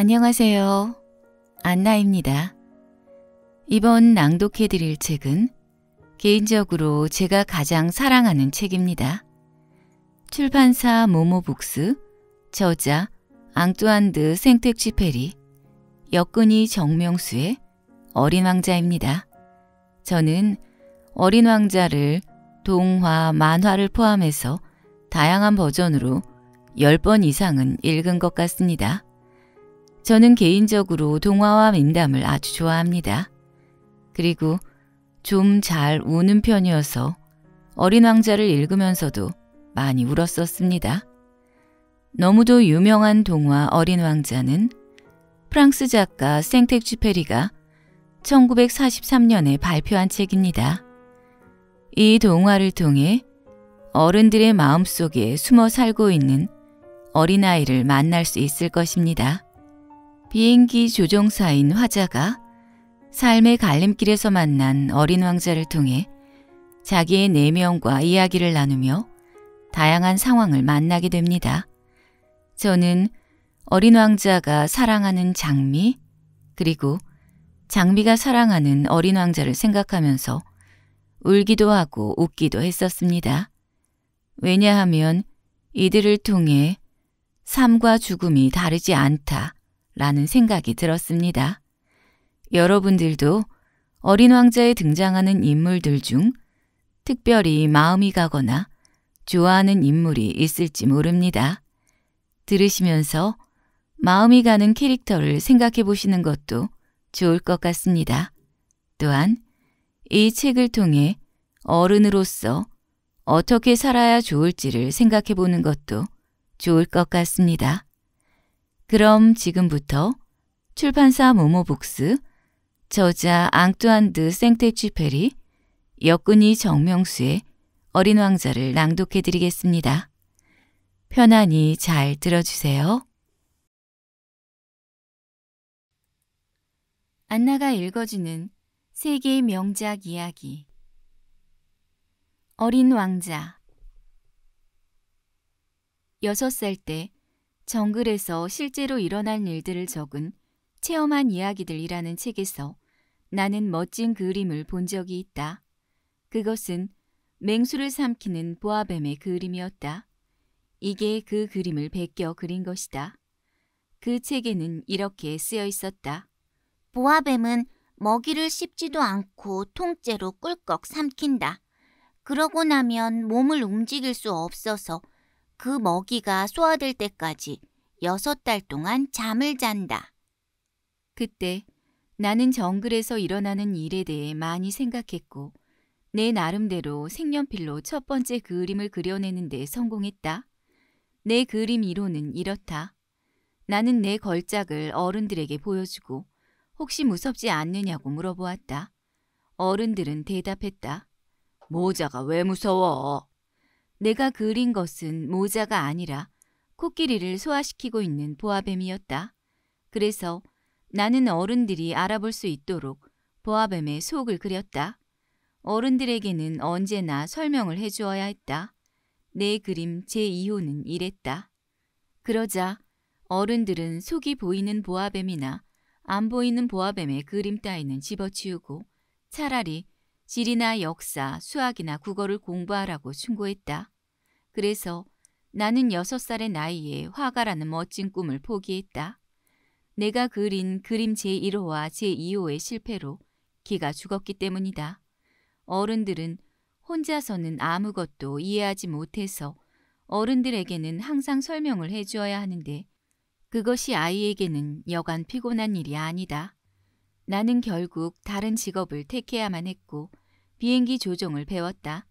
안녕하세요. 안나입니다. 이번 낭독해드릴 책은 개인적으로 제가 가장 사랑하는 책입니다. 출판사 모모북스, 저자 앙뚜안드 생텍쥐페리, 여근이 정명수의 어린 왕자입니다. 저는 어린 왕자를 동화, 만화를 포함해서 다양한 버전으로 10번 이상은 읽은 것 같습니다. 저는 개인적으로 동화와 민담을 아주 좋아합니다. 그리고 좀 잘 우는 편이어서 어린 왕자를 읽으면서도 많이 울었었습니다. 너무도 유명한 동화 어린 왕자는 프랑스 작가 생텍쥐페리가 1943년에 발표한 책입니다. 이 동화를 통해 어른들의 마음속에 숨어 살고 있는 어린아이를 만날 수 있을 것입니다. 비행기 조종사인 화자가 삶의 갈림길에서 만난 어린 왕자를 통해 자기의 내면과 이야기를 나누며 다양한 상황을 만나게 됩니다. 저는 어린 왕자가 사랑하는 장미 그리고 장미가 사랑하는 어린 왕자를 생각하면서 울기도 하고 웃기도 했었습니다. 왜냐하면 이들을 통해 삶과 죽음이 다르지 않다. 라는 생각이 들었습니다. 여러분들도 어린 왕자에 등장하는 인물들 중 특별히 마음이 가거나 좋아하는 인물이 있을지 모릅니다. 들으시면서 마음이 가는 캐릭터를 생각해 보시는 것도 좋을 것 같습니다. 또한 이 책을 통해 어른으로서 어떻게 살아야 좋을지를 생각해 보는 것도 좋을 것 같습니다. 그럼 지금부터 출판사 모모북스, 저자 앙뚜안드 생테치 페리, 여꾼이 정명수의 어린 왕자를 낭독해 드리겠습니다. 편안히 잘 들어주세요. 안나가 읽어주는 세계의 명작 이야기 어린 왕자 여섯 살때 정글에서 실제로 일어난 일들을 적은 체험한 이야기들이라는 책에서 나는 멋진 그림을 본 적이 있다. 그것은 맹수를 삼키는 보아뱀의 그림이었다. 이게 그 그림을 베껴 그린 것이다. 그 책에는 이렇게 쓰여 있었다. 보아뱀은 먹이를 씹지도 않고 통째로 꿀꺽 삼킨다. 그러고 나면 몸을 움직일 수 없어서 그 먹이가 쏘아들 때까지 여섯 달 동안 잠을 잔다. 그때 나는 정글에서 일어나는 일에 대해 많이 생각했고 내 나름대로 색연필로 첫 번째 그림을 그려내는 데 성공했다. 내 그림 이론은 이렇다. 나는 내 걸작을 어른들에게 보여주고 혹시 무섭지 않느냐고 물어보았다. 어른들은 대답했다. 모자가 왜 무서워? 내가 그린 것은 모자가 아니라 코끼리를 소화시키고 있는 보아뱀이었다. 그래서 나는 어른들이 알아볼 수 있도록 보아뱀의 속을 그렸다. 어른들에게는 언제나 설명을 해주어야 했다. 내 그림 제2호는 이랬다. 그러자 어른들은 속이 보이는 보아뱀이나 안 보이는 보아뱀의 그림 따위는 집어치우고 차라리 지리나 역사, 수학이나 국어를 공부하라고 충고했다. 그래서 나는 6살의 나이에 화가라는 멋진 꿈을 포기했다. 내가 그린 그림 제1호와 제2호의 실패로 기가 죽었기 때문이다. 어른들은 혼자서는 아무것도 이해하지 못해서 어른들에게는 항상 설명을 해주어야 하는데 그것이 아이에게는 여간 피곤한 일이 아니다. 나는 결국 다른 직업을 택해야만 했고 비행기 조종을 배웠다.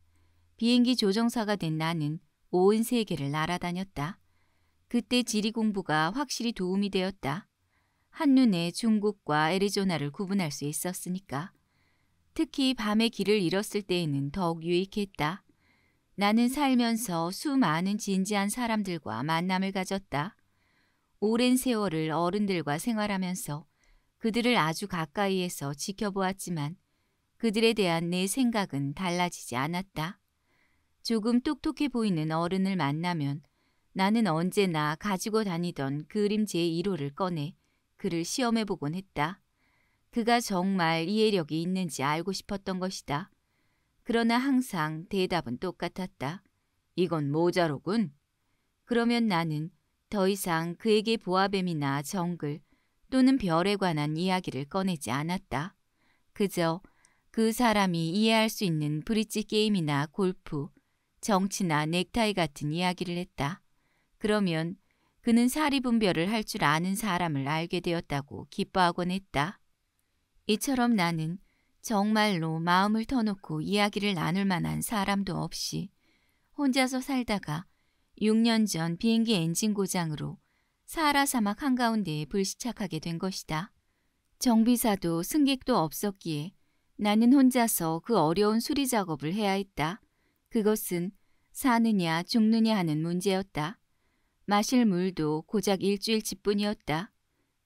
비행기 조종사가 된 나는 온 세계를 날아다녔다. 그때 지리 공부가 확실히 도움이 되었다. 한눈에 중국과 애리조나를 구분할 수 있었으니까. 특히 밤에 길을 잃었을 때에는 더욱 유익했다. 나는 살면서 수많은 진지한 사람들과 만남을 가졌다. 오랜 세월을 어른들과 생활하면서 그들을 아주 가까이에서 지켜보았지만 그들에 대한 내 생각은 달라지지 않았다. 조금 똑똑해 보이는 어른을 만나면 나는 언제나 가지고 다니던 그림 제1호를 꺼내 그를 시험해 보곤 했다. 그가 정말 이해력이 있는지 알고 싶었던 것이다. 그러나 항상 대답은 똑같았다. 이건 모자로군. 그러면 나는 더 이상 그에게 보아뱀이나 정글, 또는 별에 관한 이야기를 꺼내지 않았다. 그저 그 사람이 이해할 수 있는 브릿지 게임이나 골프, 정치나 넥타이 같은 이야기를 했다. 그러면 그는 사리분별을 할 줄 아는 사람을 알게 되었다고 기뻐하곤 했다. 이처럼 나는 정말로 마음을 터놓고 이야기를 나눌 만한 사람도 없이 혼자서 살다가 6년 전 비행기 엔진 고장으로 사하라 사막 한가운데에 불시착하게 된 것이다. 정비사도 승객도 없었기에 나는 혼자서 그 어려운 수리 작업을 해야 했다. 그것은 사느냐 죽느냐 하는 문제였다. 마실 물도 고작 일주일치뿐이었다.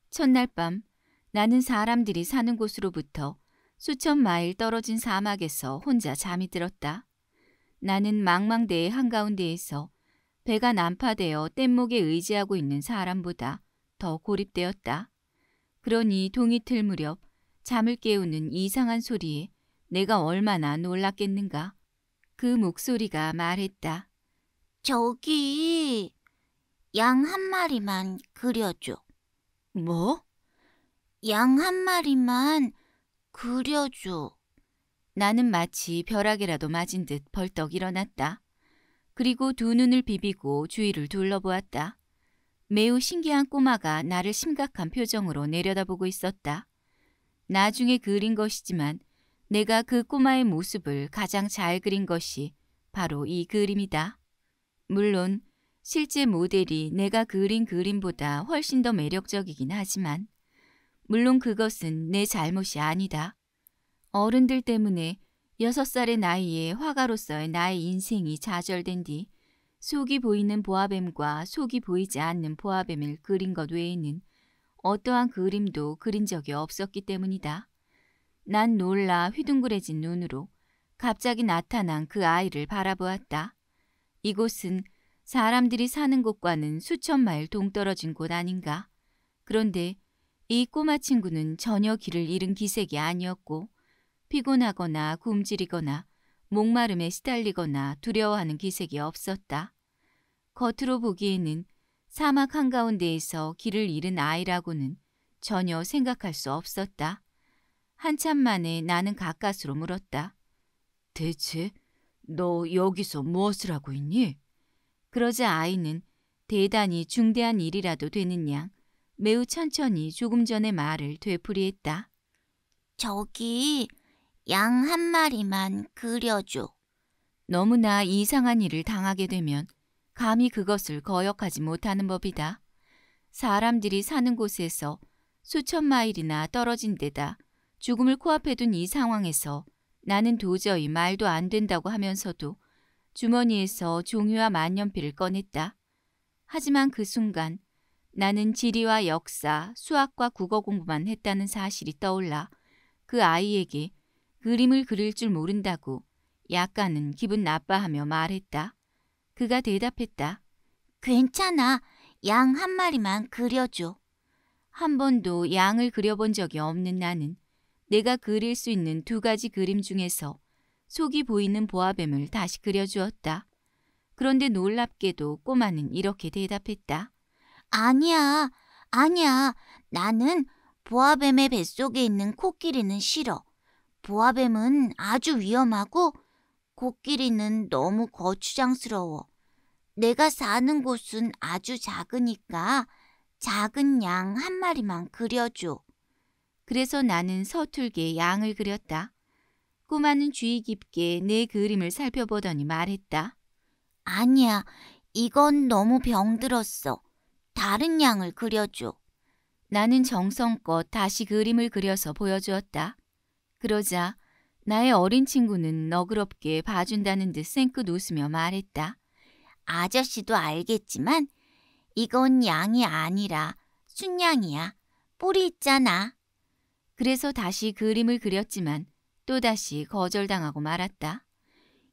첫날 밤 나는 사람들이 사는 곳으로부터 수천 마일 떨어진 사막에서 혼자 잠이 들었다. 나는 망망대해 한가운데에서 배가 난파되어 뗏목에 의지하고 있는 사람보다 더 고립되었다. 그러니 동이틀 무렵 잠을 깨우는 이상한 소리에 내가 얼마나 놀랐겠는가. 그 목소리가 말했다. 저기 양 한 마리만 그려줘. 뭐? 양 한 마리만 그려줘. 나는 마치 벼락이라도 맞은 듯 벌떡 일어났다. 그리고 두 눈을 비비고 주위를 둘러보았다. 매우 신기한 꼬마가 나를 심각한 표정으로 내려다보고 있었다. 나중에 그린 것이지만 내가 그 꼬마의 모습을 가장 잘 그린 것이 바로 이 그림이다. 물론 실제 모델이 내가 그린 그림보다 훨씬 더 매력적이긴 하지만 물론 그것은 내 잘못이 아니다. 어른들 때문에 여섯 살의 나이에 화가로서의 나의 인생이 좌절된 뒤 속이 보이는 보아뱀과 속이 보이지 않는 보아뱀을 그린 것 외에는 어떠한 그림도 그린 적이 없었기 때문이다. 난 놀라 휘둥그레진 눈으로 갑자기 나타난 그 아이를 바라보았다. 이곳은 사람들이 사는 곳과는 수천 마일 동떨어진 곳 아닌가. 그런데 이 꼬마 친구는 전혀 길을 잃은 기색이 아니었고 피곤하거나 굶지리거나 목마름에 시달리거나 두려워하는 기색이 없었다. 겉으로 보기에는 사막 한가운데에서 길을 잃은 아이라고는 전혀 생각할 수 없었다. 한참 만에 나는 가까스로 물었다. 대체 너 여기서 무엇을 하고 있니? 그러자 아이는 대단히 중대한 일이라도 되는 양 매우 천천히 조금 전의 말을 되풀이했다. 저기 양한 마리만 그려줘. 너무나 이상한 일을 당하게 되면 감히 그것을 거역하지 못하는 법이다. 사람들이 사는 곳에서 수천 마일이나 떨어진 데다 죽음을 코앞에 둔 이 상황에서 나는 도저히 말도 안 된다고 하면서도 주머니에서 종이와 만년필을 꺼냈다. 하지만 그 순간 나는 지리와 역사, 수학과 국어 공부만 했다는 사실이 떠올라 그 아이에게 그림을 그릴 줄 모른다고 약간은 기분 나빠하며 말했다. 그가 대답했다. 괜찮아. 양 한 마리만 그려줘. 한 번도 양을 그려본 적이 없는 나는 내가 그릴 수 있는 두 가지 그림 중에서 속이 보이는 보아뱀을 다시 그려주었다. 그런데 놀랍게도 꼬마는 이렇게 대답했다. 아니야, 아니야. 나는 보아뱀의 뱃속에 있는 코끼리는 싫어. 보아뱀은 아주 위험하고 코끼리는 너무 거추장스러워. 내가 사는 곳은 아주 작으니까 작은 양 한 마리만 그려줘. 그래서 나는 서툴게 양을 그렸다. 꼬마는 주의 깊게 내 그림을 살펴보더니 말했다. 아니야, 이건 너무 병들었어. 다른 양을 그려줘. 나는 정성껏 다시 그림을 그려서 보여주었다. 그러자 나의 어린 친구는 너그럽게 봐준다는 듯 생긋 웃으며 말했다. 아저씨도 알겠지만 이건 양이 아니라 순양이야. 뿔이 있잖아. 그래서 다시 그림을 그렸지만 또다시 거절당하고 말았다.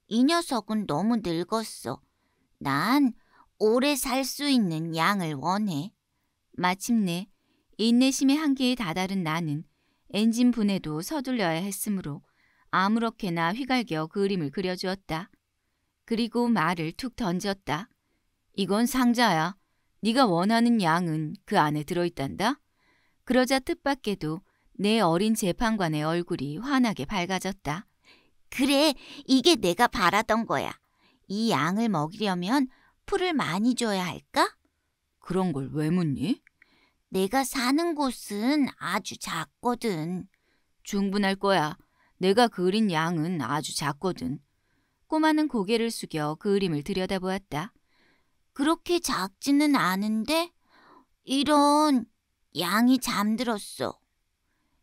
이 녀석은 너무 늙었어. 난 오래 살 수 있는 양을 원해. 마침내 인내심의 한계에 다다른 나는 엔진 분해도 서둘려야 했으므로 아무렇게나 휘갈겨 그 그림을 그려주었다. 그리고 말을 툭 던졌다. 이건 상자야. 네가 원하는 양은 그 안에 들어있단다. 그러자 뜻밖에도 내 어린 재판관의 얼굴이 환하게 밝아졌다. 그래, 이게 내가 바라던 거야. 이 양을 먹이려면 풀을 많이 줘야 할까? 그런 걸 왜 묻니? 내가 사는 곳은 아주 작거든. 충분할 거야. 내가 그린 양은 아주 작거든. 꼬마는 고개를 숙여 그 그림을 들여다보았다. 그렇게 작지는 않은데? 이런 양이 잠들었어.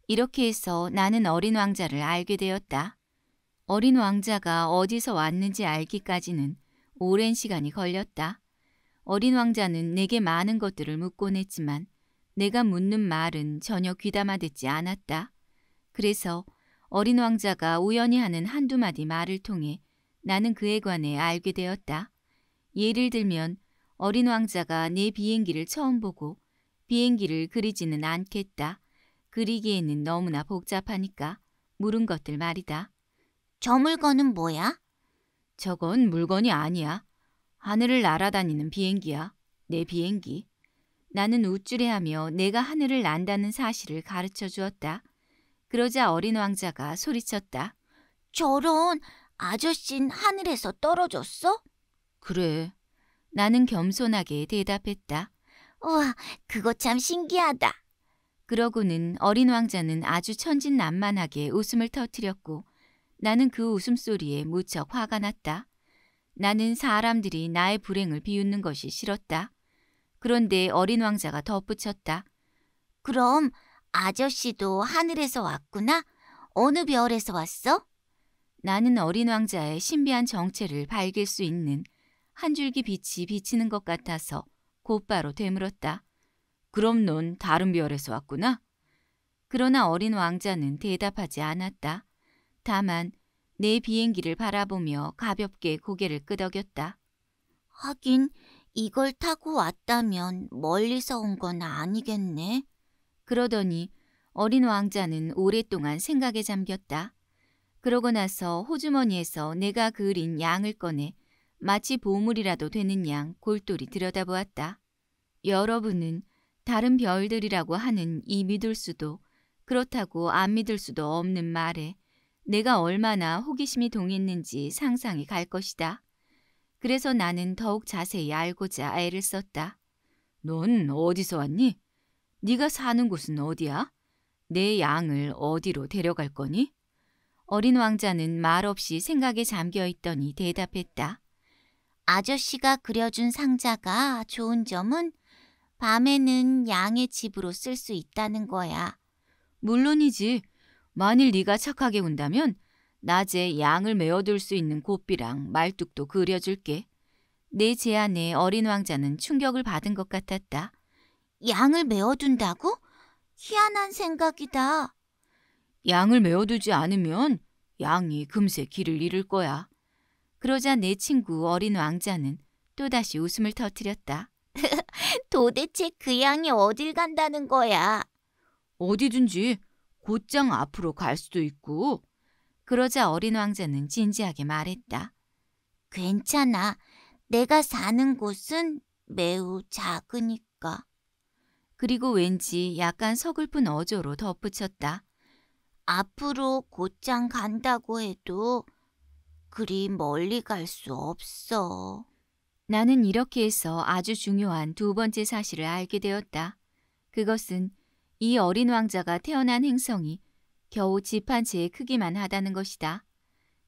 이렇게 해서 나는 어린 왕자를 알게 되었다. 어린 왕자가 어디서 왔는지 알기까지는 오랜 시간이 걸렸다. 어린 왕자는 내게 많은 것들을 묻곤 했지만 내가 묻는 말은 전혀 귀담아 듣지 않았다. 그래서 어린 왕자가 우연히 하는 한두 마디 말을 통해 나는 그에 관해 알게 되었다. 예를 들면 어린 왕자가 내 비행기를 처음 보고 비행기를 그리지는 않겠다. 그리기에는 너무나 복잡하니까 물은 것들 말이다. 저 물건은 뭐야? 저건 물건이 아니야. 하늘을 날아다니는 비행기야. 내 비행기. 나는 우쭐해하며 내가 하늘을 난다는 사실을 가르쳐 주었다. 그러자 어린 왕자가 소리쳤다. 저런 아저씬 하늘에서 떨어졌어? 그래. 나는 겸손하게 대답했다. 우와, 그거 참 신기하다. 그러고는 어린 왕자는 아주 천진난만하게 웃음을 터뜨렸고 나는 그 웃음소리에 무척 화가 났다. 나는 사람들이 나의 불행을 비웃는 것이 싫었다. 그런데 어린 왕자가 덧붙였다. 그럼 아저씨도 하늘에서 왔구나? 어느 별에서 왔어? 나는 어린 왕자의 신비한 정체를 밝힐 수 있는 한 줄기 빛이 비치는 것 같아서 곧바로 되물었다. 그럼 넌 다른 별에서 왔구나? 그러나 어린 왕자는 대답하지 않았다. 다만 내 비행기를 바라보며 가볍게 고개를 끄덕였다. 하긴 이걸 타고 왔다면 멀리서 온 건 아니겠네. 그러더니 어린 왕자는 오랫동안 생각에 잠겼다. 그러고 나서 호주머니에서 내가 그린 양을 꺼내 마치 보물이라도 되는 양 골똘히 들여다보았다. 여러분은 다른 별들이라고 하는 이 믿을 수도 그렇다고 안 믿을 수도 없는 말에 내가 얼마나 호기심이 동했는지 상상이 갈 것이다. 그래서 나는 더욱 자세히 알고자 애를 썼다. 넌 어디서 왔니? 네가 사는 곳은 어디야? 내 양을 어디로 데려갈 거니? 어린 왕자는 말없이 생각에 잠겨 있더니 대답했다. 아저씨가 그려준 상자가 좋은 점은 밤에는 양의 집으로 쓸 수 있다는 거야. 물론이지. 만일 네가 착하게 운다면 낮에 양을 메어둘 수 있는 곱비랑 말뚝도 그려줄게. 내 제안에 어린 왕자는 충격을 받은 것 같았다. 양을 메어둔다고? 희한한 생각이다. 양을 메어두지 않으면 양이 금세 길을 잃을 거야. 그러자 내 친구 어린 왕자는 또다시 웃음을 터뜨렸다. 도대체 그 양이 어딜 간다는 거야? 어디든지 곧장 앞으로 갈 수도 있고 그러자 어린 왕자는 진지하게 말했다. 괜찮아. 내가 사는 곳은 매우 작으니까. 그리고 왠지 약간 서글픈 어조로 덧붙였다. 앞으로 곧장 간다고 해도 그리 멀리 갈 수 없어. 나는 이렇게 해서 아주 중요한 두 번째 사실을 알게 되었다. 그것은 이 어린 왕자가 태어난 행성이 겨우 집 한 채의 크기만 하다는 것이다.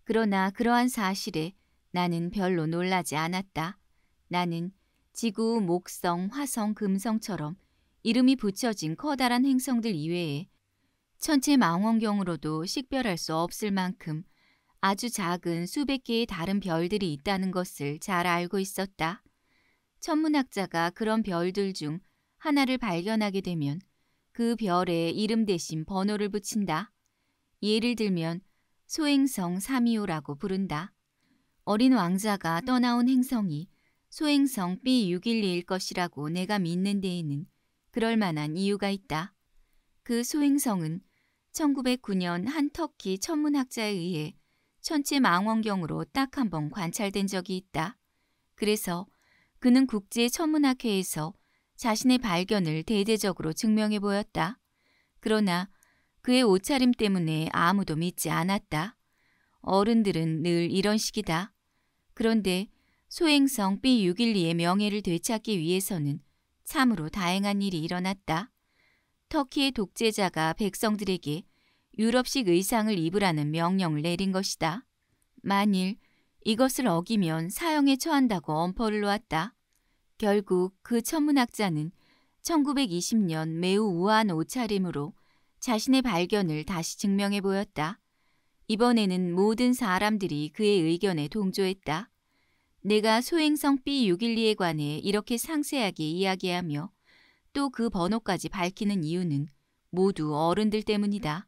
그러나 그러한 사실에 나는 별로 놀라지 않았다. 나는 지구, 목성, 화성, 금성처럼 이름이 붙여진 커다란 행성들 이외에 천체 망원경으로도 식별할 수 없을 만큼 아주 작은 수백 개의 다른 별들이 있다는 것을 잘 알고 있었다. 천문학자가 그런 별들 중 하나를 발견하게 되면 그 별에 이름 대신 번호를 붙인다. 예를 들면 소행성 3미오라고 부른다. 어린 왕자가 떠나온 행성이 소행성 B612일 것이라고 내가 믿는 데에는 그럴 만한 이유가 있다. 그 소행성은 1909년 한 터키 천문학자에 의해 천체 망원경으로 딱 한 번 관찰된 적이 있다. 그래서 그는 국제 천문학회에서 자신의 발견을 대대적으로 증명해 보였다. 그러나 그의 옷차림 때문에 아무도 믿지 않았다. 어른들은 늘 이런 식이다. 그런데 소행성 B612의 명예를 되찾기 위해서는 참으로 다행한 일이 일어났다. 터키의 독재자가 백성들에게 유럽식 의상을 입으라는 명령을 내린 것이다. 만일 이것을 어기면 사형에 처한다고 엄포를 놓았다. 결국 그 천문학자는 1920년 매우 우아한 옷차림으로 자신의 발견을 다시 증명해 보였다. 이번에는 모든 사람들이 그의 의견에 동조했다. 내가 소행성 B612에 관해 이렇게 상세하게 이야기하며 또 그 번호까지 밝히는 이유는 모두 어른들 때문이다.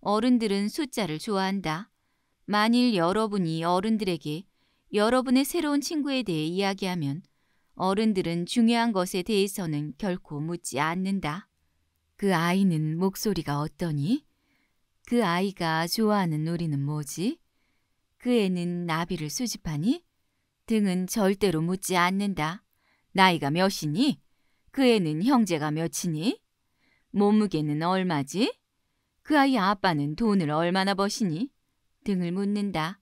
어른들은 숫자를 좋아한다. 만일 여러분이 어른들에게 여러분의 새로운 친구에 대해 이야기하면 어른들은 중요한 것에 대해서는 결코 묻지 않는다. 그 아이는 목소리가 어떠니? 그 아이가 좋아하는 놀이는 뭐지? 그 애는 나비를 수집하니? 등은 절대로 묻지 않는다. 나이가 몇이니? 그 애는 형제가 몇이니? 몸무게는 얼마지? 그 아이 아빠는 돈을 얼마나 버시니? 등을 묻는다.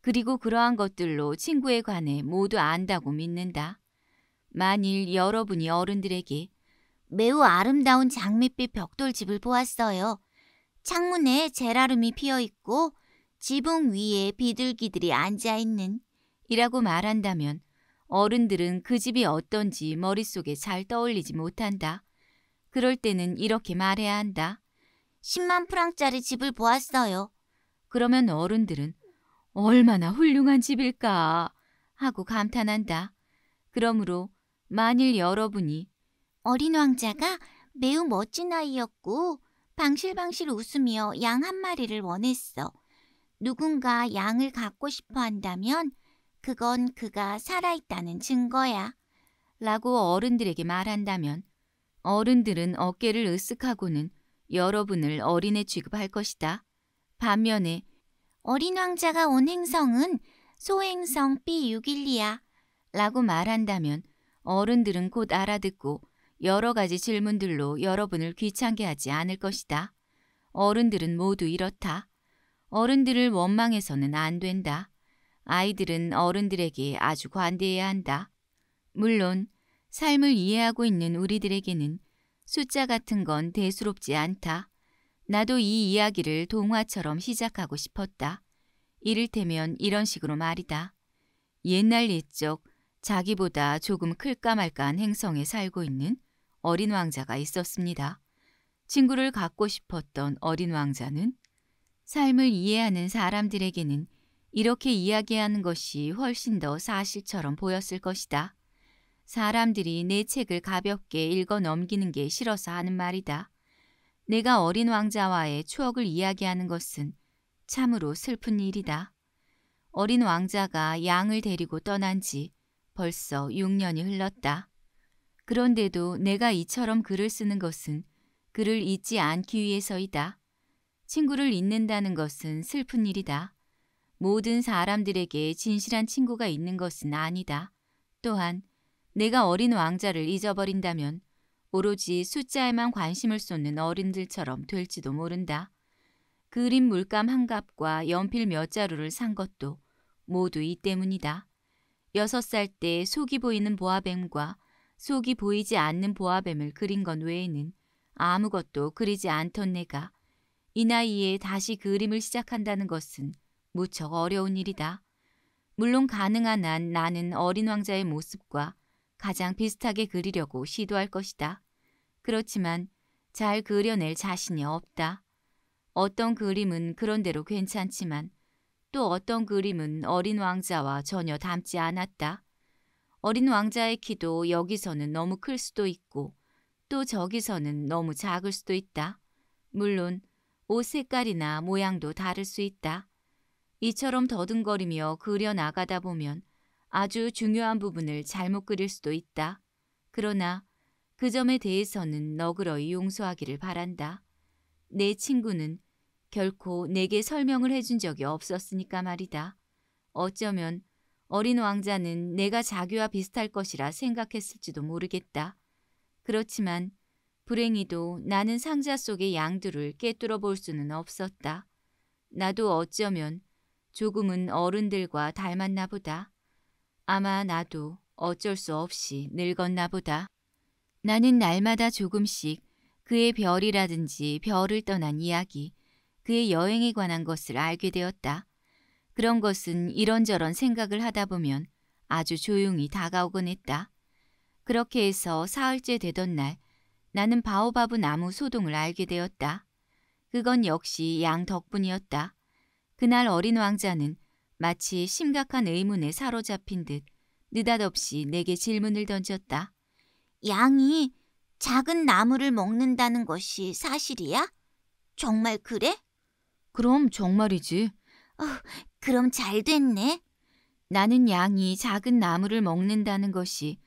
그리고 그러한 것들로 친구에 관해 모두 안다고 믿는다. 만일 여러분이 어른들에게 매우 아름다운 장밋빛 벽돌집을 보았어요. 창문에 제라름이 피어 있고 지붕 위에 비둘기들이 앉아 있는 이라고 말한다면 어른들은 그 집이 어떤지 머릿속에 잘 떠올리지 못한다. 그럴 때는 이렇게 말해야 한다. 10만 프랑짜리 집을 보았어요. 그러면 어른들은 얼마나 훌륭한 집일까 하고 감탄한다. 그러므로 만일 여러분이 어린 왕자가 매우 멋진 아이였고 방실방실 웃으며 양 한 마리를 원했어. 누군가 양을 갖고 싶어 한다면 그건 그가 살아있다는 증거야. 라고 어른들에게 말한다면 어른들은 어깨를 으쓱하고는 여러분을 어린애 취급할 것이다. 반면에 어린 왕자가 온 행성은 소행성 B612야 라고 말한다면 어른들은 곧 알아듣고 여러 가지 질문들로 여러분을 귀찮게 하지 않을 것이다. 어른들은 모두 이렇다. 어른들을 원망해서는 안 된다. 아이들은 어른들에게 아주 관대해야 한다. 물론 삶을 이해하고 있는 우리들에게는 숫자 같은 건 대수롭지 않다. 나도 이 이야기를 동화처럼 시작하고 싶었다. 이를테면 이런 식으로 말이다. 옛날 옛적 자기보다 조금 클까 말까한 행성에 살고 있는 어린 왕자가 있었습니다. 친구를 갖고 싶었던 어린 왕자는 삶을 이해하는 사람들에게는 이렇게 이야기하는 것이 훨씬 더 사실처럼 보였을 것이다. 사람들이 내 책을 가볍게 읽어 넘기는 게 싫어서 하는 말이다. 내가 어린 왕자와의 추억을 이야기하는 것은 참으로 슬픈 일이다. 어린 왕자가 양을 데리고 떠난 지 벌써 6년이 흘렀다. 그런데도 내가 이처럼 글을 쓰는 것은 그를 잊지 않기 위해서이다. 친구를 잊는다는 것은 슬픈 일이다. 모든 사람들에게 진실한 친구가 있는 것은 아니다. 또한 내가 어린 왕자를 잊어버린다면 오로지 숫자에만 관심을 쏟는 어른들처럼 될지도 모른다. 그림 물감 한 갑과 연필 몇 자루를 산 것도 모두 이 때문이다. 여섯 살 때 속이 보이는 보아뱀과 속이 보이지 않는 보아뱀을 그린 건 외에는 아무것도 그리지 않던 내가 이 나이에 다시 그 그림을 시작한다는 것은 무척 어려운 일이다. 물론 가능한 한 나는 어린 왕자의 모습과 가장 비슷하게 그리려고 시도할 것이다. 그렇지만 잘 그려낼 자신이 없다. 어떤 그림은 그런대로 괜찮지만 또 어떤 그림은 어린 왕자와 전혀 닮지 않았다. 어린 왕자의 키도 여기서는 너무 클 수도 있고 또 저기서는 너무 작을 수도 있다. 물론 옷 색깔이나 모양도 다를 수 있다. 이처럼 더듬거리며 그려나가다 보면 아주 중요한 부분을 잘못 그릴 수도 있다. 그러나 그 점에 대해서는 너그러이 용서하기를 바란다. 내 친구는 결코 내게 설명을 해준 적이 없었으니까 말이다. 어쩌면 어린 왕자는 내가 자기와 비슷할 것이라 생각했을지도 모르겠다. 그렇지만 불행히도 나는 상자 속의 양들을 깨뚫어 볼 수는 없었다. 나도 어쩌면 조금은 어른들과 닮았나 보다. 아마 나도 어쩔 수 없이 늙었나 보다. 나는 날마다 조금씩 그의 별이라든지 별을 떠난 이야기, 그의 여행에 관한 것을 알게 되었다. 그런 것은 이런저런 생각을 하다 보면 아주 조용히 다가오곤 했다. 그렇게 해서 사흘째 되던 날 나는 바오바브 나무 소동을 알게 되었다. 그건 역시 양 덕분이었다. 그날 어린 왕자는 마치 심각한 의문에 사로잡힌 듯 느닷없이 내게 질문을 던졌다. 양이 작은 나무를 먹는다는 것이 사실이야? 정말 그래? 그럼 정말이지. 어, 그럼 잘 됐네. 나는 양이 작은 나무를 먹는다는 것이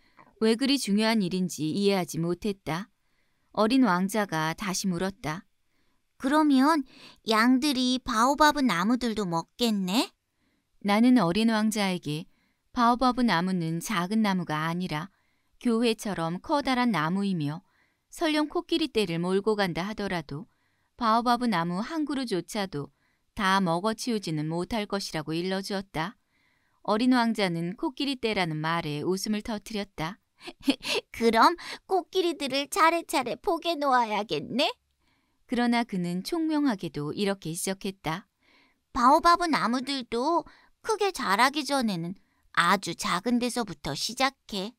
왜 그리 중요한 일인지 이해하지 못했다. 어린 왕자가 다시 물었다. 그러면 양들이 바오바브 나무들도 먹겠네? 나는 어린 왕자에게 바오바브 나무는 작은 나무가 아니라 교회처럼 커다란 나무이며 설령 코끼리 떼를 몰고 간다 하더라도 바오바브 나무 한 그루조차도 다 먹어치우지는 못할 것이라고 일러주었다. 어린 왕자는 코끼리 떼라는 말에 웃음을 터뜨렸다. 그럼 코끼리들을 차례차례 포개 놓아야겠네? 그러나 그는 총명하게도 이렇게 시작했다. 바오바브 나무들도 크게 자라기 전에는 아주 작은 데서부터 시작해.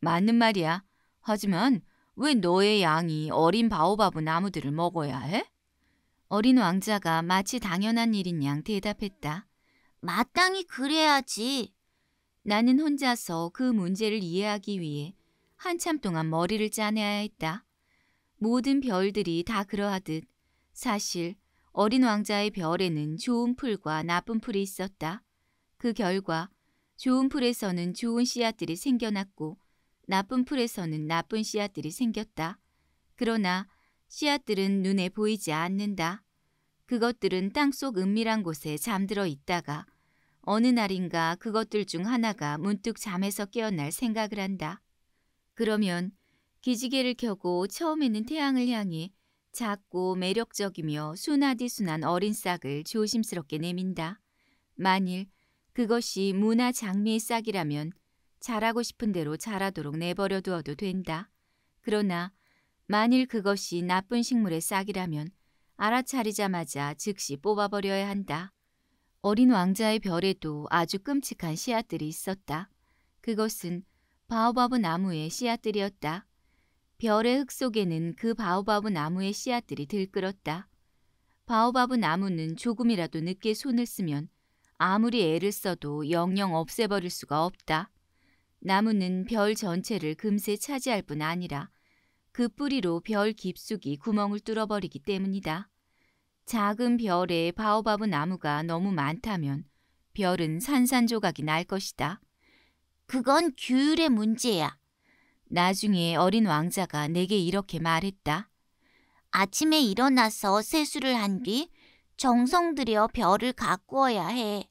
맞는 말이야. 하지만 왜 너의 양이 어린 바오바브 나무들을 먹어야 해? 어린 왕자가 마치 당연한 일인 양 대답했다. 마땅히 그래야지. 나는 혼자서 그 문제를 이해하기 위해 한참 동안 머리를 짜내야 했다. 모든 별들이 다 그러하듯 사실 어린 왕자의 별에는 좋은 풀과 나쁜 풀이 있었다. 그 결과 좋은 풀에서는 좋은 씨앗들이 생겨났고 나쁜 풀에서는 나쁜 씨앗들이 생겼다. 그러나 씨앗들은 눈에 보이지 않는다. 그것들은 땅 속 은밀한 곳에 잠들어 있다가 어느 날인가 그것들 중 하나가 문득 잠에서 깨어날 생각을 한다. 그러면 기지개를 켜고 처음에는 태양을 향해 작고 매력적이며 순하디순한 어린 싹을 조심스럽게 내민다. 만일 그것이 문화 장미의 싹이라면 자라고 싶은 대로 자라도록 내버려 두어도 된다. 그러나 만일 그것이 나쁜 식물의 싹이라면 알아차리자마자 즉시 뽑아버려야 한다. 어린 왕자의 별에도 아주 끔찍한 씨앗들이 있었다. 그것은 바오바브 나무의 씨앗들이었다. 별의 흙 속에는 그 바오바브 나무의 씨앗들이 들끓었다. 바오바브 나무는 조금이라도 늦게 손을 쓰면 아무리 애를 써도 영영 없애버릴 수가 없다. 나무는 별 전체를 금세 차지할 뿐 아니라 그 뿌리로 별 깊숙이 구멍을 뚫어버리기 때문이다. 작은 별에 바오바브 나무가 너무 많다면 별은 산산조각이 날 것이다. 그건 규율의 문제야. 나중에 어린 왕자가 내게 이렇게 말했다. 아침에 일어나서 세수를 한 뒤 정성 들여 별을 가꾸어야 해.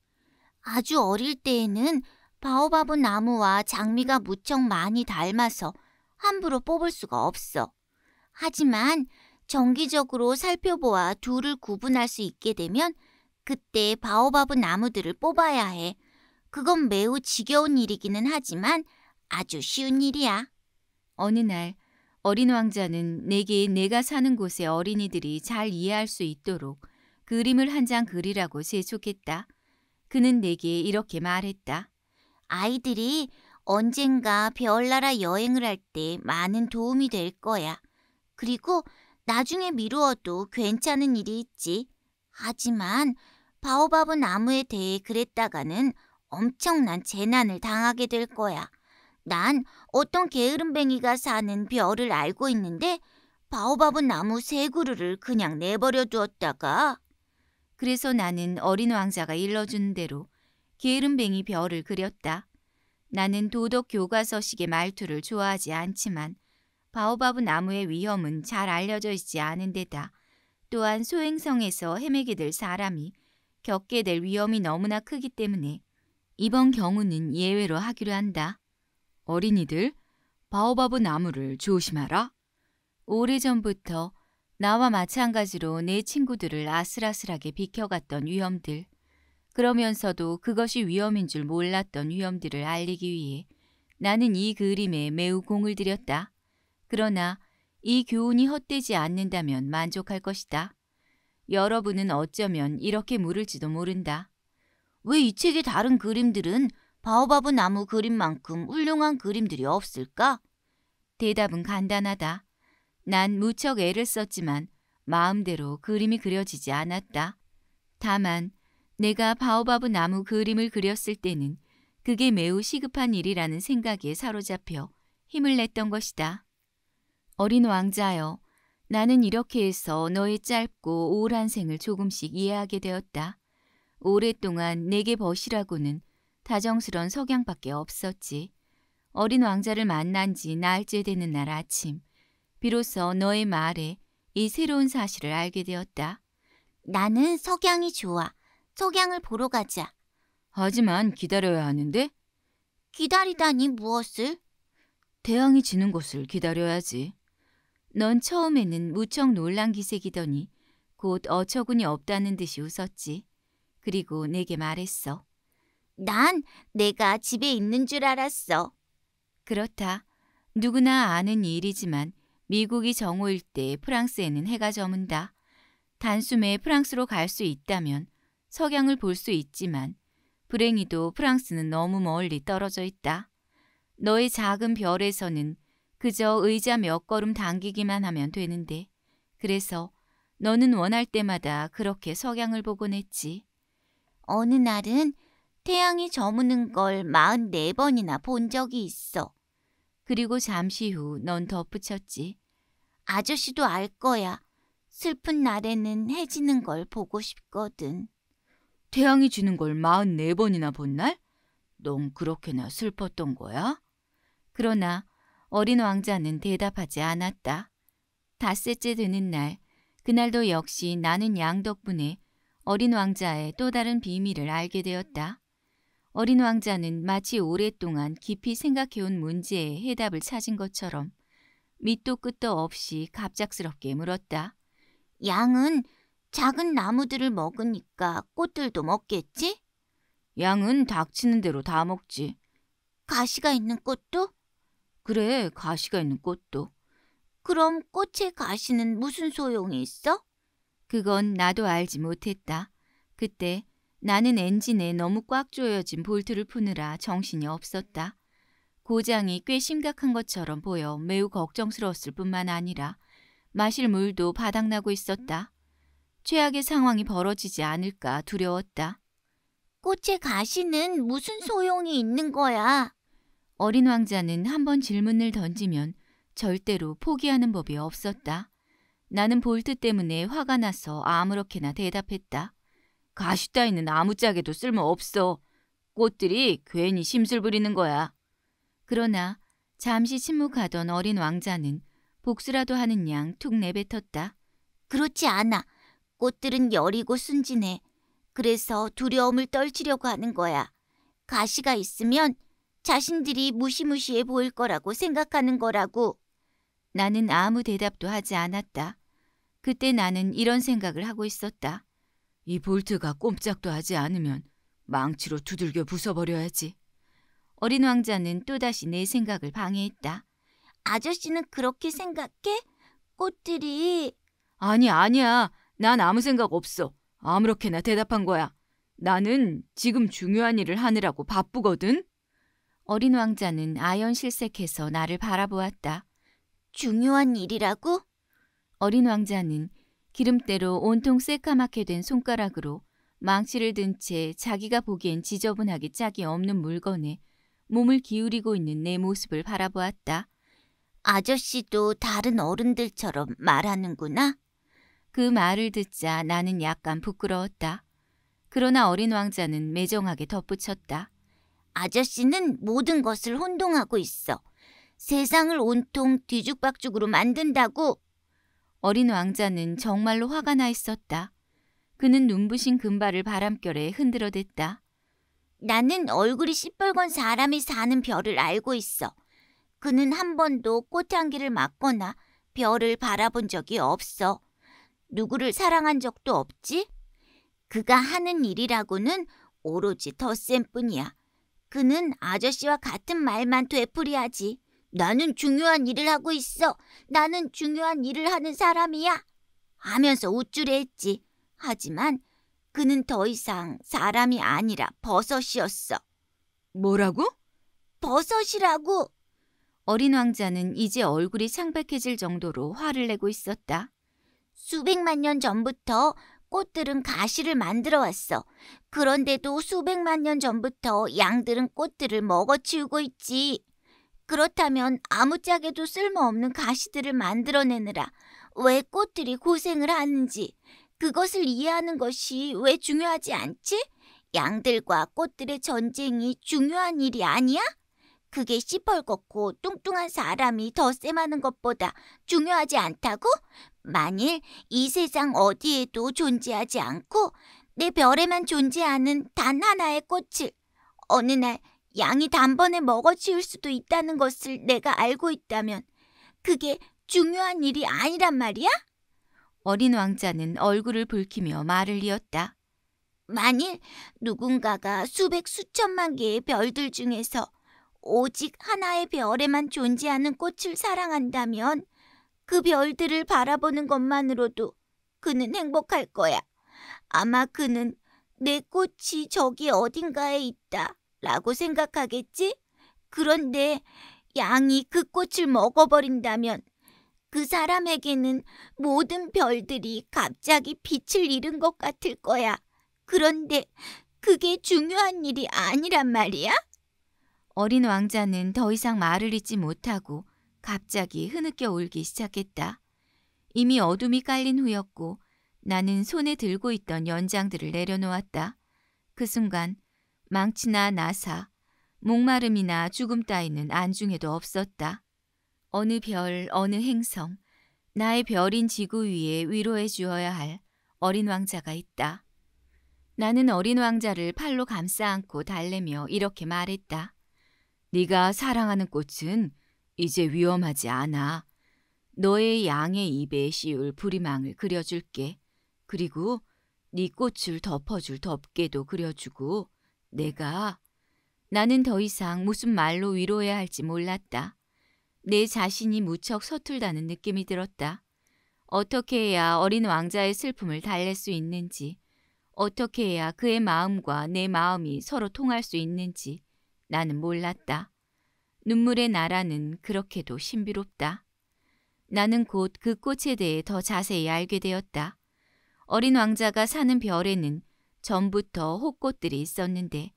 아주 어릴 때에는 바오바브 나무와 장미가 무척 많이 닮아서 함부로 뽑을 수가 없어. 하지만 정기적으로 살펴보아 둘을 구분할 수 있게 되면 그때 바오바브 나무들을 뽑아야 해. 그건 매우 지겨운 일이기는 하지만 아주 쉬운 일이야. 어느 날 어린 왕자는 내게 내가 사는 곳의 어린이들이 잘 이해할 수 있도록 그림을 한 장 그리라고 재촉했다. 그는 내게 이렇게 말했다. 아이들이 언젠가 별나라 여행을 할 때 많은 도움이 될 거야. 그리고 나중에 미루어도 괜찮은 일이 있지. 하지만 바오밥은 나무에 대해 그랬다가는 엄청난 재난을 당하게 될 거야. 난 어떤 게으름뱅이가 사는 별을 알고 있는데 바오밥은 나무 세 그루를 그냥 내버려 두었다가 그래서 나는 어린 왕자가 일러준 대로 게으름뱅이 별을 그렸다. 나는 도덕 교과서식의 말투를 좋아하지 않지만 바오바브 나무의 위험은 잘 알려져 있지 않은 데다 또한 소행성에서 헤매게 될 사람이 겪게 될 위험이 너무나 크기 때문에 이번 경우는 예외로 하기로 한다. 어린이들, 바오바브 나무를 조심하라. 오래전부터 나와 마찬가지로 내 친구들을 아슬아슬하게 비켜갔던 위험들. 그러면서도 그것이 위험인 줄 몰랐던 위험들을 알리기 위해 나는 이 그림에 매우 공을 들였다. 그러나 이 교훈이 헛되지 않는다면 만족할 것이다. 여러분은 어쩌면 이렇게 물을지도 모른다. 왜 이 책의 다른 그림들은 바오바브 나무 그림만큼 훌륭한 그림들이 없을까? 대답은 간단하다. 난 무척 애를 썼지만 마음대로 그림이 그려지지 않았다. 다만 내가 바오바브 나무 그림을 그렸을 때는 그게 매우 시급한 일이라는 생각에 사로잡혀 힘을 냈던 것이다. 어린 왕자여, 나는 이렇게 해서 너의 짧고 우울한 생을 조금씩 이해하게 되었다. 오랫동안 내게 벗이라고는 다정스런 석양밖에 없었지. 어린 왕자를 만난 지 나흘째 되는 날 아침, 비로소 너의 말에 이 새로운 사실을 알게 되었다. 나는 석양이 좋아. 속양을 보러 가자. 하지만 기다려야 하는데 기다리다니 무엇을? 대왕이 지는 곳을 기다려야지. 넌 처음에는 무척 놀란 기색이더니 곧 어처구니 없다는 듯이 웃었지. 그리고 내게 말했어. 난 내가 집에 있는 줄 알았어. 그렇다. 누구나 아는 일이지만 미국이 정오일 때 프랑스에는 해가 저문다. 단숨에 프랑스로 갈 수 있다면 석양을 볼 수 있지만 불행히도 프랑스는 너무 멀리 떨어져 있다. 너의 작은 별에서는 그저 의자 몇 걸음 당기기만 하면 되는데 그래서 너는 원할 때마다 그렇게 석양을 보곤 했지. 어느 날은 태양이 저무는 걸 44번이나 본 적이 있어. 그리고 잠시 후 넌 덧붙였지. 아저씨도 알 거야. 슬픈 날에는 해지는 걸 보고 싶거든. 태양이 지는 걸 44번이나 본 날? 넌 그렇게나 슬펐던 거야? 그러나 어린 왕자는 대답하지 않았다. 닷새째 되는 날, 그날도 역시 나는 양 덕분에 어린 왕자의 또 다른 비밀을 알게 되었다. 어린 왕자는 마치 오랫동안 깊이 생각해온 문제의 해답을 찾은 것처럼 밑도 끝도 없이 갑작스럽게 물었다. 양은 작은 나무들을 먹으니까 꽃들도 먹겠지? 양은 닥치는 대로 다 먹지. 가시가 있는 꽃도? 그래, 가시가 있는 꽃도. 그럼 꽃의 가시는 무슨 소용이 있어? 그건 나도 알지 못했다. 그때 나는 엔진에 너무 꽉 조여진 볼트를 푸느라 정신이 없었다. 고장이 꽤 심각한 것처럼 보여 매우 걱정스러웠을 뿐만 아니라 마실 물도 바닥나고 있었다. 최악의 상황이 벌어지지 않을까 두려웠다. 꽃의 가시는 무슨 소용이 있는 거야? 어린 왕자는 한 번 질문을 던지면 절대로 포기하는 법이 없었다. 나는 볼트 때문에 화가 나서 아무렇게나 대답했다. 가시 따위는 아무짝에도 쓸모없어. 꽃들이 괜히 심술 부리는 거야. 그러나 잠시 침묵하던 어린 왕자는 복수라도 하는 양 툭 내뱉었다. 그렇지 않아. 꽃들은 여리고 순진해. 그래서 두려움을 떨치려고 하는 거야. 가시가 있으면 자신들이 무시무시해 보일 거라고 생각하는 거라고. 나는 아무 대답도 하지 않았다. 그때 나는 이런 생각을 하고 있었다. 이 볼트가 꼼짝도 하지 않으면 망치로 두들겨 부숴버려야지. 어린 왕자는 또다시 내 생각을 방해했다. 아저씨는 그렇게 생각해? 꽃들이... 아니, 아니야. 난 아무 생각 없어. 아무렇게나 대답한 거야. 나는 지금 중요한 일을 하느라고 바쁘거든. 어린 왕자는 아연 실색해서 나를 바라보았다. 중요한 일이라고? 어린 왕자는 기름때로 온통 새까맣게 된 손가락으로 망치를 든 채 자기가 보기엔 지저분하게 짝이 없는 물건에 몸을 기울이고 있는 내 모습을 바라보았다. 아저씨도 다른 어른들처럼 말하는구나. 그 말을 듣자 나는 약간 부끄러웠다. 그러나 어린 왕자는 매정하게 덧붙였다. 아저씨는 모든 것을 혼동하고 있어. 세상을 온통 뒤죽박죽으로 만든다고. 어린 왕자는 정말로 화가 나 있었다. 그는 눈부신 금발을 바람결에 흔들어댔다. 나는 얼굴이 시뻘건 사람이 사는 별을 알고 있어. 그는 한 번도 꽃향기를 맡거나 별을 바라본 적이 없어. 누구를 사랑한 적도 없지? 그가 하는 일이라고는 오로지 덧셈뿐이야. 그는 아저씨와 같은 말만 되풀이하지. 나는 중요한 일을 하고 있어. 나는 중요한 일을 하는 사람이야. 하면서 우쭐해했지. 하지만 그는 더 이상 사람이 아니라 버섯이었어. 뭐라고? 버섯이라고. 어린 왕자는 이제 얼굴이 창백해질 정도로 화를 내고 있었다. 수백만 년 전부터 꽃들은 가시를 만들어 왔어. 그런데도 수백만 년 전부터 양들은 꽃들을 먹어치우고 있지. 그렇다면 아무짝에도 쓸모없는 가시들을 만들어내느라 왜 꽃들이 고생을 하는지 그것을 이해하는 것이 왜 중요하지 않지? 양들과 꽃들의 전쟁이 중요한 일이 아니야? 그게 시뻘겋고 뚱뚱한 사람이 더 쌤하는 것보다 중요하지 않다고? 만일 이 세상 어디에도 존재하지 않고 내 별에만 존재하는 단 하나의 꽃을 어느 날 양이 단번에 먹어치울 수도 있다는 것을 내가 알고 있다면 그게 중요한 일이 아니란 말이야? 어린 왕자는 얼굴을 붉히며 말을 이었다. 만일 누군가가 수백 수천만 개의 별들 중에서 오직 하나의 별에만 존재하는 꽃을 사랑한다면 그 별들을 바라보는 것만으로도 그는 행복할 거야. 아마 그는 내 꽃이 저기 어딘가에 있다 라고 생각하겠지? 그런데 양이 그 꽃을 먹어버린다면 그 사람에게는 모든 별들이 갑자기 빛을 잃은 것 같을 거야. 그런데 그게 중요한 일이 아니란 말이야? 어린 왕자는 더 이상 말을 잇지 못하고 갑자기 흐느껴 울기 시작했다. 이미 어둠이 깔린 후였고 나는 손에 들고 있던 연장들을 내려놓았다. 그 순간 망치나 나사, 목마름이나 죽음 따위는 안중에도 없었다. 어느 별, 어느 행성, 나의 별인 지구 위에 위로해 주어야 할 어린 왕자가 있다. 나는 어린 왕자를 팔로 감싸 안고 달래며 이렇게 말했다. 네가 사랑하는 꽃은 이제 위험하지 않아. 너의 양의 입에 씌울 부리망을 그려줄게. 그리고 네 꽃을 덮어줄 덮개도 그려주고 내가 나는 더 이상 무슨 말로 위로해야 할지 몰랐다. 내 자신이 무척 서툴다는 느낌이 들었다. 어떻게 해야 어린 왕자의 슬픔을 달랠 수 있는지, 어떻게 해야 그의 마음과 내 마음이 서로 통할 수 있는지 나는 몰랐다. 눈물의 나라는 그렇게도 신비롭다. 나는 곧 그 꽃에 대해 더 자세히 알게 되었다. 어린 왕자가 사는 별에는 전부터 호꽃들이 있었는데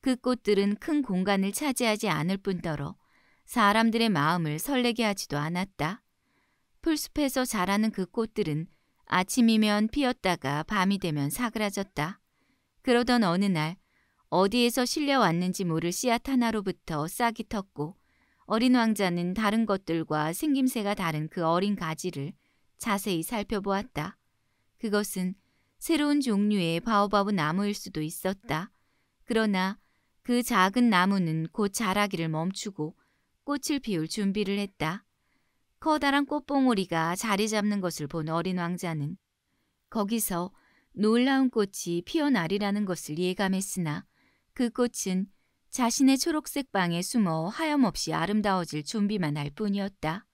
그 꽃들은 큰 공간을 차지하지 않을 뿐더러 사람들의 마음을 설레게 하지도 않았다. 풀숲에서 자라는 그 꽃들은 아침이면 피었다가 밤이 되면 사그라졌다. 그러던 어느 날 어디에서 실려왔는지 모를 씨앗 하나로부터 싹이 텄고 어린 왕자는 다른 것들과 생김새가 다른 그 어린 가지를 자세히 살펴보았다. 그것은 새로운 종류의 바오바브 나무일 수도 있었다. 그러나 그 작은 나무는 곧 자라기를 멈추고 꽃을 피울 준비를 했다. 커다란 꽃봉오리가 자리 잡는 것을 본 어린 왕자는 거기서 놀라운 꽃이 피어나리라는 것을 예감했으나 그 꽃은 자신의 초록색 방에 숨어 하염없이 아름다워질 준비만 할 뿐이었다.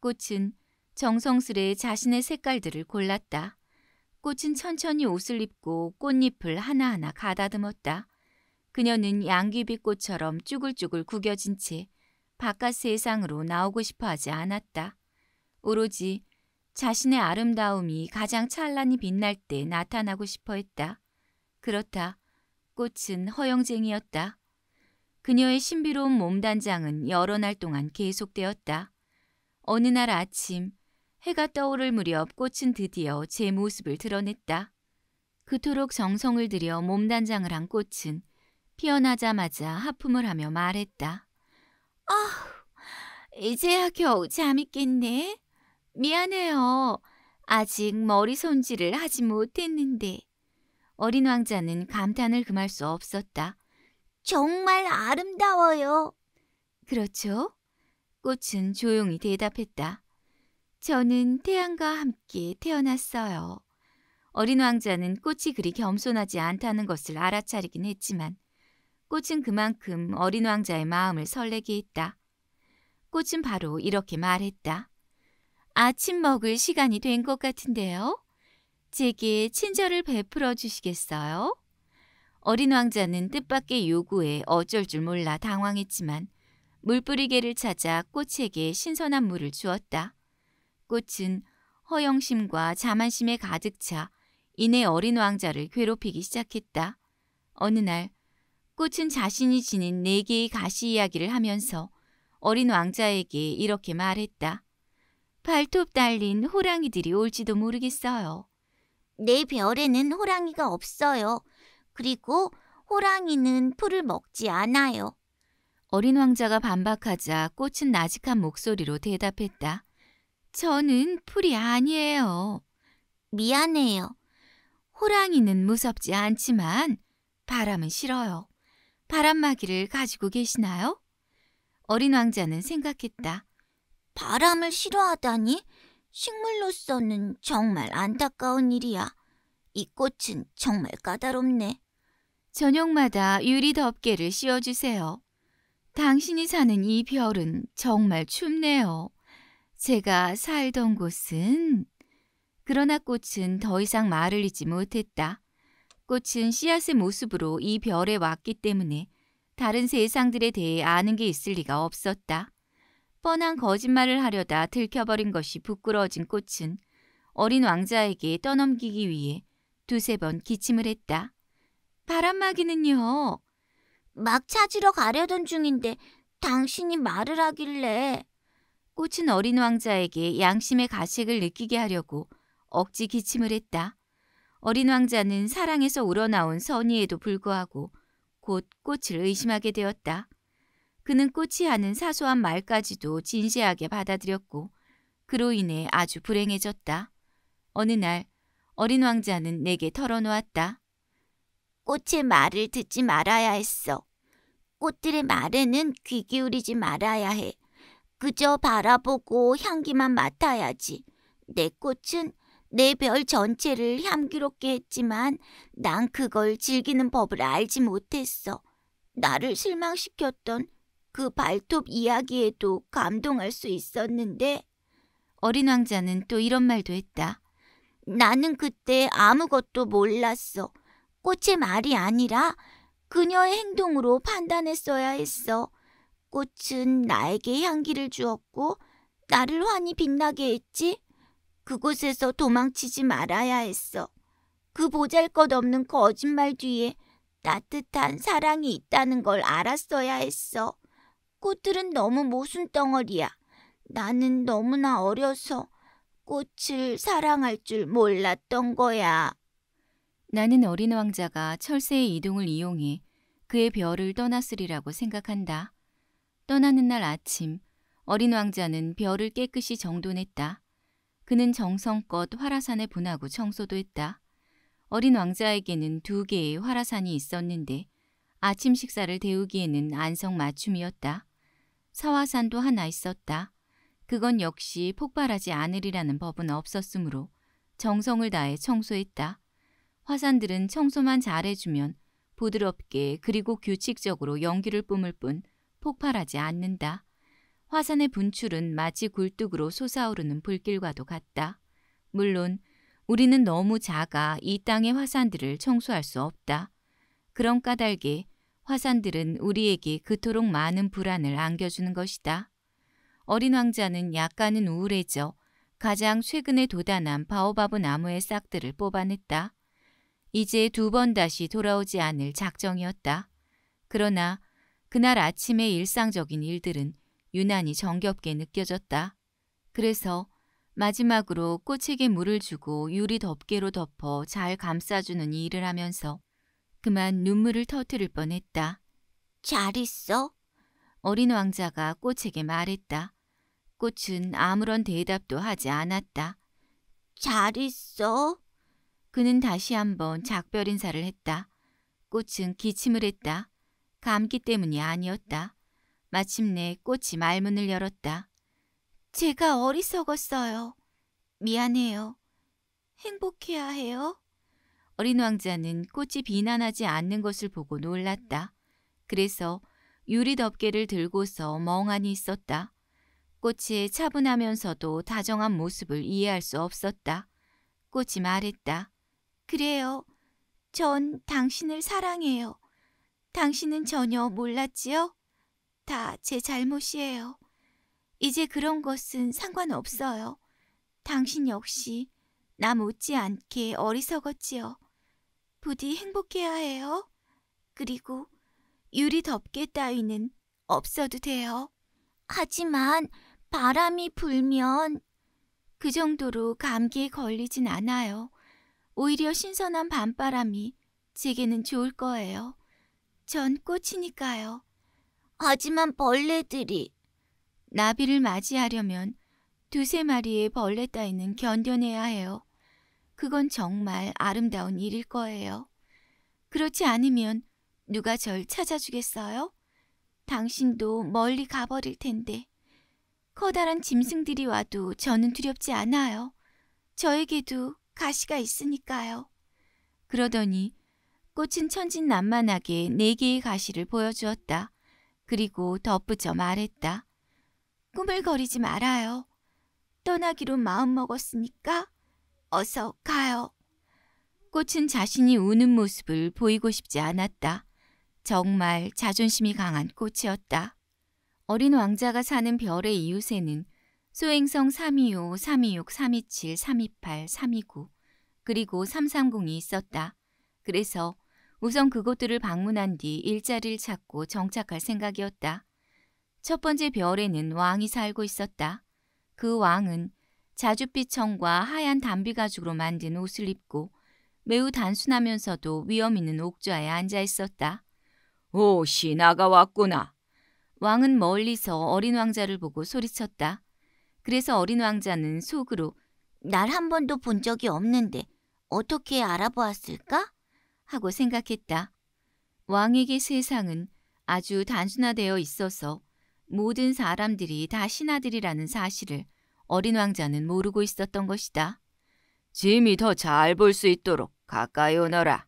꽃은 정성스레 자신의 색깔들을 골랐다. 꽃은 천천히 옷을 입고 꽃잎을 하나하나 가다듬었다. 그녀는 양귀비 꽃처럼 쭈글쭈글 구겨진 채 바깥 세상으로 나오고 싶어 하지 않았다. 오로지 자신의 아름다움이 가장 찬란히 빛날 때 나타나고 싶어 했다. 그렇다. 꽃은 허영쟁이였다. 그녀의 신비로운 몸단장은 여러 날 동안 계속되었다. 어느 날 아침 해가 떠오를 무렵 꽃은 드디어 제 모습을 드러냈다. 그토록 정성을 들여 몸단장을 한 꽃은 피어나자마자 하품을 하며 말했다. 아, 어, 이제야 겨우 잠이 깼네. 미안해요. 아직 머리 손질을 하지 못했는데. 어린 왕자는 감탄을 금할 수 없었다. 정말 아름다워요. 그렇죠? 꽃은 조용히 대답했다. 저는 태양과 함께 태어났어요. 어린 왕자는 꽃이 그리 겸손하지 않다는 것을 알아차리긴 했지만 꽃은 그만큼 어린 왕자의 마음을 설레게 했다. 꽃은 바로 이렇게 말했다. 아침 먹을 시간이 된 것 같은데요? 제게 친절을 베풀어 주시겠어요? 어린 왕자는 뜻밖의 요구에 어쩔 줄 몰라 당황했지만 물뿌리개를 찾아 꽃에게 신선한 물을 주었다. 꽃은 허영심과 자만심에 가득 차 이내 어린 왕자를 괴롭히기 시작했다. 어느 날 꽃은 자신이 지닌 네 개의 가시 이야기를 하면서 어린 왕자에게 이렇게 말했다. 발톱 달린 호랑이들이 올지도 모르겠어요. 내 별에는 호랑이가 없어요. 그리고 호랑이는 풀을 먹지 않아요. 어린 왕자가 반박하자 꽃은 나직한 목소리로 대답했다. 저는 풀이 아니에요. 미안해요. 호랑이는 무섭지 않지만 바람은 싫어요. 바람막이를 가지고 계시나요? 어린 왕자는 생각했다. 바람을 싫어하다니? 식물로서는 정말 안타까운 일이야. 이 꽃은 정말 까다롭네. 저녁마다 유리 덮개를 씌워주세요. 당신이 사는 이 별은 정말 춥네요. 제가 살던 곳은 그러나 꽃은 더 이상 말을 잇지 못했다. 꽃은 씨앗의 모습으로 이 별에 왔기 때문에 다른 세상들에 대해 아는 게 있을 리가 없었다. 뻔한 거짓말을 하려다 들켜버린 것이 부끄러워진 꽃은 어린 왕자에게 떠넘기기 위해 두세 번 기침을 했다. 바람막이는요. 막 찾으러 가려던 중인데 당신이 말을 하길래 꽃은 어린 왕자에게 양심의 가책을 느끼게 하려고 억지 기침을 했다. 어린 왕자는 사랑에서 우러나온 선의에도 불구하고 곧 꽃을 의심하게 되었다. 그는 꽃이 하는 사소한 말까지도 진지하게 받아들였고 그로 인해 아주 불행해졌다. 어느 날 어린 왕자는 내게 털어놓았다. 꽃의 말을 듣지 말아야 했어. 꽃들의 말에는 귀 기울이지 말아야 해. 그저 바라보고 향기만 맡아야지. 내 꽃은 내 별 전체를 향기롭게 했지만 난 그걸 즐기는 법을 알지 못했어. 나를 실망시켰던 그 발톱 이야기에도 감동할 수 있었는데 어린 왕자는 또 이런 말도 했다. 나는 그때 아무것도 몰랐어. 꽃의 말이 아니라 그녀의 행동으로 판단했어야 했어. 꽃은 나에게 향기를 주었고 나를 환히 빛나게 했지. 그곳에서 도망치지 말아야 했어. 그 보잘것없는 거짓말 뒤에 따뜻한 사랑이 있다는 걸 알았어야 했어. 꽃들은 너무 모순덩어리야. 나는 너무나 어려서 꽃을 사랑할 줄 몰랐던 거야. 나는 어린 왕자가 철새의 이동을 이용해 그의 별을 떠났으리라고 생각한다. 떠나는 날 아침, 어린 왕자는 별을 깨끗이 정돈했다. 그는 정성껏 화라산에 분하고 청소도 했다. 어린 왕자에게는 두 개의 화라산이 있었는데 아침 식사를 데우기에는 안성맞춤이었다. 사화산도 하나 있었다. 그건 역시 폭발하지 않으리라는 법은 없었으므로 정성을 다해 청소했다. 화산들은 청소만 잘해주면 부드럽게 그리고 규칙적으로 연기를 뿜을 뿐 폭발하지 않는다. 화산의 분출은 마치 굴뚝으로 솟아오르는 불길과도 같다. 물론 우리는 너무 작아 이 땅의 화산들을 청소할 수 없다. 그런 까닭에 화산들은 우리에게 그토록 많은 불안을 안겨주는 것이다. 어린 왕자는 약간은 우울해져 가장 최근에 도단한 바오바브 나무의 싹들을 뽑아냈다. 이제 두 번 다시 돌아오지 않을 작정이었다. 그러나 그날 아침의 일상적인 일들은 유난히 정겹게 느껴졌다. 그래서 마지막으로 꽃에게 물을 주고 유리 덮개로 덮어 잘 감싸주는 일을 하면서 그만 눈물을 터뜨릴 뻔했다. 잘 있어? 어린 왕자가 꽃에게 말했다. 꽃은 아무런 대답도 하지 않았다. 잘 있어? 그는 다시 한 번 작별 인사를 했다. 꽃은 기침을 했다. 감기 때문이 아니었다. 마침내 꽃이 말문을 열었다. 제가 어리석었어요. 미안해요. 행복해야 해요. 어린 왕자는 꽃이 비난하지 않는 것을 보고 놀랐다. 그래서 유리 덮개를 들고서 멍하니 있었다. 꽃이 차분하면서도 다정한 모습을 이해할 수 없었다. 꽃이 말했다. 그래요. 전 당신을 사랑해요. 당신은 전혀 몰랐지요? 다 제 잘못이에요. 이제 그런 것은 상관없어요. 당신 역시 나 못지않게 어리석었지요. 부디 행복해야 해요. 그리고 유리 덮개 따위는 없어도 돼요. 하지만 바람이 불면 그 정도로 감기에 걸리진 않아요. 오히려 신선한 밤바람이 제게는 좋을 거예요. 전 꽃이니까요. 하지만 벌레들이 나비를 맞이하려면 두세 마리의 벌레 따위는 견뎌내야 해요. 그건 정말 아름다운 일일 거예요. 그렇지 않으면 누가 절 찾아주겠어요? 당신도 멀리 가버릴 텐데. 커다란 짐승들이 와도 저는 두렵지 않아요. 저에게도 가시가 있으니까요. 그러더니 꽃은 천진난만하게 네 개의 가시를 보여주었다. 그리고 덧붙여 말했다. 꿈을 거리지 말아요. 떠나기로 마음먹었으니까 어서 가요. 꽃은 자신이 우는 모습을 보이고 싶지 않았다. 정말 자존심이 강한 꽃이었다. 어린 왕자가 사는 별의 이웃에는 소행성 325, 326, 327, 328, 329 그리고 330이 있었다. 그래서 우선 그곳들을 방문한 뒤 일자리를 찾고 정착할 생각이었다. 첫 번째 별에는 왕이 살고 있었다. 그 왕은 자줏빛 청과 하얀 담비 가죽으로 만든 옷을 입고 매우 단순하면서도 위험 있는 옥좌에 앉아 있었다. 오, 신 나가왔구나. 왕은 멀리서 어린 왕자를 보고 소리쳤다. 그래서 어린 왕자는 속으로 날 한 번도 본 적이 없는데 어떻게 알아보았을까? 하고 생각했다. 왕에게 세상은 아주 단순화되어 있어서 모든 사람들이 다 신하들이라는 사실을 어린 왕자는 모르고 있었던 것이다. 짐이 더 잘 볼 수 있도록 가까이 오너라.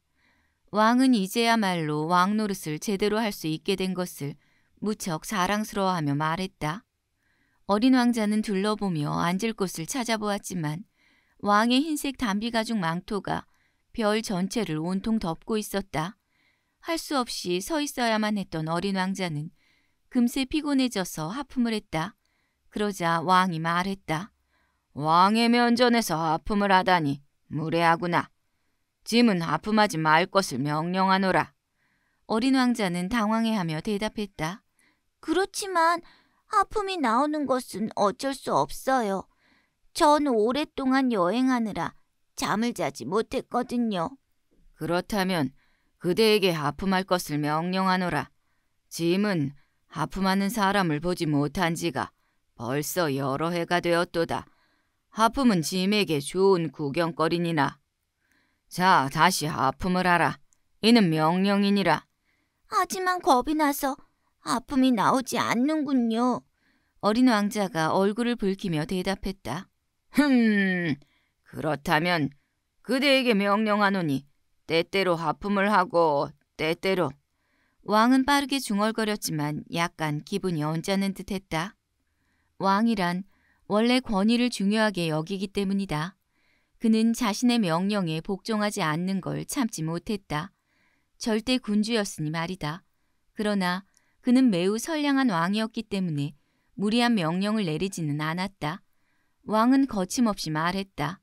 왕은 이제야말로 왕 노릇을 제대로 할 수 있게 된 것을 무척 자랑스러워하며 말했다. 어린 왕자는 둘러보며 앉을 곳을 찾아보았지만 왕의 흰색 담비 가죽 망토가 별 전체를 온통 덮고 있었다. 할 수 없이 서 있어야만 했던 어린 왕자는 금세 피곤해져서 하품을 했다. 그러자 왕이 말했다. 왕의 면전에서 아픔을 하다니 무례하구나. 짐은 아픔하지 말 것을 명령하노라. 어린 왕자는 당황해하며 대답했다. 그렇지만 아픔이 나오는 것은 어쩔 수 없어요. 전 오랫동안 여행하느라 잠을 자지 못했거든요. 그렇다면 그대에게 아픔할 것을 명령하노라. 짐은 아픔하는 사람을 보지 못한 지가 벌써 여러 해가 되었도다. 하품은 짐에게 좋은 구경거리니라. 자, 다시 하품을 하라. 이는 명령이니라. 하지만 겁이 나서 하품이 나오지 않는군요. 어린 왕자가 얼굴을 붉히며 대답했다. 흠, 그렇다면 그대에게 명령하노니 때때로 하품을 하고 때때로 왕은 빠르게 중얼거렸지만 약간 기분이 언짢은 듯했다. 왕이란 원래 권위를 중요하게 여기기 때문이다. 그는 자신의 명령에 복종하지 않는 걸 참지 못했다. 절대 군주였으니 말이다. 그러나 그는 매우 선량한 왕이었기 때문에 무리한 명령을 내리지는 않았다. 왕은 거침없이 말했다.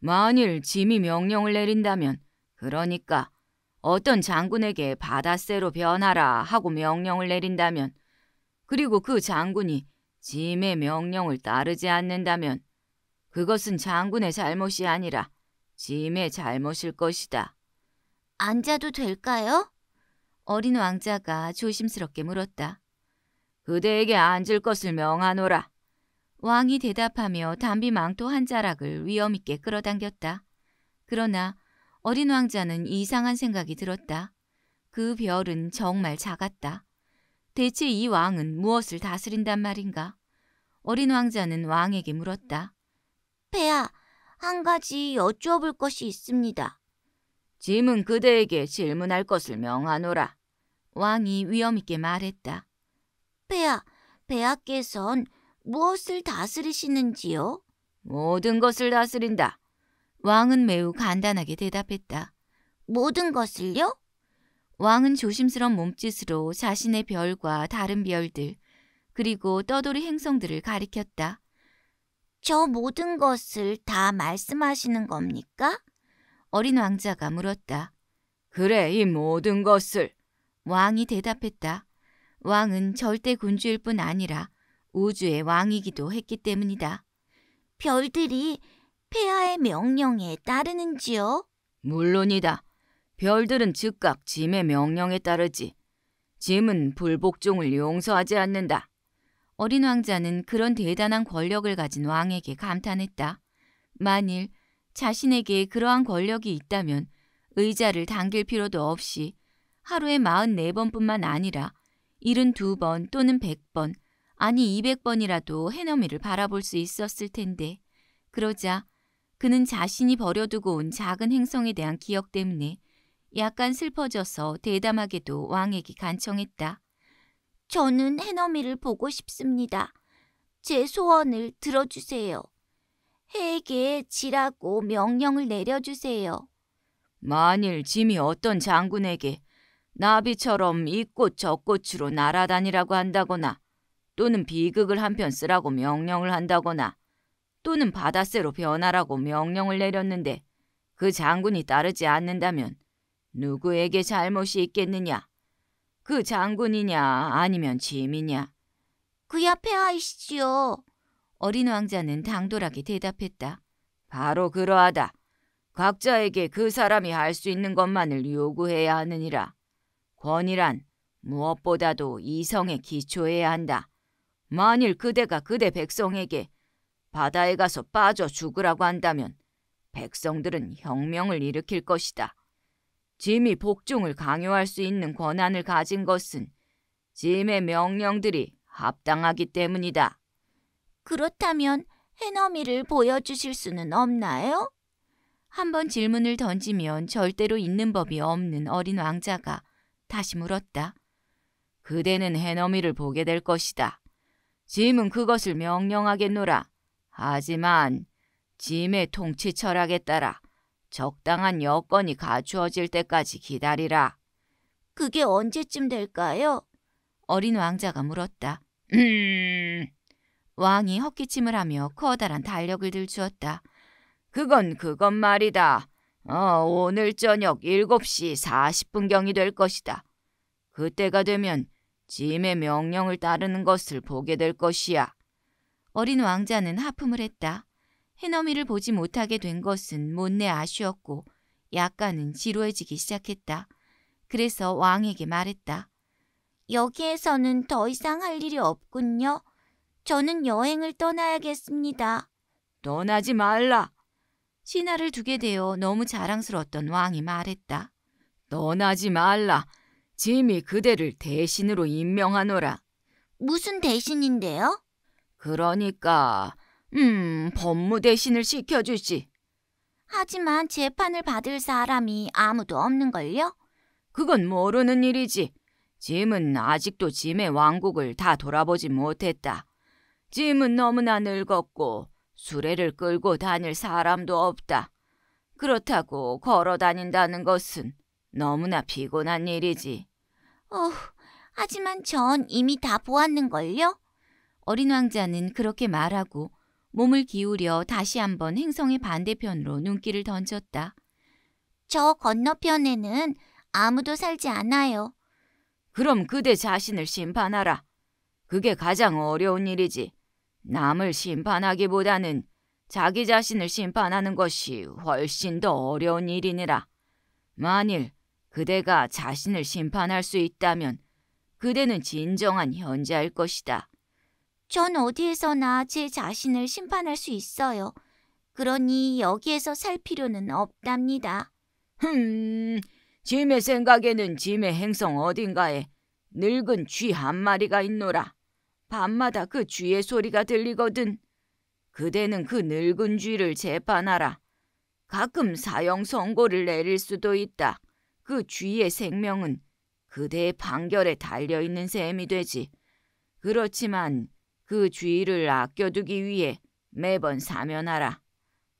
만일 짐이 명령을 내린다면 그러니까 어떤 장군에게 바다새로 변하라 하고 명령을 내린다면 그리고 그 장군이 짐의 명령을 따르지 않는다면 그것은 장군의 잘못이 아니라 짐의 잘못일 것이다. 앉아도 될까요? 어린 왕자가 조심스럽게 물었다. 그대에게 앉을 것을 명하노라. 왕이 대답하며 담비망토 한 자락을 위험있게 끌어당겼다. 그러나 어린 왕자는 이상한 생각이 들었다. 그 별은 정말 작았다. 대체 이 왕은 무엇을 다스린단 말인가? 어린 왕자는 왕에게 물었다. 폐하, 한 가지 여쭈어볼 것이 있습니다. 짐은 그대에게 질문할 것을 명하노라. 왕이 위엄있게 말했다. 폐하, 폐하께선 무엇을 다스리시는지요? 모든 것을 다스린다. 왕은 매우 간단하게 대답했다. 모든 것을요? 왕은 조심스러운 몸짓으로 자신의 별과 다른 별들 그리고 떠돌이 행성들을 가리켰다. 저 모든 것을 다 말씀하시는 겁니까? 어린 왕자가 물었다. 그래, 이 모든 것을. 왕이 대답했다. 왕은 절대 군주일 뿐 아니라 우주의 왕이기도 했기 때문이다. 별들이 폐하의 명령에 따르는지요? 물론이다. 별들은 즉각 짐의 명령에 따르지. 짐은 불복종을 용서하지 않는다. 어린 왕자는 그런 대단한 권력을 가진 왕에게 감탄했다. 만일 자신에게 그러한 권력이 있다면 의자를 당길 필요도 없이 하루에 44번뿐만 아니라 72번 또는 100번 아니 200번이라도 해너미를 바라볼 수 있었을 텐데 그러자 그는 자신이 버려두고 온 작은 행성에 대한 기억 때문에 약간 슬퍼져서 대담하게도 왕에게 간청했다. 저는 해넘이를 보고 싶습니다. 제 소원을 들어주세요. 해에게 지라고 명령을 내려주세요. 만일 짐이 어떤 장군에게 나비처럼 이 꽃 저 꽃으로 날아다니라고 한다거나 또는 비극을 한 편 쓰라고 명령을 한다거나 또는 바다새로 변하라고 명령을 내렸는데 그 장군이 따르지 않는다면 누구에게 잘못이 있겠느냐? 그 장군이냐 아니면 짐이냐? 그 옆에 아이시지요. 어린 왕자는 당돌하게 대답했다. 바로 그러하다. 각자에게 그 사람이 할 수 있는 것만을 요구해야 하느니라. 권이란 무엇보다도 이성에 기초해야 한다. 만일 그대가 그대 백성에게 바다에 가서 빠져 죽으라고 한다면 백성들은 혁명을 일으킬 것이다. 짐이 복종을 강요할 수 있는 권한을 가진 것은 짐의 명령들이 합당하기 때문이다. 그렇다면 해너미를 보여주실 수는 없나요? 한번 질문을 던지면 절대로 있는 법이 없는 어린 왕자가 다시 물었다. 그대는 해너미를 보게 될 것이다. 짐은 그것을 명령하겠노라. 하지만 짐의 통치 철학에 따라 적당한 여건이 갖추어질 때까지 기다리라. 그게 언제쯤 될까요? 어린 왕자가 물었다. 음... 왕이 헛기침을 하며 커다란 달력을 들추었다 그건 그것 말이다. 어, 오늘 저녁 7시 40분경이 될 것이다. 그때가 되면 짐의 명령을 따르는 것을 보게 될 것이야. 어린 왕자는 하품을 했다. 해넘미를 보지 못하게 된 것은 못내 아쉬웠고 약간은 지루해지기 시작했다. 그래서 왕에게 말했다. 여기에서는 더 이상 할 일이 없군요. 저는 여행을 떠나야겠습니다. 떠나지 말라. 신하를 두게 되어 너무 자랑스러웠던 왕이 말했다. 떠나지 말라. 짐이 그대를 대신으로 임명하노라. 무슨 대신인데요? 그러니까 음, 법무 대신을 시켜주지. 하지만 재판을 받을 사람이 아무도 없는걸요? 그건 모르는 일이지. 짐은 아직도 짐의 왕국을 다 돌아보지 못했다. 짐은 너무나 늙었고 수레를 끌고 다닐 사람도 없다. 그렇다고 걸어 다닌다는 것은 너무나 피곤한 일이지. 어, 하지만 전 이미 다 보았는걸요? 어린 왕자는 그렇게 말하고 몸을 기울여 다시 한번 행성의 반대편으로 눈길을 던졌다. 저 건너편에는 아무도 살지 않아요. 그럼 그대 자신을 심판하라. 그게 가장 어려운 일이지. 남을 심판하기보다는 자기 자신을 심판하는 것이 훨씬 더 어려운 일이니라. 만일 그대가 자신을 심판할 수 있다면 그대는 진정한 현자일 것이다. 전 어디에서나 제 자신을 심판할 수 있어요. 그러니 여기에서 살 필요는 없답니다. 흠, 짐의 생각에는 짐의 행성 어딘가에 늙은 쥐 한 마리가 있노라. 밤마다 그 쥐의 소리가 들리거든. 그대는 그 늙은 쥐를 재판하라. 가끔 사형 선고를 내릴 수도 있다. 그 쥐의 생명은 그대의 판결에 달려있는 셈이 되지. 그렇지만 그주의를 아껴두기 위해 매번 사면하라.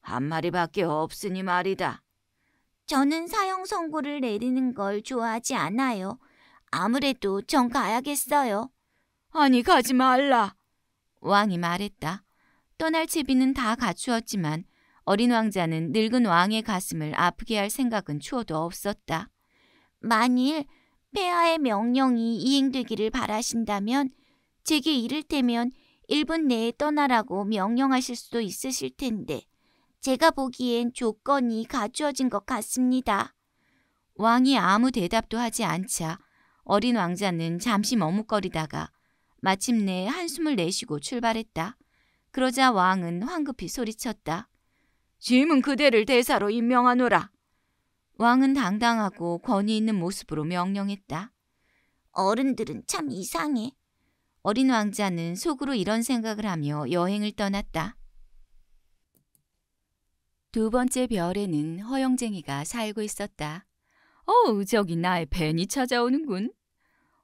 한 마리밖에 없으니 말이다. 저는 사형 선고를 내리는 걸 좋아하지 않아요. 아무래도 전 가야겠어요. 아니 가지 말라. 왕이 말했다. 떠날 채비는 다 갖추었지만 어린 왕자는 늙은 왕의 가슴을 아프게 할 생각은 추호도 없었다. 만일 폐하의 명령이 이행되기를 바라신다면 제게 이를테면 1분 내에 떠나라고 명령하실 수도 있으실 텐데 제가 보기엔 조건이 갖추어진 것 같습니다. 왕이 아무 대답도 하지 않자 어린 왕자는 잠시 머뭇거리다가 마침내 한숨을 내쉬고 출발했다. 그러자 왕은 황급히 소리쳤다. 짐은 그대를 대사로 임명하노라. 왕은 당당하고 권위 있는 모습으로 명령했다. 어른들은 참 이상해. 어린 왕자는 속으로 이런 생각을 하며 여행을 떠났다. 두 번째 별에는 허영쟁이가 살고 있었다. 어우, 저기 나의 벤이 찾아오는군.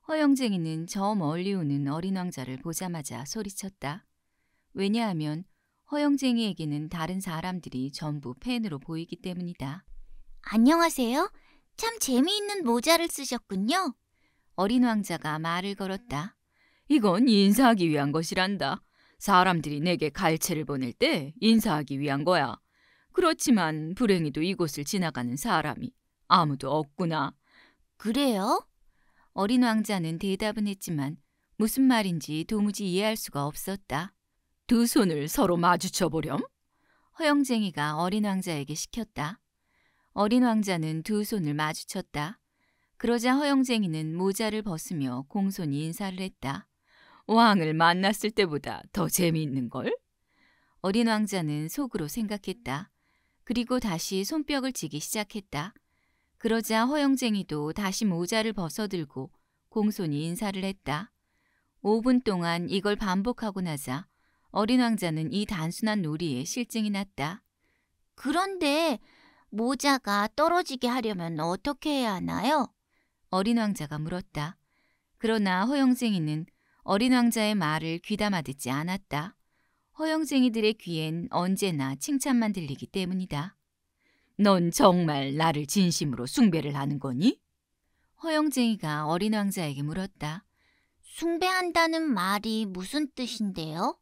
허영쟁이는 저 멀리 오는 어린 왕자를 보자마자 소리쳤다. 왜냐하면 허영쟁이에게는 다른 사람들이 전부 팬으로 보이기 때문이다. 안녕하세요. 참 재미있는 모자를 쓰셨군요. 어린 왕자가 말을 걸었다. 이건 인사하기 위한 것이란다. 사람들이 내게 갈채를 보낼 때 인사하기 위한 거야. 그렇지만 불행히도 이곳을 지나가는 사람이 아무도 없구나. 그래요? 어린 왕자는 대답은 했지만 무슨 말인지 도무지 이해할 수가 없었다. 두 손을 서로 마주쳐 보렴. 허영쟁이가 어린 왕자에게 시켰다. 어린 왕자는 두 손을 마주쳤다. 그러자 허영쟁이는 모자를 벗으며 공손히 인사를 했다. 왕을 만났을 때보다 더 재미있는 걸? 어린 왕자는 속으로 생각했다. 그리고 다시 손뼉을 치기 시작했다. 그러자 허영쟁이도 다시 모자를 벗어들고 공손히 인사를 했다. 5분 동안 이걸 반복하고 나자 어린 왕자는 이 단순한 놀이에 실증이 났다. 그런데 모자가 떨어지게 하려면 어떻게 해야 하나요? 어린 왕자가 물었다. 그러나 허영쟁이는 어린 왕자의 말을 귀담아 듣지 않았다. 허영쟁이들의 귀엔 언제나 칭찬만 들리기 때문이다. 넌 정말 나를 진심으로 숭배를 하는 거니? 허영쟁이가 어린 왕자에게 물었다. 숭배한다는 말이 무슨 뜻인데요?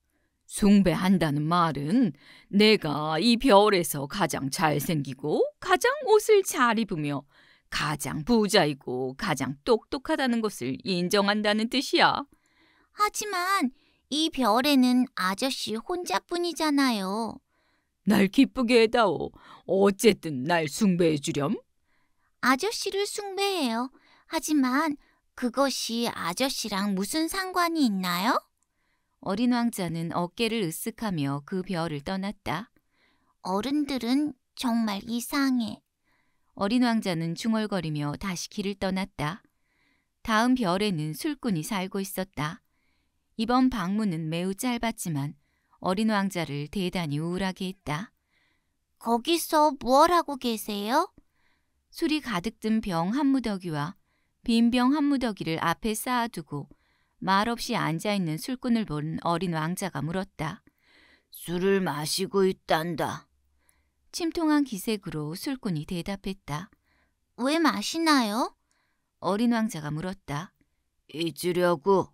숭배한다는 말은 내가 이 별에서 가장 잘생기고 가장 옷을 잘 입으며 가장 부자이고 가장 똑똑하다는 것을 인정한다는 뜻이야. 하지만 이 별에는 아저씨 혼자뿐이잖아요. 날 기쁘게 해다오. 어쨌든 날 숭배해 주렴. 아저씨를 숭배해요. 하지만 그것이 아저씨랑 무슨 상관이 있나요? 어린 왕자는 어깨를 으쓱하며 그 별을 떠났다. 어른들은 정말 이상해. 어린 왕자는 중얼거리며 다시 길을 떠났다. 다음 별에는 술꾼이 살고 있었다. 이번 방문은 매우 짧았지만 어린 왕자를 대단히 우울하게 했다. 거기서 무얼 하고 계세요? 술이 가득 든 병 한 무더기와 빈 병 한 무더기를 앞에 쌓아두고 말없이 앉아있는 술꾼을 본 어린 왕자가 물었다. 술을 마시고 있단다. 침통한 기색으로 술꾼이 대답했다. 왜 마시나요? 어린 왕자가 물었다. 잊으려고.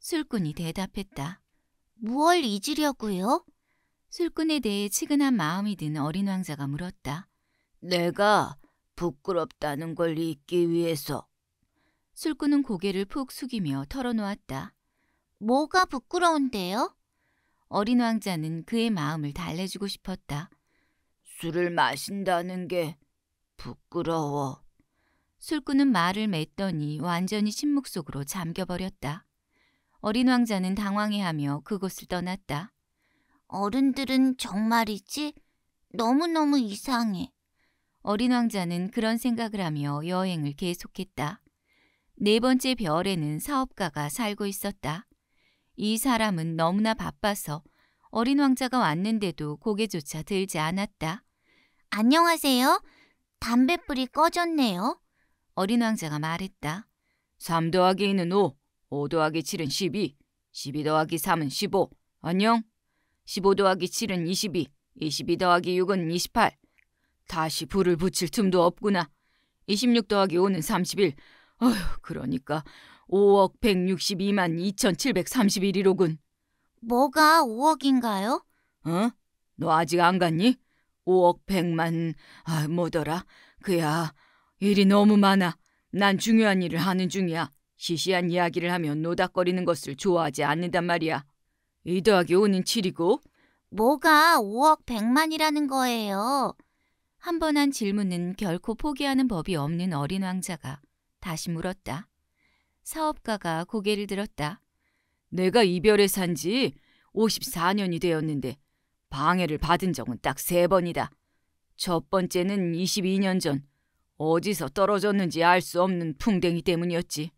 술꾼이 대답했다. 무얼 잊으려고요? 술꾼에 대해 치근한 마음이 든 어린 왕자가 물었다. 내가 부끄럽다는 걸 잊기 위해서. 술꾼은 고개를 푹 숙이며 털어놓았다. 뭐가 부끄러운데요? 어린 왕자는 그의 마음을 달래주고 싶었다. 술을 마신다는 게 부끄러워. 술꾼은 말을 맺더니 완전히 침묵 속으로 잠겨버렸다. 어린 왕자는 당황해하며 그곳을 떠났다. 어른들은 정말이지? 너무너무 이상해. 어린 왕자는 그런 생각을 하며 여행을 계속했다. 네 번째 별에는 사업가가 살고 있었다. 이 사람은 너무나 바빠서 어린 왕자가 왔는데도 고개조차 들지 않았다. 안녕하세요. 담뱃불이 꺼졌네요. 어린 왕자가 말했다. 3 더하기 2는 5. 5 더하기 7은 12, 12 더하기 3은 15, 안녕? 15 더하기 7은 22, 22 더하기 6은 28. 다시 불을 붙일 틈도 없구나. 26 더하기 5는 31. 어휴, 그러니까 5억 162만 2731이로군. 뭐가 5억인가요? 어? 너 아직 안 갔니? 5억 100만... 아, 뭐더라? 그야, 일이 너무 많아. 난 중요한 일을 하는 중이야. 시시한 이야기를 하며 노닥거리는 것을 좋아하지 않는단 말이야. 2 더하기 5는 7이고 뭐가 5억 100만이라는 거예요? 한 번 한 질문은 결코 포기하는 법이 없는 어린 왕자가 다시 물었다. 사업가가 고개를 들었다. 내가 이별해 산지 54년이 되었는데 방해를 받은 적은 딱 세 번이다. 첫 번째는 22년 전 어디서 떨어졌는지 알 수 없는 풍뎅이 때문이었지.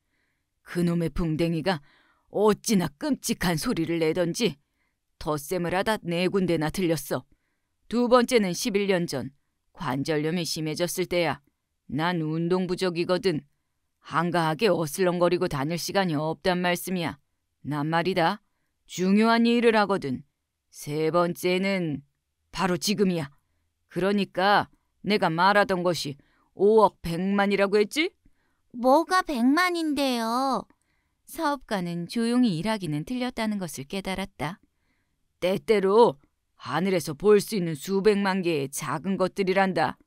그놈의 붕댕이가 어찌나 끔찍한 소리를 내던지 덧셈을 하다 네 군데나 들렸어. 두 번째는 11년 전 관절염이 심해졌을 때야. 난 운동 부족이거든. 한가하게 어슬렁거리고 다닐 시간이 없단 말씀이야. 난 말이다. 중요한 일을 하거든. 세 번째는 바로 지금이야. 그러니까 내가 말하던 것이 5억 100만이라고 했지? 뭐가 백만인데요? 사업가는 조용히 일하기는 틀렸다는 것을 깨달았다. 때때로 하늘에서 볼 수 있는 수백만 개의 작은 것들이란다.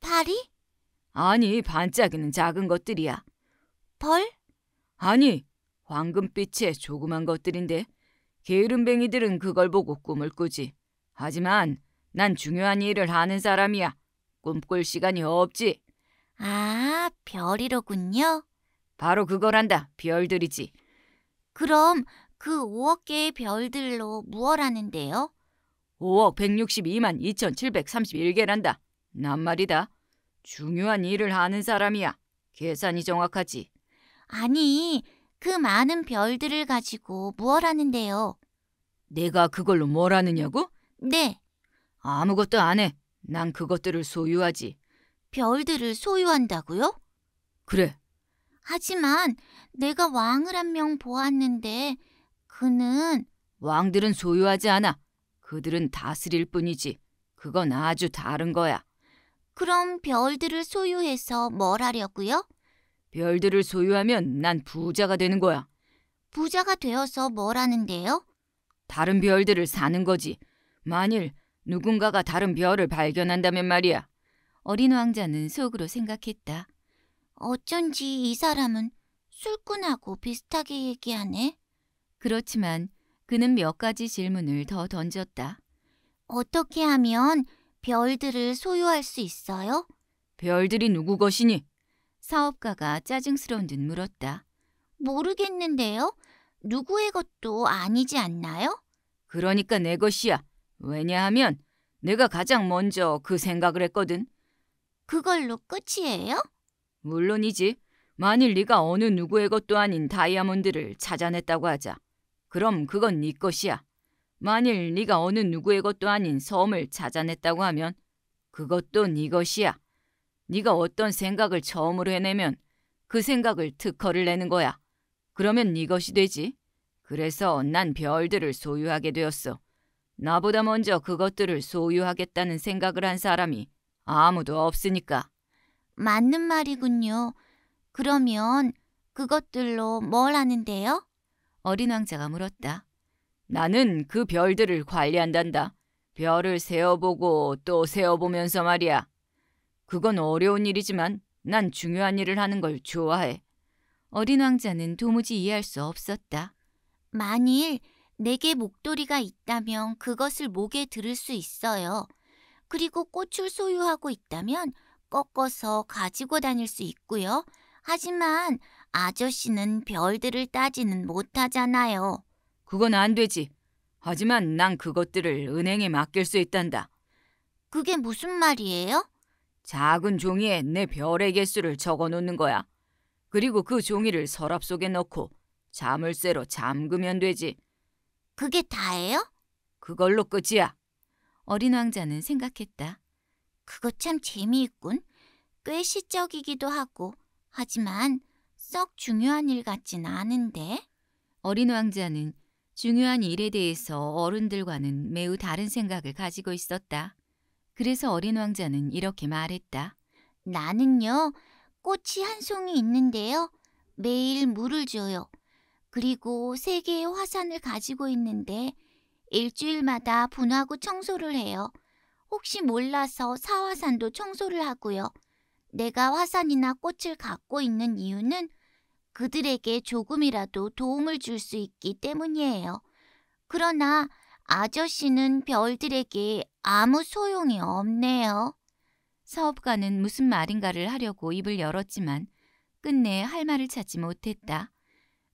파리? 아니, 반짝이는 작은 것들이야. 벌? 아니, 황금빛의 조그만 것들인데 게으름뱅이들은 그걸 보고 꿈을 꾸지. 하지만 난 중요한 일을 하는 사람이야. 꿈꿀 시간이 없지. 아, 별이로군요. 바로 그거란다. 별들이지. 그럼 그 5억 개의 별들로 무엇하는데요? 5억 162만 2731개란다. 난 말이다. 중요한 일을 하는 사람이야. 계산이 정확하지. 아니, 그 많은 별들을 가지고 무엇하는데요? 내가 그걸로 뭘 하느냐고? 네, 아무것도 안 해. 난 그것들을 소유하지. 별들을 소유한다고요? 그래. 하지만 내가 왕을 한 명 보았는데 그는 왕들은 소유하지 않아. 그들은 다스릴 뿐이지. 그건 아주 다른 거야. 그럼 별들을 소유해서 뭘 하려고요? 별들을 소유하면 난 부자가 되는 거야. 부자가 되어서 뭘 하는데요? 다른 별들을 사는 거지. 만일 누군가가 다른 별을 발견한다면 말이야. 어린 왕자는 속으로 생각했다. 어쩐지 이 사람은 술꾼하고 비슷하게 얘기하네. 그렇지만 그는 몇 가지 질문을 더 던졌다. 어떻게 하면 별들을 소유할 수 있어요? 별들이 누구 것이니? 사업가가 짜증스러운 듯 물었다. 모르겠는데요. 누구의 것도 아니지 않나요? 그러니까 내 것이야. 왜냐하면 내가 가장 먼저 그 생각을 했거든. 그걸로 끝이에요? 물론이지. 만일 네가 어느 누구의 것도 아닌 다이아몬드를 찾아냈다고 하자. 그럼 그건 네 것이야. 만일 네가 어느 누구의 것도 아닌 섬을 찾아냈다고 하면 그것도 네 것이야. 네가 어떤 생각을 처음으로 해내면 그 생각을 특허를 내는 거야. 그러면 네 것이 되지. 그래서 난 별들을 소유하게 되었어. 나보다 먼저 그것들을 소유하겠다는 생각을 한 사람이 아무도 없으니까. 맞는 말이군요. 그러면 그것들로 뭘 하는데요? 어린 왕자가 물었다. 나는 그 별들을 관리한단다. 별을 세어보고 또 세어보면서 말이야. 그건 어려운 일이지만 난 중요한 일을 하는 걸 좋아해. 어린 왕자는 도무지 이해할 수 없었다. 만일 내게 목도리가 있다면 그것을 목에 들을 수 있어요. 그리고 꽃을 소유하고 있다면 꺾어서 가지고 다닐 수 있고요. 하지만 아저씨는 별들을 따지는 못하잖아요. 그건 안 되지. 하지만 난 그것들을 은행에 맡길 수 있단다. 그게 무슨 말이에요? 작은 종이에 내 별의 개수를 적어 놓는 거야. 그리고 그 종이를 서랍 속에 넣고 자물쇠로 잠그면 되지. 그게 다예요? 그걸로 끝이야. 어린 왕자는 생각했다. 그거 참 재미있군. 꽤 시적이기도 하고 하지만 썩 중요한 일 같진 않은데. 어린 왕자는 중요한 일에 대해서 어른들과는 매우 다른 생각을 가지고 있었다. 그래서 어린 왕자는 이렇게 말했다. 나는요, 꽃이 한 송이 있는데요. 매일 물을 줘요. 그리고 세 개의 화산을 가지고 있는데 일주일마다 분화구 청소를 해요. 혹시 몰라서 사화산도 청소를 하고요. 내가 화산이나 꽃을 갖고 있는 이유는 그들에게 조금이라도 도움을 줄 수 있기 때문이에요. 그러나 아저씨는 별들에게 아무 소용이 없네요. 사업가는 무슨 말인가를 하려고 입을 열었지만 끝내 할 말을 찾지 못했다.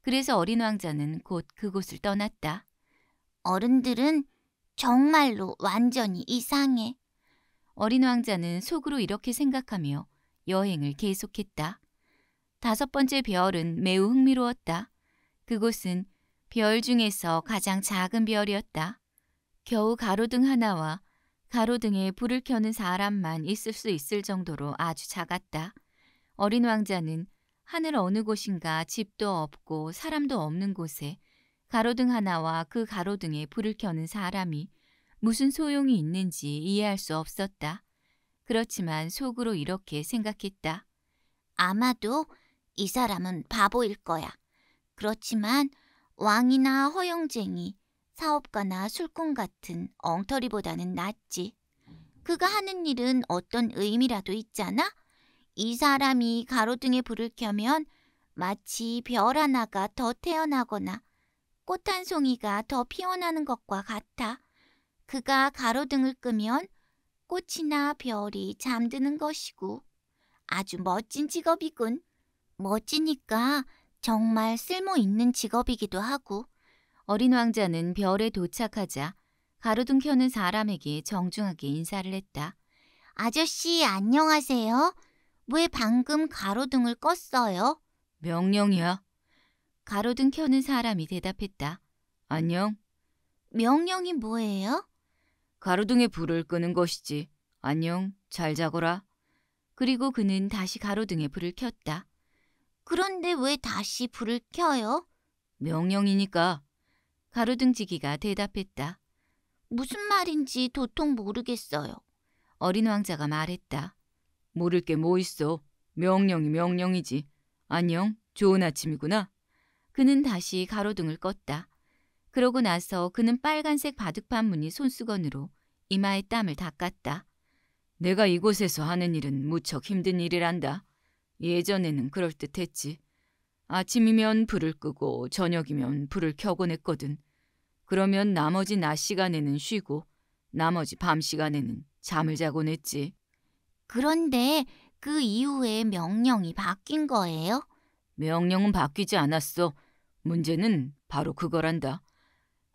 그래서 어린 왕자는 곧 그곳을 떠났다. 어른들은 정말로 완전히 이상해. 어린 왕자는 속으로 이렇게 생각하며 여행을 계속했다. 다섯 번째 별은 매우 흥미로웠다. 그곳은 별 중에서 가장 작은 별이었다. 겨우 가로등 하나와 가로등에 불을 켜는 사람만 있을 수 있을 정도로 아주 작았다. 어린 왕자는 하늘 어느 곳인가 집도 없고 사람도 없는 곳에 가로등 하나와 그 가로등에 불을 켜는 사람이 무슨 소용이 있는지 이해할 수 없었다. 그렇지만 속으로 이렇게 생각했다. 아마도 이 사람은 바보일 거야. 그렇지만 왕이나 허영쟁이, 사업가나 술꾼 같은 엉터리보다는 낫지. 그가 하는 일은 어떤 의미라도 있잖아? 이 사람이 가로등에 불을 켜면 마치 별 하나가 더 태어나거나 꽃한 송이가 더 피어나는 것과 같아. 그가 가로등을 끄면 꽃이나 별이 잠드는 것이고 아주 멋진 직업이군. 멋지니까 정말 쓸모 있는 직업이기도 하고 어린 왕자는 별에 도착하자 가로등 켜는 사람에게 정중하게 인사를 했다. 아저씨 안녕하세요. 왜 방금 가로등을 껐어요? 명령이야. 가로등 켜는 사람이 대답했다. 안녕. 명령이 뭐예요? 가로등에 불을 끄는 것이지. 안녕, 잘 자거라. 그리고 그는 다시 가로등에 불을 켰다. 그런데 왜 다시 불을 켜요? 명령이니까. 가로등지기가 대답했다. 무슨 말인지 도통 모르겠어요. 어린 왕자가 말했다. 모를 게 뭐 있어. 명령이 명령이지. 안녕, 좋은 아침이구나. 그는 다시 가로등을 껐다. 그러고 나서 그는 빨간색 바둑판 무늬 손수건으로 이마에 땀을 닦았다. 내가 이곳에서 하는 일은 무척 힘든 일이란다. 예전에는 그럴듯했지. 아침이면 불을 끄고 저녁이면 불을 켜곤 했거든. 그러면 나머지 낮 시간에는 쉬고 나머지 밤 시간에는 잠을 자곤 했지. 그런데 그 이후에 명령이 바뀐 거예요? 명령은 바뀌지 않았어. 문제는 바로 그거란다.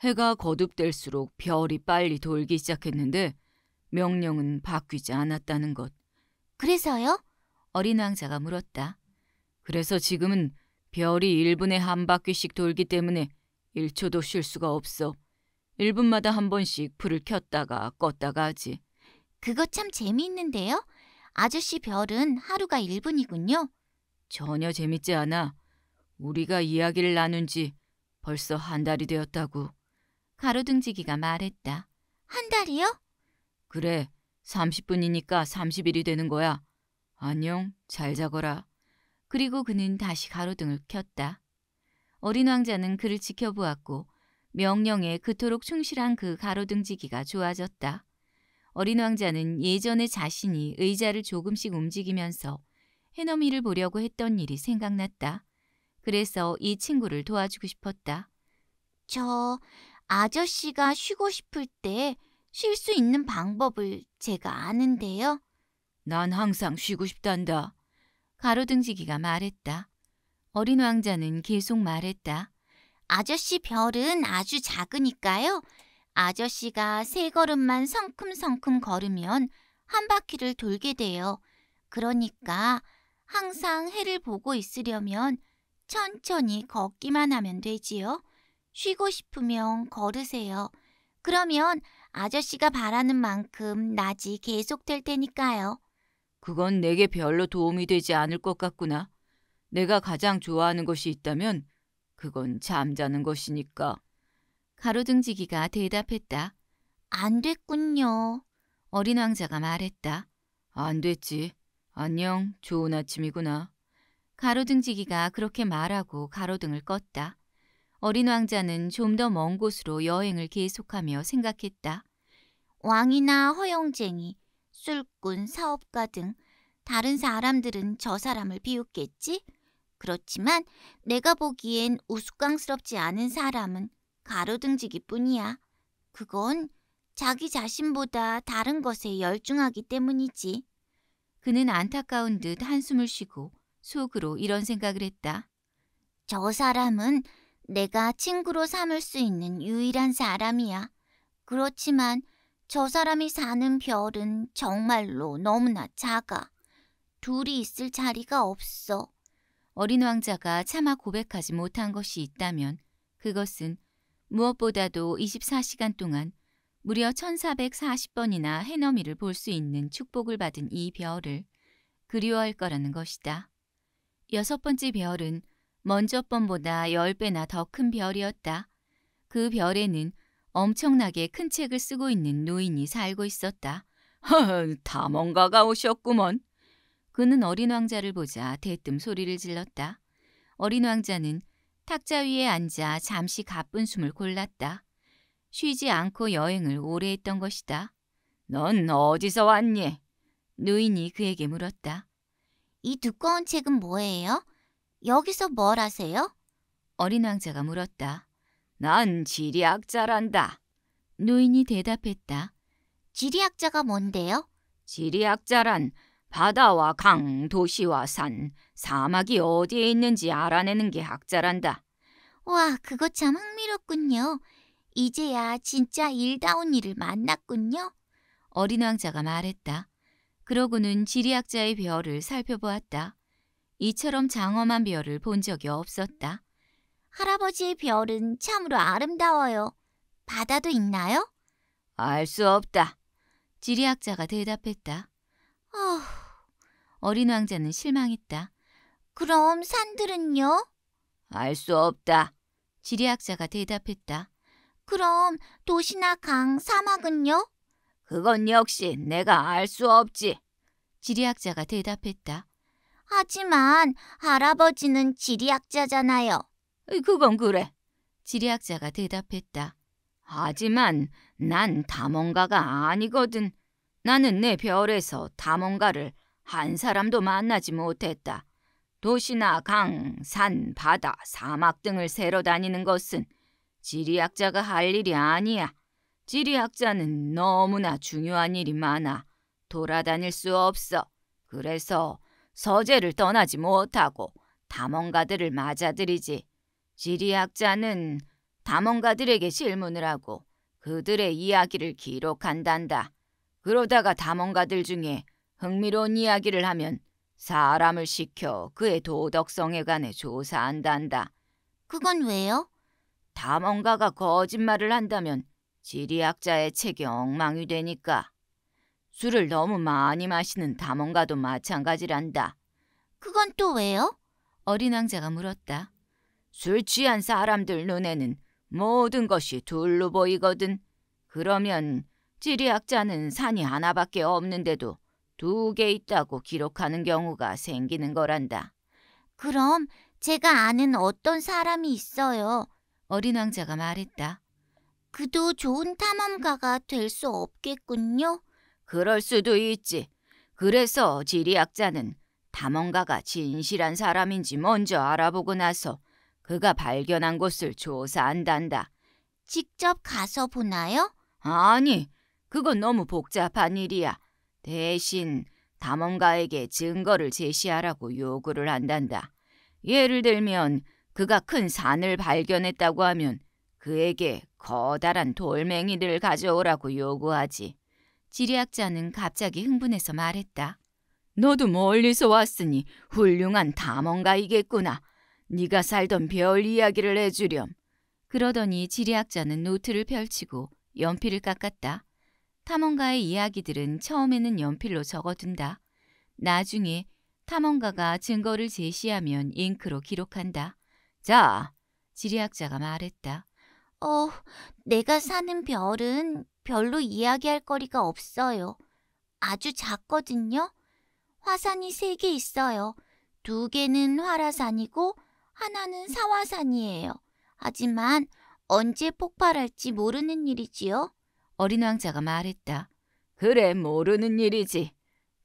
해가 거듭될수록 별이 빨리 돌기 시작했는데 명령은 바뀌지 않았다는 것. 그래서요? 어린 왕자가 물었다. 그래서 지금은 별이 1분에 한 바퀴씩 돌기 때문에 1초도 쉴 수가 없어. 1분마다 한 번씩 불을 켰다가 껐다가 하지. 그거 참 재미있는데요? 아저씨 별은 하루가 1분이군요. 전혀 재밌지 않아. 우리가 이야기를 나눈 지 벌써 한 달이 되었다고. 가로등지기가 말했다. 한 달이요? 그래, 30분이니까 30일이 되는 거야. 안녕, 잘 자거라. 그리고 그는 다시 가로등을 켰다. 어린 왕자는 그를 지켜보았고 명령에 그토록 충실한 그 가로등지기가 좋아졌다. 어린 왕자는 예전의 자신이 의자를 조금씩 움직이면서 해넘미를 보려고 했던 일이 생각났다. 그래서 이 친구를 도와주고 싶었다. 저 아저씨가 쉬고 싶을 때 쉴 수 있는 방법을 제가 아는데요. 난 항상 쉬고 싶단다. 가로등지기가 말했다. 어린 왕자는 계속 말했다. 아저씨 별은 아주 작으니까요. 아저씨가 세 걸음만 성큼성큼 걸으면 한 바퀴를 돌게 돼요. 그러니까 항상 해를 보고 있으려면 천천히 걷기만 하면 되지요. 쉬고 싶으면 걸으세요. 그러면 아저씨가 바라는 만큼 낮이 계속될 테니까요. 그건 내게 별로 도움이 되지 않을 것 같구나. 내가 가장 좋아하는 것이 있다면 그건 잠자는 것이니까. 가로등지기가 대답했다. 안 됐군요. 어린 왕자가 말했다. 안 됐지. 안녕, 좋은 아침이구나. 가로등지기가 그렇게 말하고 가로등을 껐다. 어린 왕자는 좀 더 먼 곳으로 여행을 계속하며 생각했다. 왕이나 허영쟁이, 술꾼, 사업가 등 다른 사람들은 저 사람을 비웃겠지? 그렇지만 내가 보기엔 우스꽝스럽지 않은 사람은 가로등지기뿐이야. 그건 자기 자신보다 다른 것에 열중하기 때문이지. 그는 안타까운 듯 한숨을 쉬고 속으로 이런 생각을 했다. 저 사람은 내가 친구로 삼을 수 있는 유일한 사람이야. 그렇지만 저 사람이 사는 별은 정말로 너무나 작아. 둘이 있을 자리가 없어. 어린 왕자가 차마 고백하지 못한 것이 있다면 그것은 무엇보다도 24시간 동안 무려 1440번이나 해넘이를 볼 수 있는 축복을 받은 이 별을 그리워할 거라는 것이다. 여섯 번째 별은 먼저 번보다 열배나더 큰 별이었다. 그 별에는 엄청나게 큰 책을 쓰고 있는 노인이 살고 있었다. 허허, 탐험가가 오셨구먼. 그는 어린 왕자를 보자 대뜸 소리를 질렀다. 어린 왕자는 탁자 위에 앉아 잠시 가쁜 숨을 골랐다. 쉬지 않고 여행을 오래 했던 것이다. 넌 어디서 왔니? 노인이 그에게 물었다. 이 두꺼운 책은 뭐예요? 여기서 뭘 하세요? 어린 왕자가 물었다. 난 지리학자란다. 노인이 대답했다. 지리학자가 뭔데요? 지리학자란 바다와 강, 도시와 산, 사막이 어디에 있는지 알아내는 게 학자란다. 와, 그거 참 흥미롭군요. 이제야 진짜 일다운 일을 만났군요. 어린 왕자가 말했다. 그러고는 지리학자의 별을 살펴보았다. 이처럼 장엄한 별을 본 적이 없었다. 할아버지의 별은 참으로 아름다워요. 바다도 있나요? 알 수 없다. 지리학자가 대답했다. 어후, 어린 왕자는 실망했다. 그럼 산들은요? 알 수 없다. 지리학자가 대답했다. 그럼 도시나 강, 사막은요? 그건 역시 내가 알 수 없지. 지리학자가 대답했다. 하지만 할아버지는 지리학자잖아요. 그건 그래. 지리학자가 대답했다. 하지만 난 담원가가 아니거든. 나는 내 별에서 담원가를 한 사람도 만나지 못했다. 도시나 강, 산, 바다, 사막 등을 새로 다니는 것은 지리학자가 할 일이 아니야. 지리학자는 너무나 중요한 일이 많아. 돌아다닐 수 없어. 그래서 서재를 떠나지 못하고 담원가들을 맞아들이지. 지리학자는 담원가들에게 질문을 하고 그들의 이야기를 기록한단다. 그러다가 담원가들 중에 흥미로운 이야기를 하면 사람을 시켜 그의 도덕성에 관해 조사한단다. 그건 왜요? 담원가가 거짓말을 한다면 지리학자의 책이 엉망이 되니까. 술을 너무 많이 마시는 담원가도 마찬가지란다. 그건 또 왜요? 어린 왕자가 물었다. 술 취한 사람들 눈에는 모든 것이 둘로 보이거든. 그러면 지리학자는 산이 하나밖에 없는데도 두 개 있다고 기록하는 경우가 생기는 거란다. 그럼 제가 아는 어떤 사람이 있어요. 어린 왕자가 말했다. 그도 좋은 탐험가가 될 수 없겠군요. 그럴 수도 있지. 그래서 지리학자는 탐험가가 진실한 사람인지 먼저 알아보고 나서 그가 발견한 곳을 조사한단다. 직접 가서 보나요? 아니, 그건 너무 복잡한 일이야. 대신 탐험가에게 증거를 제시하라고 요구를 한단다. 예를 들면 그가 큰 산을 발견했다고 하면 그에게 커다란 돌멩이를 가져오라고 요구하지. 지리학자는 갑자기 흥분해서 말했다. 너도 멀리서 왔으니 훌륭한 탐험가이겠구나. 네가 살던 별 이야기를 해주렴. 그러더니 지리학자는 노트를 펼치고 연필을 깎았다. 탐험가의 이야기들은 처음에는 연필로 적어둔다. 나중에 탐험가가 증거를 제시하면 잉크로 기록한다. 자, 지리학자가 말했다. 어, 내가 사는 별은 별로 이야기할 거리가 없어요. 아주 작거든요. 화산이 세 개 있어요. 두 개는 화라산이고 하나는 사화산이에요. 하지만 언제 폭발할지 모르는 일이지요. 어린 왕자가 말했다. 그래, 모르는 일이지.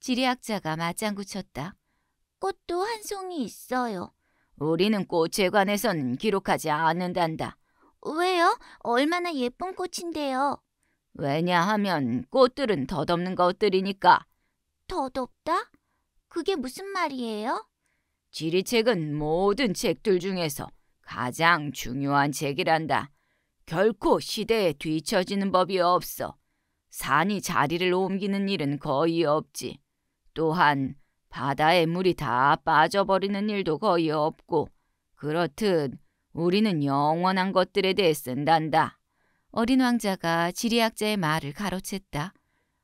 지리학자가 맞장구 쳤다. 꽃도 한 송이 있어요. 우리는 꽃에 관해선 기록하지 않는단다. 왜요? 얼마나 예쁜 꽃인데요. 왜냐하면 꽃들은 덧없는 것들이니까. 덧없다? 그게 무슨 말이에요? 지리책은 모든 책들 중에서 가장 중요한 책이란다. 결코 시대에 뒤처지는 법이 없어. 산이 자리를 옮기는 일은 거의 없지. 또한 바다에 물이 다 빠져버리는 일도 거의 없고 그렇듯 우리는 영원한 것들에 대해 쓴단다. 어린 왕자가 지리학자의 말을 가로챘다.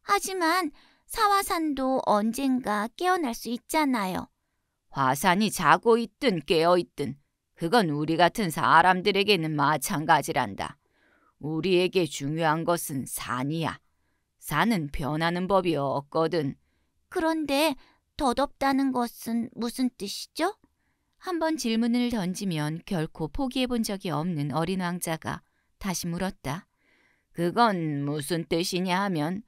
하지만 사화산도 언젠가 깨어날 수 있잖아요. 화산이 자고 있든 깨어 있든 그건 우리 같은 사람들에게는 마찬가지란다. 우리에게 중요한 것은 산이야. 산은 변하는 법이 없거든. 그런데 덧없다는 것은 무슨 뜻이죠? 한번 질문을 던지면 결코 포기해 본 적이 없는 어린 왕자가 다시 물었다. 그건 무슨 뜻이냐 하면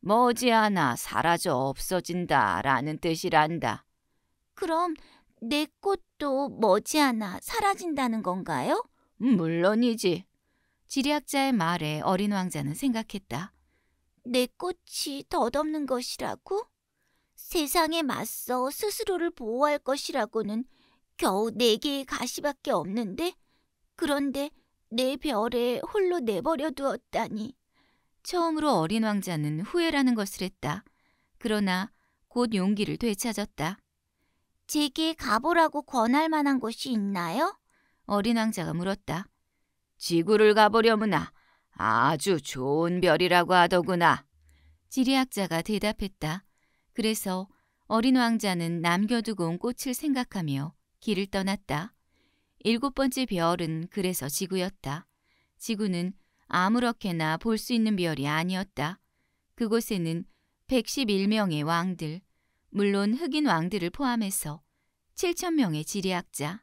머지않아 사라져 없어진다라는 뜻이란다. 그럼 내 꽃도 머지않아 사라진다는 건가요? 물론이지. 지리학자의 말에 어린 왕자는 생각했다. 내 꽃이 덧없는 것이라고? 세상에 맞서 스스로를 보호할 것이라고는 겨우 네 개의 가시밖에 없는데 그런데 내 별에 홀로 내버려 두었다니. 처음으로 어린 왕자는 후회라는 것을 했다. 그러나 곧 용기를 되찾았다. 제게 가보라고 권할 만한 곳이 있나요? 어린 왕자가 물었다. 지구를 가보려무나 아주 좋은 별이라고 하더구나. 지리학자가 대답했다. 그래서 어린 왕자는 남겨두고 온 꽃을 생각하며 길을 떠났다. 일곱 번째 별은 그래서 지구였다. 지구는 아무렇게나 볼 수 있는 별이 아니었다. 그곳에는 111명의 왕들, 물론 흑인 왕들을 포함해서 7천명의 지리학자,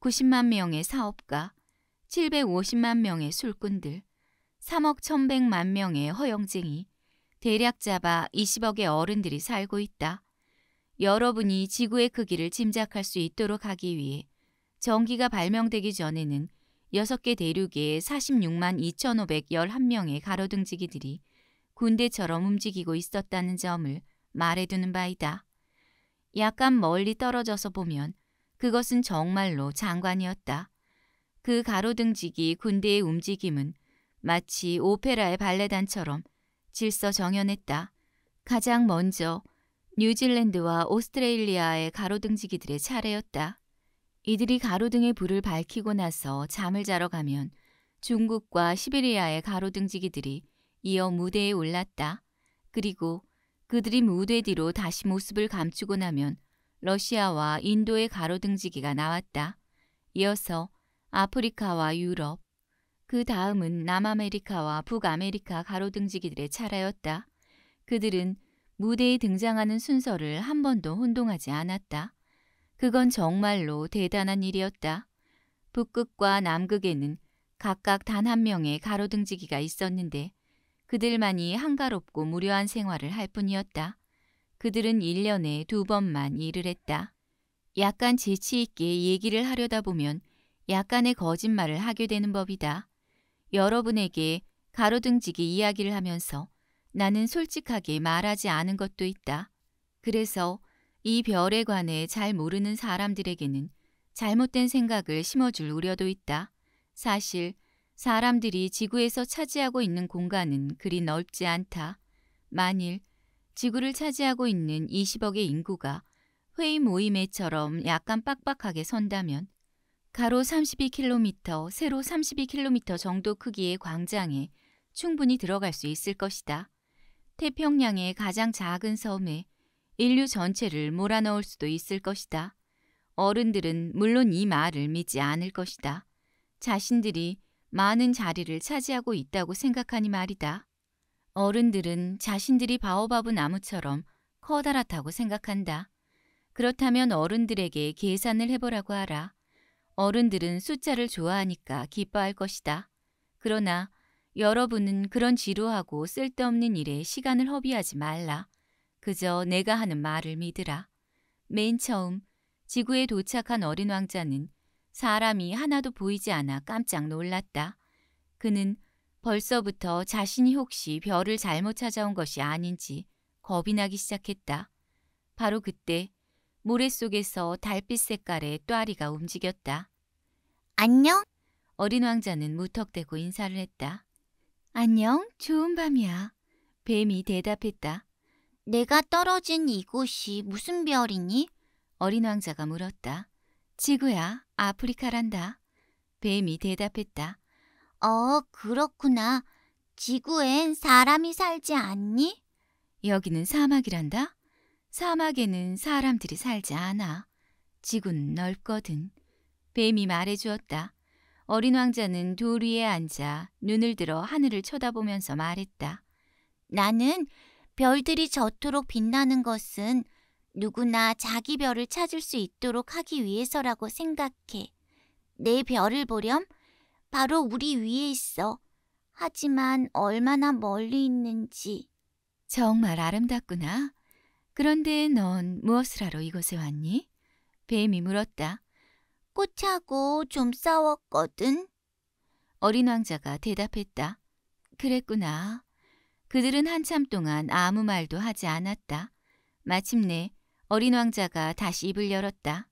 90만 명의 사업가, 750만 명의 술꾼들, 3억 1,100만 명의 허영쟁이, 대략 잡아 20억의 어른들이 살고 있다. 여러분이 지구의 크기를 짐작할 수 있도록 하기 위해 전기가 발명되기 전에는 6개 대륙에 46만 2,511명의 가로등지기들이 군대처럼 움직이고 있었다는 점을 말해두는 바이다. 약간 멀리 떨어져서 보면 그것은 정말로 장관이었다. 그 가로등지기 군대의 움직임은 마치 오페라의 발레단처럼 질서 정연했다. 가장 먼저 뉴질랜드와 오스트레일리아의 가로등지기들의 차례였다. 이들이 가로등의 불을 밝히고 나서 잠을 자러 가면 중국과 시베리아의 가로등지기들이 이어 무대에 올랐다. 그리고 그들이 무대 뒤로 다시 모습을 감추고 나면 러시아와 인도의 가로등지기가 나왔다. 이어서 아프리카와 유럽, 그 다음은 남아메리카와 북아메리카 가로등지기들의 차례였다. 그들은 무대에 등장하는 순서를 한 번도 혼동하지 않았다. 그건 정말로 대단한 일이었다. 북극과 남극에는 각각 단 한 명의 가로등지기가 있었는데 그들만이 한가롭고 무료한 생활을 할 뿐이었다. 그들은 1년에 두 번만 일을 했다. 약간 재치 있게 얘기를 하려다 보면 약간의 거짓말을 하게 되는 법이다. 여러분에게 가로등지기 이야기를 하면서 나는 솔직하게 말하지 않은 것도 있다. 그래서 이 별에 관해 잘 모르는 사람들에게는 잘못된 생각을 심어줄 우려도 있다. 사실 사람들이 지구에서 차지하고 있는 공간은 그리 넓지 않다. 만일 지구를 차지하고 있는 20억의 인구가 회의 모임에처럼 약간 빡빡하게 선다면 가로 32km, 세로 32km 정도 크기의 광장에 충분히 들어갈 수 있을 것이다. 태평양의 가장 작은 섬에 인류 전체를 몰아넣을 수도 있을 것이다. 어른들은 물론 이 말을 믿지 않을 것이다. 자신들이 많은 자리를 차지하고 있다고 생각하니 말이다. 어른들은 자신들이 바오바브 나무처럼 커다랗다고 생각한다. 그렇다면 어른들에게 계산을 해보라고 하라. 어른들은 숫자를 좋아하니까 기뻐할 것이다. 그러나 여러분은 그런 지루하고 쓸데없는 일에 시간을 허비하지 말라. 그저 내가 하는 말을 믿으라. 맨 처음 지구에 도착한 어린 왕자는 사람이 하나도 보이지 않아 깜짝 놀랐다. 그는 벌써부터 자신이 혹시 별을 잘못 찾아온 것이 아닌지 겁이 나기 시작했다. 바로 그때 모래 속에서 달빛 색깔의 또아리가 움직였다. 안녕? 어린 왕자는 무턱대고 인사를 했다. 안녕, 좋은 밤이야. 뱀이 대답했다. 내가 떨어진 이곳이 무슨 별이니? 어린 왕자가 물었다. 지구야, 아프리카란다. 뱀이 대답했다. 어, 그렇구나. 지구엔 사람이 살지 않니? 여기는 사막이란다. 사막에는 사람들이 살지 않아. 지구는 넓거든. 뱀이 말해주었다. 어린 왕자는 돌 위에 앉아 눈을 들어 하늘을 쳐다보면서 말했다. 나는 별들이 저토록 빛나는 것은 누구나 자기 별을 찾을 수 있도록 하기 위해서라고 생각해. 내 별을 보렴? 바로 우리 위에 있어. 하지만 얼마나 멀리 있는지. 정말 아름답구나. 그런데 넌 무엇을 하러 이곳에 왔니? 뱀이 물었다. 꽃하고 좀 싸웠거든. 어린 왕자가 대답했다. 그랬구나. 그들은 한참 동안 아무 말도 하지 않았다. 마침내 어린 왕자가 다시 입을 열었다.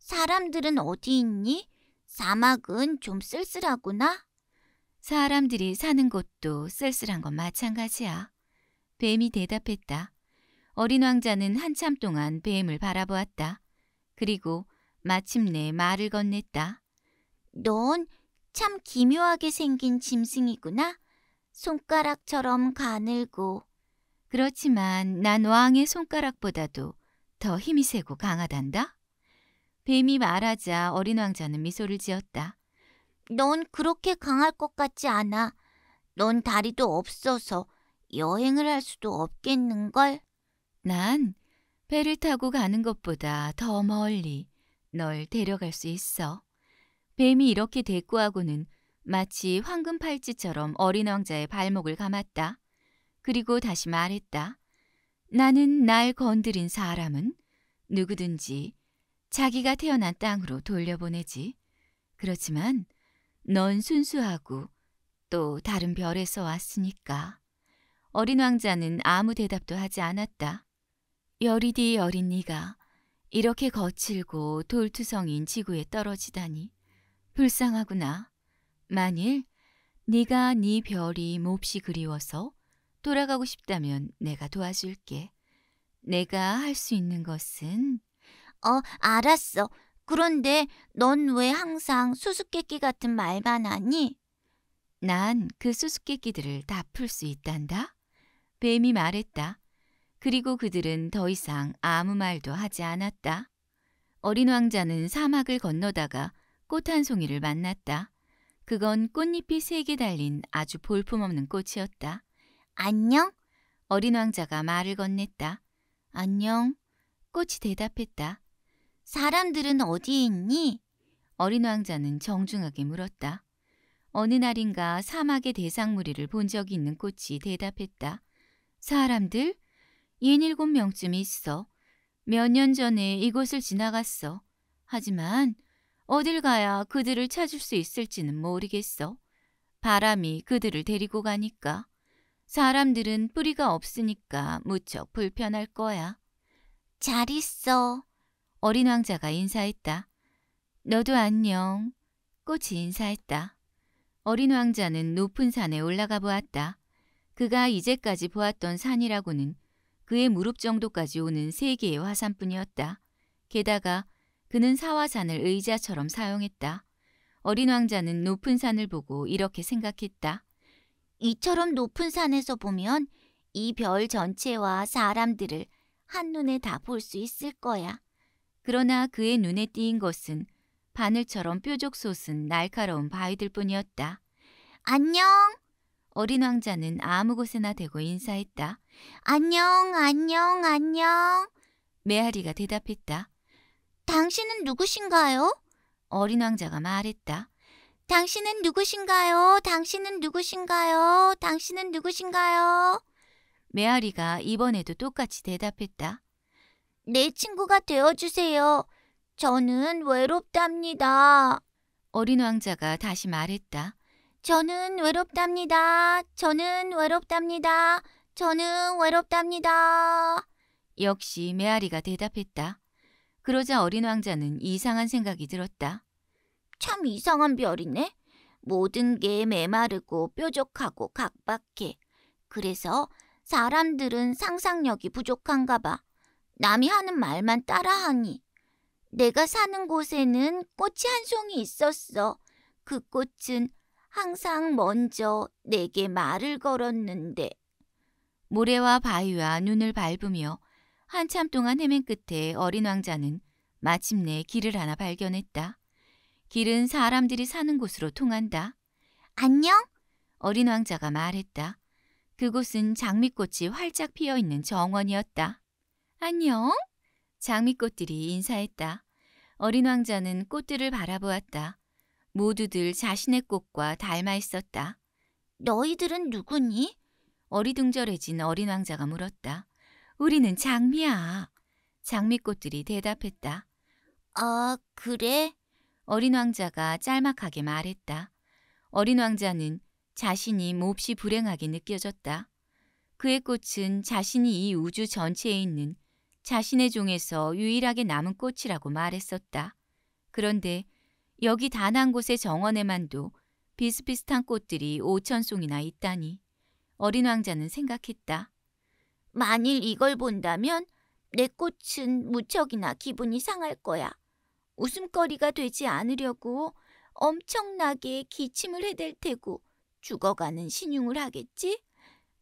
사람들은 어디 있니? 사막은 좀 쓸쓸하구나. 사람들이 사는 곳도 쓸쓸한 건 마찬가지야. 뱀이 대답했다. 어린 왕자는 한참 동안 뱀을 바라보았다. 그리고 마침내 말을 건넸다. 넌 참 기묘하게 생긴 짐승이구나. 손가락처럼 가늘고. 그렇지만 난 왕의 손가락보다도 더 힘이 세고 강하단다. 뱀이 말하자 어린 왕자는 미소를 지었다. 넌 그렇게 강할 것 같지 않아. 넌 다리도 없어서 여행을 할 수도 없겠는걸. 난 배를 타고 가는 것보다 더 멀리 널 데려갈 수 있어. 뱀이 이렇게 대꾸하고는 마치 황금 팔찌처럼 어린 왕자의 발목을 감았다. 그리고 다시 말했다. 나는 날 건드린 사람은 누구든지 자기가 태어난 땅으로 돌려보내지. 그렇지만 넌 순수하고 또 다른 별에서 왔으니까. 어린 왕자는 아무 대답도 하지 않았다. 여리디 어린이가 이렇게 거칠고 돌투성인 지구에 떨어지다니 불쌍하구나. 만일 네가 네 별이 몹시 그리워서 돌아가고 싶다면 내가 도와줄게. 내가 할 수 있는 것은 어, 알았어. 그런데 넌 왜 항상 수수께끼 같은 말만 하니? 난 그 수수께끼들을 다 풀 수 있단다. 뱀이 말했다. 그리고 그들은 더 이상 아무 말도 하지 않았다. 어린 왕자는 사막을 건너다가 꽃 한 송이를 만났다. 그건 꽃잎이 세 개 달린 아주 볼품없는 꽃이었다. 안녕? 어린 왕자가 말을 건넸다. 안녕. 꽃이 대답했다. 사람들은 어디에 있니? 어린 왕자는 정중하게 물었다. 어느 날인가 사막의 대상 무리를 본 적이 있는 꽃이 대답했다. 사람들? 예닐곱 명쯤이 있어. 몇 년 전에 이곳을 지나갔어. 하지만 어딜 가야 그들을 찾을 수 있을지는 모르겠어. 바람이 그들을 데리고 가니까. 사람들은 뿌리가 없으니까 무척 불편할 거야. 잘 있어. 어린 왕자가 인사했다. 너도 안녕. 꽃이 인사했다. 어린 왕자는 높은 산에 올라가 보았다. 그가 이제까지 보았던 산이라고는 그의 무릎 정도까지 오는 세 개의 화산뿐이었다. 게다가 그는 사화산을 의자처럼 사용했다. 어린 왕자는 높은 산을 보고 이렇게 생각했다. 이처럼 높은 산에서 보면 이 별 전체와 사람들을 한눈에 다 볼 수 있을 거야. 그러나 그의 눈에 띄인 것은 바늘처럼 뾰족 솟은 날카로운 바위들 뿐이었다. 안녕! 어린 왕자는 아무 곳에나 대고 인사했다. 안녕, 안녕, 안녕. 메아리가 대답했다. 당신은 누구신가요? 어린 왕자가 말했다. 당신은 누구신가요? 당신은 누구신가요? 당신은 누구신가요? 메아리가 이번에도 똑같이 대답했다. 내 친구가 되어주세요. 저는 외롭답니다. 어린 왕자가 다시 말했다. 저는 외롭답니다. 저는 외롭답니다. 저는 외롭답니다. 역시 메아리가 대답했다. 그러자 어린 왕자는 이상한 생각이 들었다. 참 이상한 별이네. 모든 게 메마르고 뾰족하고 각박해. 그래서 사람들은 상상력이 부족한가 봐. 남이 하는 말만 따라하니. 내가 사는 곳에는 꽃이 한 송이 있었어. 그 꽃은 항상 먼저 내게 말을 걸었는데. 모래와 바위와 눈을 밟으며 한참 동안 헤맨 끝에 어린 왕자는 마침내 길을 하나 발견했다. 길은 사람들이 사는 곳으로 통한다. 안녕? 어린 왕자가 말했다. 그곳은 장미꽃이 활짝 피어 있는 정원이었다. 안녕? 장미꽃들이 인사했다. 어린 왕자는 꽃들을 바라보았다. 모두들 자신의 꽃과 닮아 있었다. 너희들은 누구니? 어리둥절해진 어린 왕자가 물었다. 우리는 장미야. 장미꽃들이 대답했다. 아, 그래? 어린 왕자가 짤막하게 말했다. 어린 왕자는 자신이 몹시 불행하게 느껴졌다. 그의 꽃은 자신이 이 우주 전체에 있는 자신의 종에서 유일하게 남은 꽃이라고 말했었다. 그런데 여기 단 한 곳의 정원에만도 비슷비슷한 꽃들이 오천 송이나 있다니 어린 왕자는 생각했다. 만일 이걸 본다면 내 꽃은 무척이나 기분이 상할 거야. 웃음거리가 되지 않으려고 엄청나게 기침을 해댈 테고 죽어가는 신용을 하겠지?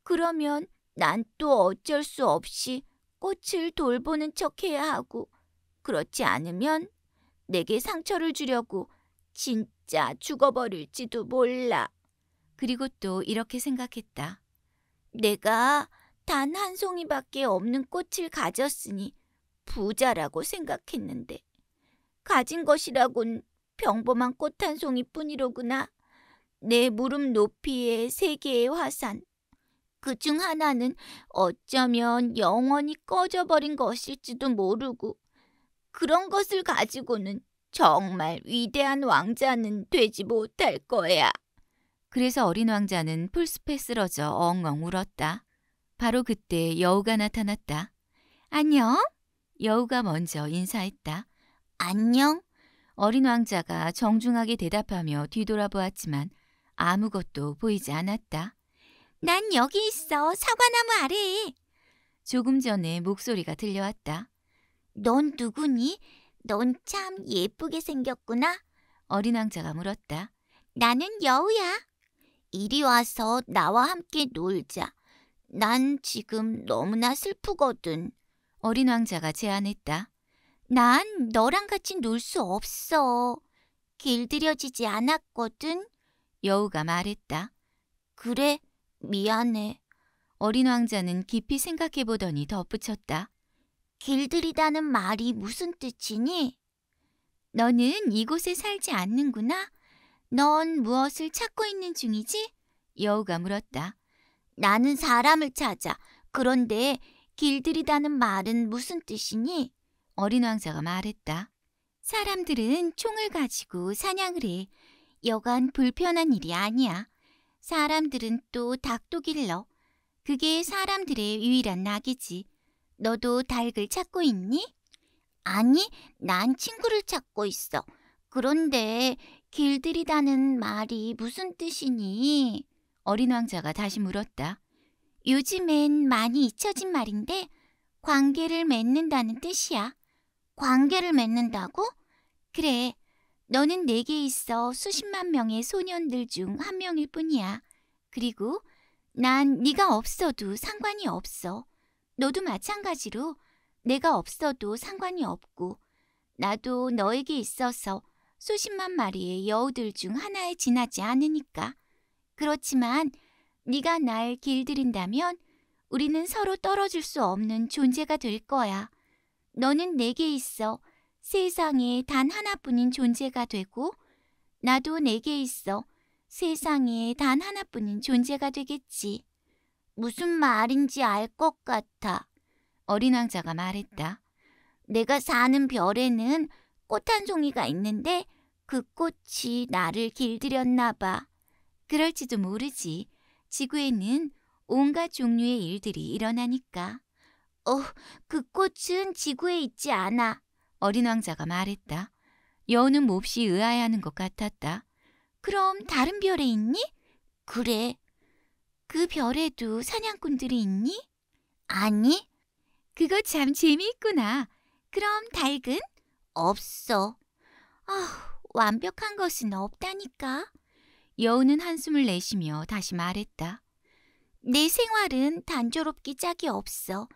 그러면 난 또 어쩔 수 없이 꽃을 돌보는 척 해야 하고 그렇지 않으면 내게 상처를 주려고 진짜 죽어버릴지도 몰라. 그리고 또 이렇게 생각했다. 내가 단 한 송이밖에 없는 꽃을 가졌으니 부자라고 생각했는데 가진 것이라곤 평범한 꽃 한 송이뿐이로구나. 내 무릎 높이의 세 개의 화산. 그 중 하나는 어쩌면 영원히 꺼져버린 것일지도 모르고 그런 것을 가지고는 정말 위대한 왕자는 되지 못할 거야. 그래서 어린 왕자는 풀숲에 쓰러져 엉엉 울었다. 바로 그때 여우가 나타났다. 안녕? 여우가 먼저 인사했다. 안녕? 어린 왕자가 정중하게 대답하며 뒤돌아보았지만 아무것도 보이지 않았다. 난 여기 있어. 사과나무 아래에. 조금 전에 목소리가 들려왔다. 넌 누구니? 넌 참 예쁘게 생겼구나. 어린 왕자가 물었다. 나는 여우야. 이리 와서 나와 함께 놀자. 난 지금 너무나 슬프거든. 어린 왕자가 제안했다. 난 너랑 같이 놀 수 없어. 길들여지지 않았거든. 여우가 말했다. 그래, 미안해. 어린 왕자는 깊이 생각해 보더니 덧붙였다. 길들이다는 말이 무슨 뜻이니? 너는 이곳에 살지 않는구나. 넌 무엇을 찾고 있는 중이지? 여우가 물었다. 나는 사람을 찾아. 그런데 길들이다는 말은 무슨 뜻이니? 어린 왕자가 말했다. 사람들은 총을 가지고 사냥을 해. 여간 불편한 일이 아니야. 사람들은 또 닭도 길러. 그게 사람들의 유일한 낙이지. 너도 닭을 찾고 있니? 아니, 난 친구를 찾고 있어. 그런데 길들이다는 말이 무슨 뜻이니? 어린 왕자가 다시 물었다. 요즘엔 많이 잊혀진 말인데 관계를 맺는다는 뜻이야. 관계를 맺는다고? 그래, 너는 내게 있어 수십만 명의 소년들 중 한 명일 뿐이야. 그리고 난 네가 없어도 상관이 없어. 너도 마찬가지로 내가 없어도 상관이 없고 나도 너에게 있어서 수십만 마리의 여우들 중 하나에 지나지 않으니까. 그렇지만 네가 날 길들인다면 우리는 서로 떨어질 수 없는 존재가 될 거야. 너는 내게 있어 세상에 단 하나뿐인 존재가 되고 나도 내게 있어 세상에 단 하나뿐인 존재가 되겠지. 무슨 말인지 알 것 같아. 어린 왕자가 말했다. 내가 사는 별에는 꽃 한송이가 있는데 그 꽃이 나를 길들였나 봐. 그럴지도 모르지. 지구에는 온갖 종류의 일들이 일어나니까. 어, 그 꽃은 지구에 있지 않아. 어린 왕자가 말했다. 여우는 몹시 의아해하는 것 같았다. 그럼 다른 별에 있니? 그래, 그 별에도 사냥꾼들이 있니? 아니. 그거 참 재미있구나. 그럼 닭은? 없어. 아, 완벽한 것은 없다니까. 여우는 한숨을 내쉬며 다시 말했다. 내 생활은 단조롭기 짝이 없어.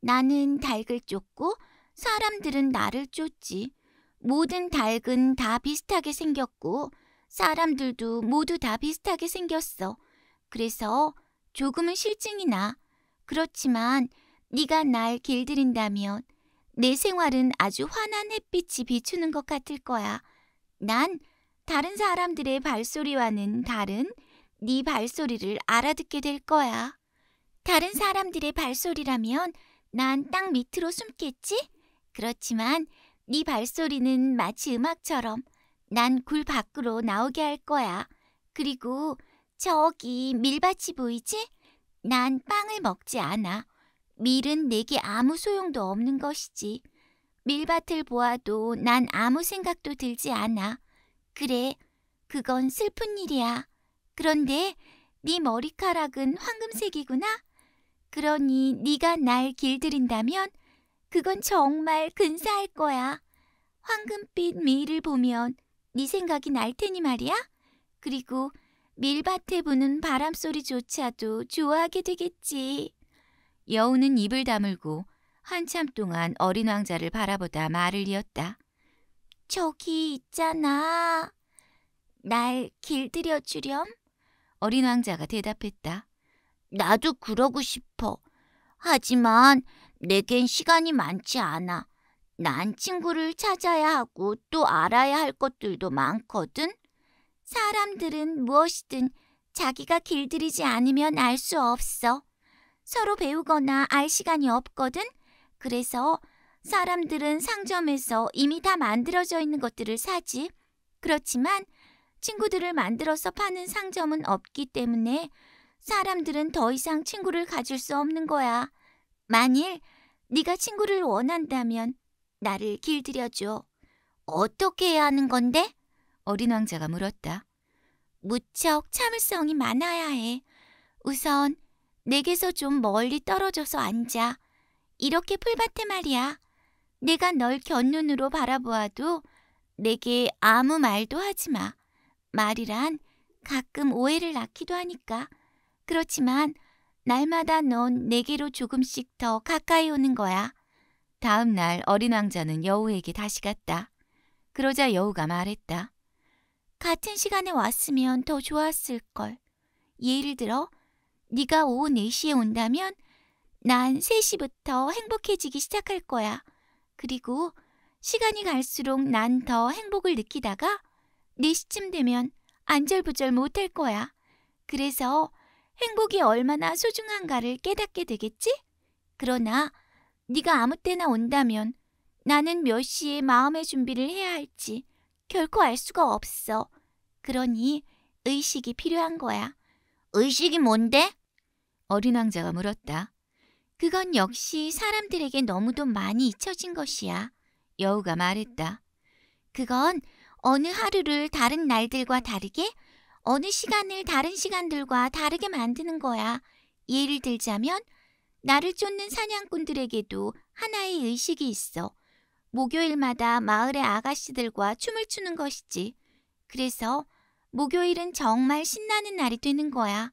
나는 닭을 쫓고 사람들은 나를 쫓지. 모든 닭은 다 비슷하게 생겼고 사람들도 모두 다 비슷하게 생겼어. 그래서 조금은 실증이 나. 그렇지만 네가 날 길들인다면 내 생활은 아주 환한 햇빛이 비추는 것 같을 거야. 난 다른 사람들의 발소리와는 다른 네 발소리를 알아듣게 될 거야. 다른 사람들의 발소리라면 난 땅 밑으로 숨겠지? 그렇지만 네 발소리는 마치 음악처럼 난 굴 밖으로 나오게 할 거야. 그리고 저기 밀밭이 보이지? 난 빵을 먹지 않아. 밀은 내게 아무 소용도 없는 것이지. 밀밭을 보아도 난 아무 생각도 들지 않아. 그래, 그건 슬픈 일이야. 그런데 네 머리카락은 황금색이구나. 그러니 네가 날 길들인다면 그건 정말 근사할 거야. 황금빛 미을 보면 네 생각이 날 테니 말이야. 그리고 밀밭에 부는 바람 소리조차도 좋아하게 되겠지. 여우는 입을 다물고 한참 동안 어린 왕자를 바라보다 말을 이었다. 저기 있잖아. 날 길들여 주렴? 어린 왕자가 대답했다. 나도 그러고 싶어. 하지만 내겐 시간이 많지 않아. 난 친구를 찾아야 하고 또 알아야 할 것들도 많거든. 사람들은 무엇이든 자기가 길들이지 않으면 알 수 없어. 서로 배우거나 알 시간이 없거든. 그래서 사람들은 상점에서 이미 다 만들어져 있는 것들을 사지. 그렇지만 친구들을 만들어서 파는 상점은 없기 때문에 사람들은 더 이상 친구를 가질 수 없는 거야. 만일 네가 친구를 원한다면 나를 길들여줘. 어떻게 해야 하는 건데? 어린 왕자가 물었다. 무척 참을성이 많아야 해. 우선 내게서 좀 멀리 떨어져서 앉아. 이렇게 풀밭에 말이야. 내가 널 견눈으로 바라보아도 내게 아무 말도 하지 마. 말이란 가끔 오해를 낳기도 하니까. 그렇지만 날마다 넌 내게로 조금씩 더 가까이 오는 거야. 다음 날 어린 왕자는 여우에게 다시 갔다. 그러자 여우가 말했다. 같은 시간에 왔으면 더 좋았을 걸. 예를 들어 네가 오후 4시에 온다면 난 3시부터 행복해지기 시작할 거야. 그리고 시간이 갈수록 난 더 행복을 느끼다가 4시쯤 되면 안절부절 못할 거야. 그래서 행복이 얼마나 소중한가를 깨닫게 되겠지? 그러나 네가 아무 때나 온다면 나는 몇 시에 마음의 준비를 해야 할지 결코 알 수가 없어. 그러니 의식이 필요한 거야. 의식이 뭔데? 어린 왕자가 물었다. 그건 역시 사람들에게 너무도 많이 잊혀진 것이야. 여우가 말했다. 그건 어느 하루를 다른 날들과 다르게, 어느 시간을 다른 시간들과 다르게 만드는 거야. 예를 들자면, 나를 쫓는 사냥꾼들에게도 하나의 의식이 있어. 목요일마다 마을의 아가씨들과 춤을 추는 것이지. 그래서 목요일은 정말 신나는 날이 되는 거야.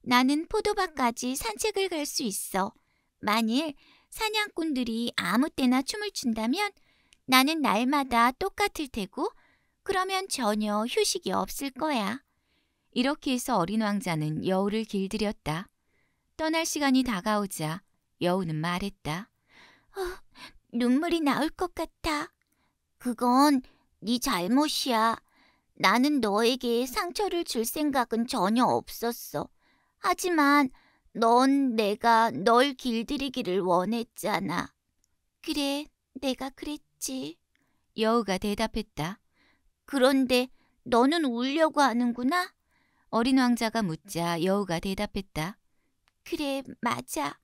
나는 포도밭까지 산책을 갈 수 있어. 만일 사냥꾼들이 아무 때나 춤을 춘다면 나는 날마다 똑같을 테고 그러면 전혀 휴식이 없을 거야. 이렇게 해서 어린 왕자는 여우를 길들였다. 떠날 시간이 다가오자 여우는 말했다. 어, 눈물이 나올 것 같아. 그건 네 잘못이야. 나는 너에게 상처를 줄 생각은 전혀 없었어. 하지만 넌 내가 널 길들이기를 원했잖아. 그래, 내가 그랬지. 여우가 대답했다. 그런데 너는 울려고 하는구나? 어린 왕자가 묻자 여우가 대답했다. 그래, 맞아.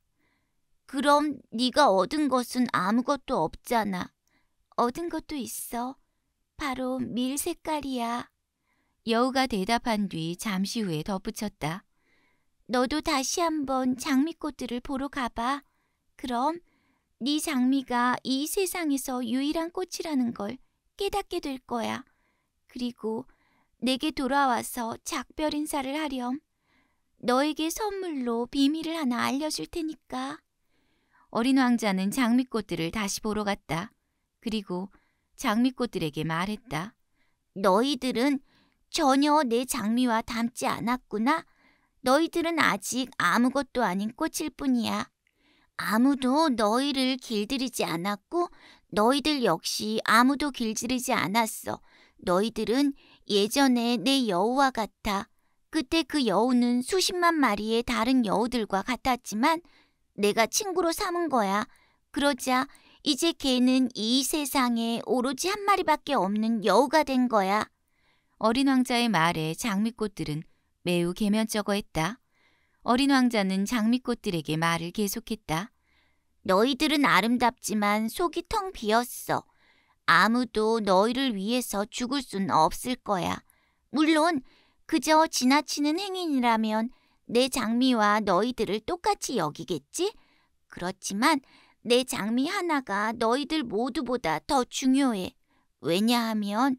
그럼 네가 얻은 것은 아무것도 없잖아. 얻은 것도 있어. 바로 밀 색깔이야. 여우가 대답한 뒤 잠시 후에 덧붙였다. 너도 다시 한번 장미꽃들을 보러 가봐. 그럼 네 장미가 이 세상에서 유일한 꽃이라는 걸 깨닫게 될 거야. 그리고 내게 돌아와서 작별 인사를 하렴. 너에게 선물로 비밀을 하나 알려줄 테니까. 어린 왕자는 장미꽃들을 다시 보러 갔다. 그리고 장미꽃들에게 말했다. 너희들은 전혀 내 장미와 닮지 않았구나. 너희들은 아직 아무것도 아닌 꽃일 뿐이야. 아무도 너희를 길들이지 않았고 너희들 역시 아무도 길들이지 않았어. 너희들은 예전에 내 여우와 같아. 그때 그 여우는 수십만 마리의 다른 여우들과 같았지만 내가 친구로 삼은 거야. 그러자 이제 개는이 세상에 오로지 한 마리밖에 없는 여우가 된 거야. 어린 왕자의 말에 장미꽃들은 매우 개면쩍어했다. 어린 왕자는 장미꽃들에게 말을 계속했다. 너희들은 아름답지만 속이 텅 비었어. 아무도 너희를 위해서 죽을 순 없을 거야. 물론 그저 지나치는 행인이라면 내 장미와 너희들을 똑같이 여기겠지? 그렇지만 내 장미 하나가 너희들 모두보다 더 중요해. 왜냐하면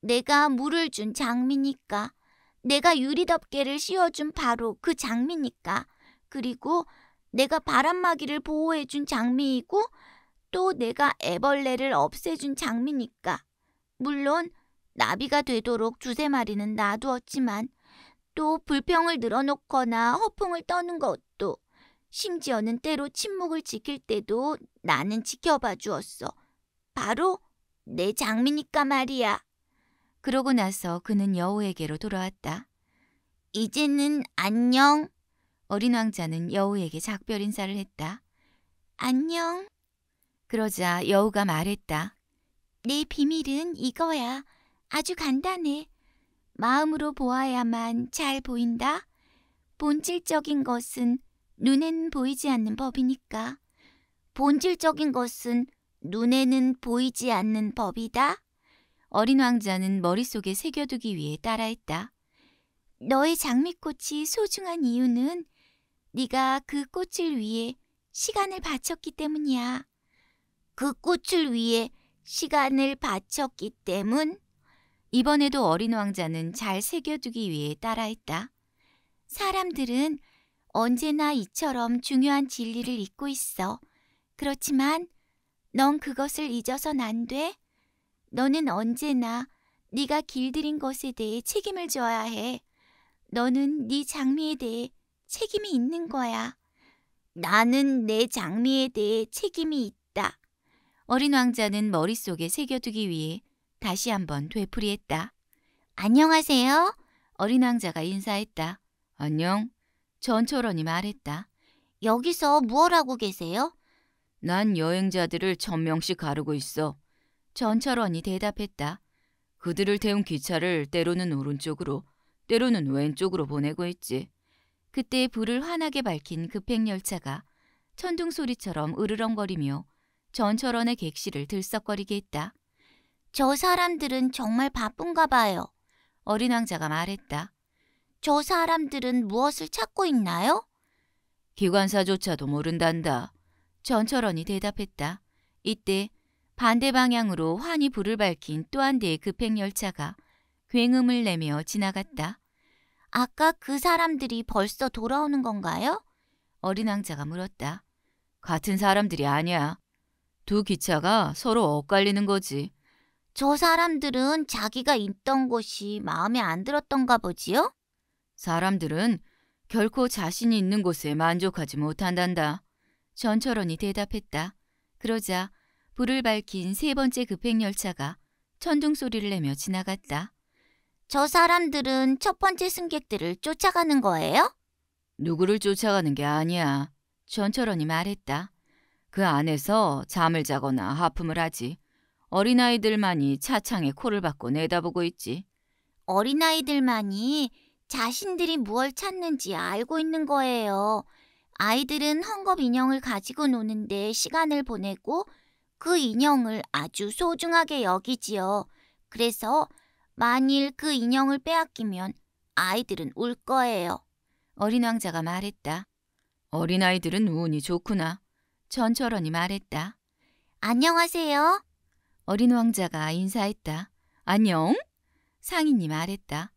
내가 물을 준 장미니까. 내가 유리덮개를 씌워준 바로 그 장미니까. 그리고 내가 바람막이를 보호해준 장미이고 또 내가 애벌레를 없애준 장미니까. 물론 나비가 되도록 두세 마리는 놔두었지만 또 불평을 늘어놓거나 허풍을 떠는 것도 심지어는 때로 침묵을 지킬 때도 나는 지켜봐 주었어. 바로 내 장미니까 말이야. 그러고 나서 그는 여우에게로 돌아왔다. 이제는 안녕. 어린 왕자는 여우에게 작별 인사를 했다. 안녕. 그러자 여우가 말했다. 내 비밀은 이거야. 아주 간단해. 마음으로 보아야만 잘 보인다. 본질적인 것은 눈에는 보이지 않는 법이니까. 본질적인 것은 눈에는 보이지 않는 법이다. 어린 왕자는 머릿속에 새겨두기 위해 따라했다. 너의 장미꽃이 소중한 이유는 네가 그 꽃을 위해 시간을 바쳤기 때문이야. 그 꽃을 위해 시간을 바쳤기 때문? 이번에도 어린 왕자는 잘 새겨두기 위해 따라했다. 사람들은 언제나 이처럼 중요한 진리를 잊고 있어. 그렇지만 넌 그것을 잊어서는안 돼. 너는 언제나 네가 길들인 것에 대해 책임을 져야 해. 너는 네 장미에 대해 책임이 있는 거야. 나는 내 장미에 대해 책임이 있다. 어린 왕자는 머릿속에 새겨두기 위해 다시 한번 되풀이했다. 안녕하세요. 어린 왕자가 인사했다. 안녕. 전철원이 말했다. 여기서 무얼 하고 계세요? 난 여행자들을 천 명씩 가르고 있어. 전철원이 대답했다. 그들을 태운 기차를 때로는 오른쪽으로, 때로는 왼쪽으로 보내고 있지. 그때 불을 환하게 밝힌 급행열차가 천둥 소리처럼 으르렁거리며 전철원의 객실을 들썩거리게 했다. 저 사람들은 정말 바쁜가 봐요. 어린 왕자가 말했다. 저 사람들은 무엇을 찾고 있나요? 기관사조차도 모른단다. 전철원이 대답했다. 이때 반대 방향으로 환히 불을 밝힌 또 한 대의 급행열차가 굉음을 내며 지나갔다. 아까 그 사람들이 벌써 돌아오는 건가요? 어린 왕자가 물었다. 같은 사람들이 아니야. 두 기차가 서로 엇갈리는 거지. 저 사람들은 자기가 있던 곳이 마음에 안 들었던가 보지요? 사람들은 결코 자신이 있는 곳에 만족하지 못한단다. 전철원이 대답했다. 그러자 불을 밝힌 세 번째 급행열차가 천둥 소리를 내며 지나갔다. 저 사람들은 첫 번째 승객들을 쫓아가는 거예요? 누구를 쫓아가는 게 아니야. 전철원이 말했다. 그 안에서 잠을 자거나 하품을 하지. 어린아이들만이 차창에 코를 박고 내다보고 있지. 어린아이들만이 자신들이 무엇 찾는지 알고 있는 거예요. 아이들은 헝겊 인형을 가지고 노는데 시간을 보내고 그 인형을 아주 소중하게 여기지요. 그래서 만일 그 인형을 빼앗기면 아이들은 울 거예요. 어린 왕자가 말했다. 어린아이들은 운이 좋구나. 전철원이 말했다. 안녕하세요. 어린 왕자가 인사했다. 안녕? 상인이 말했다.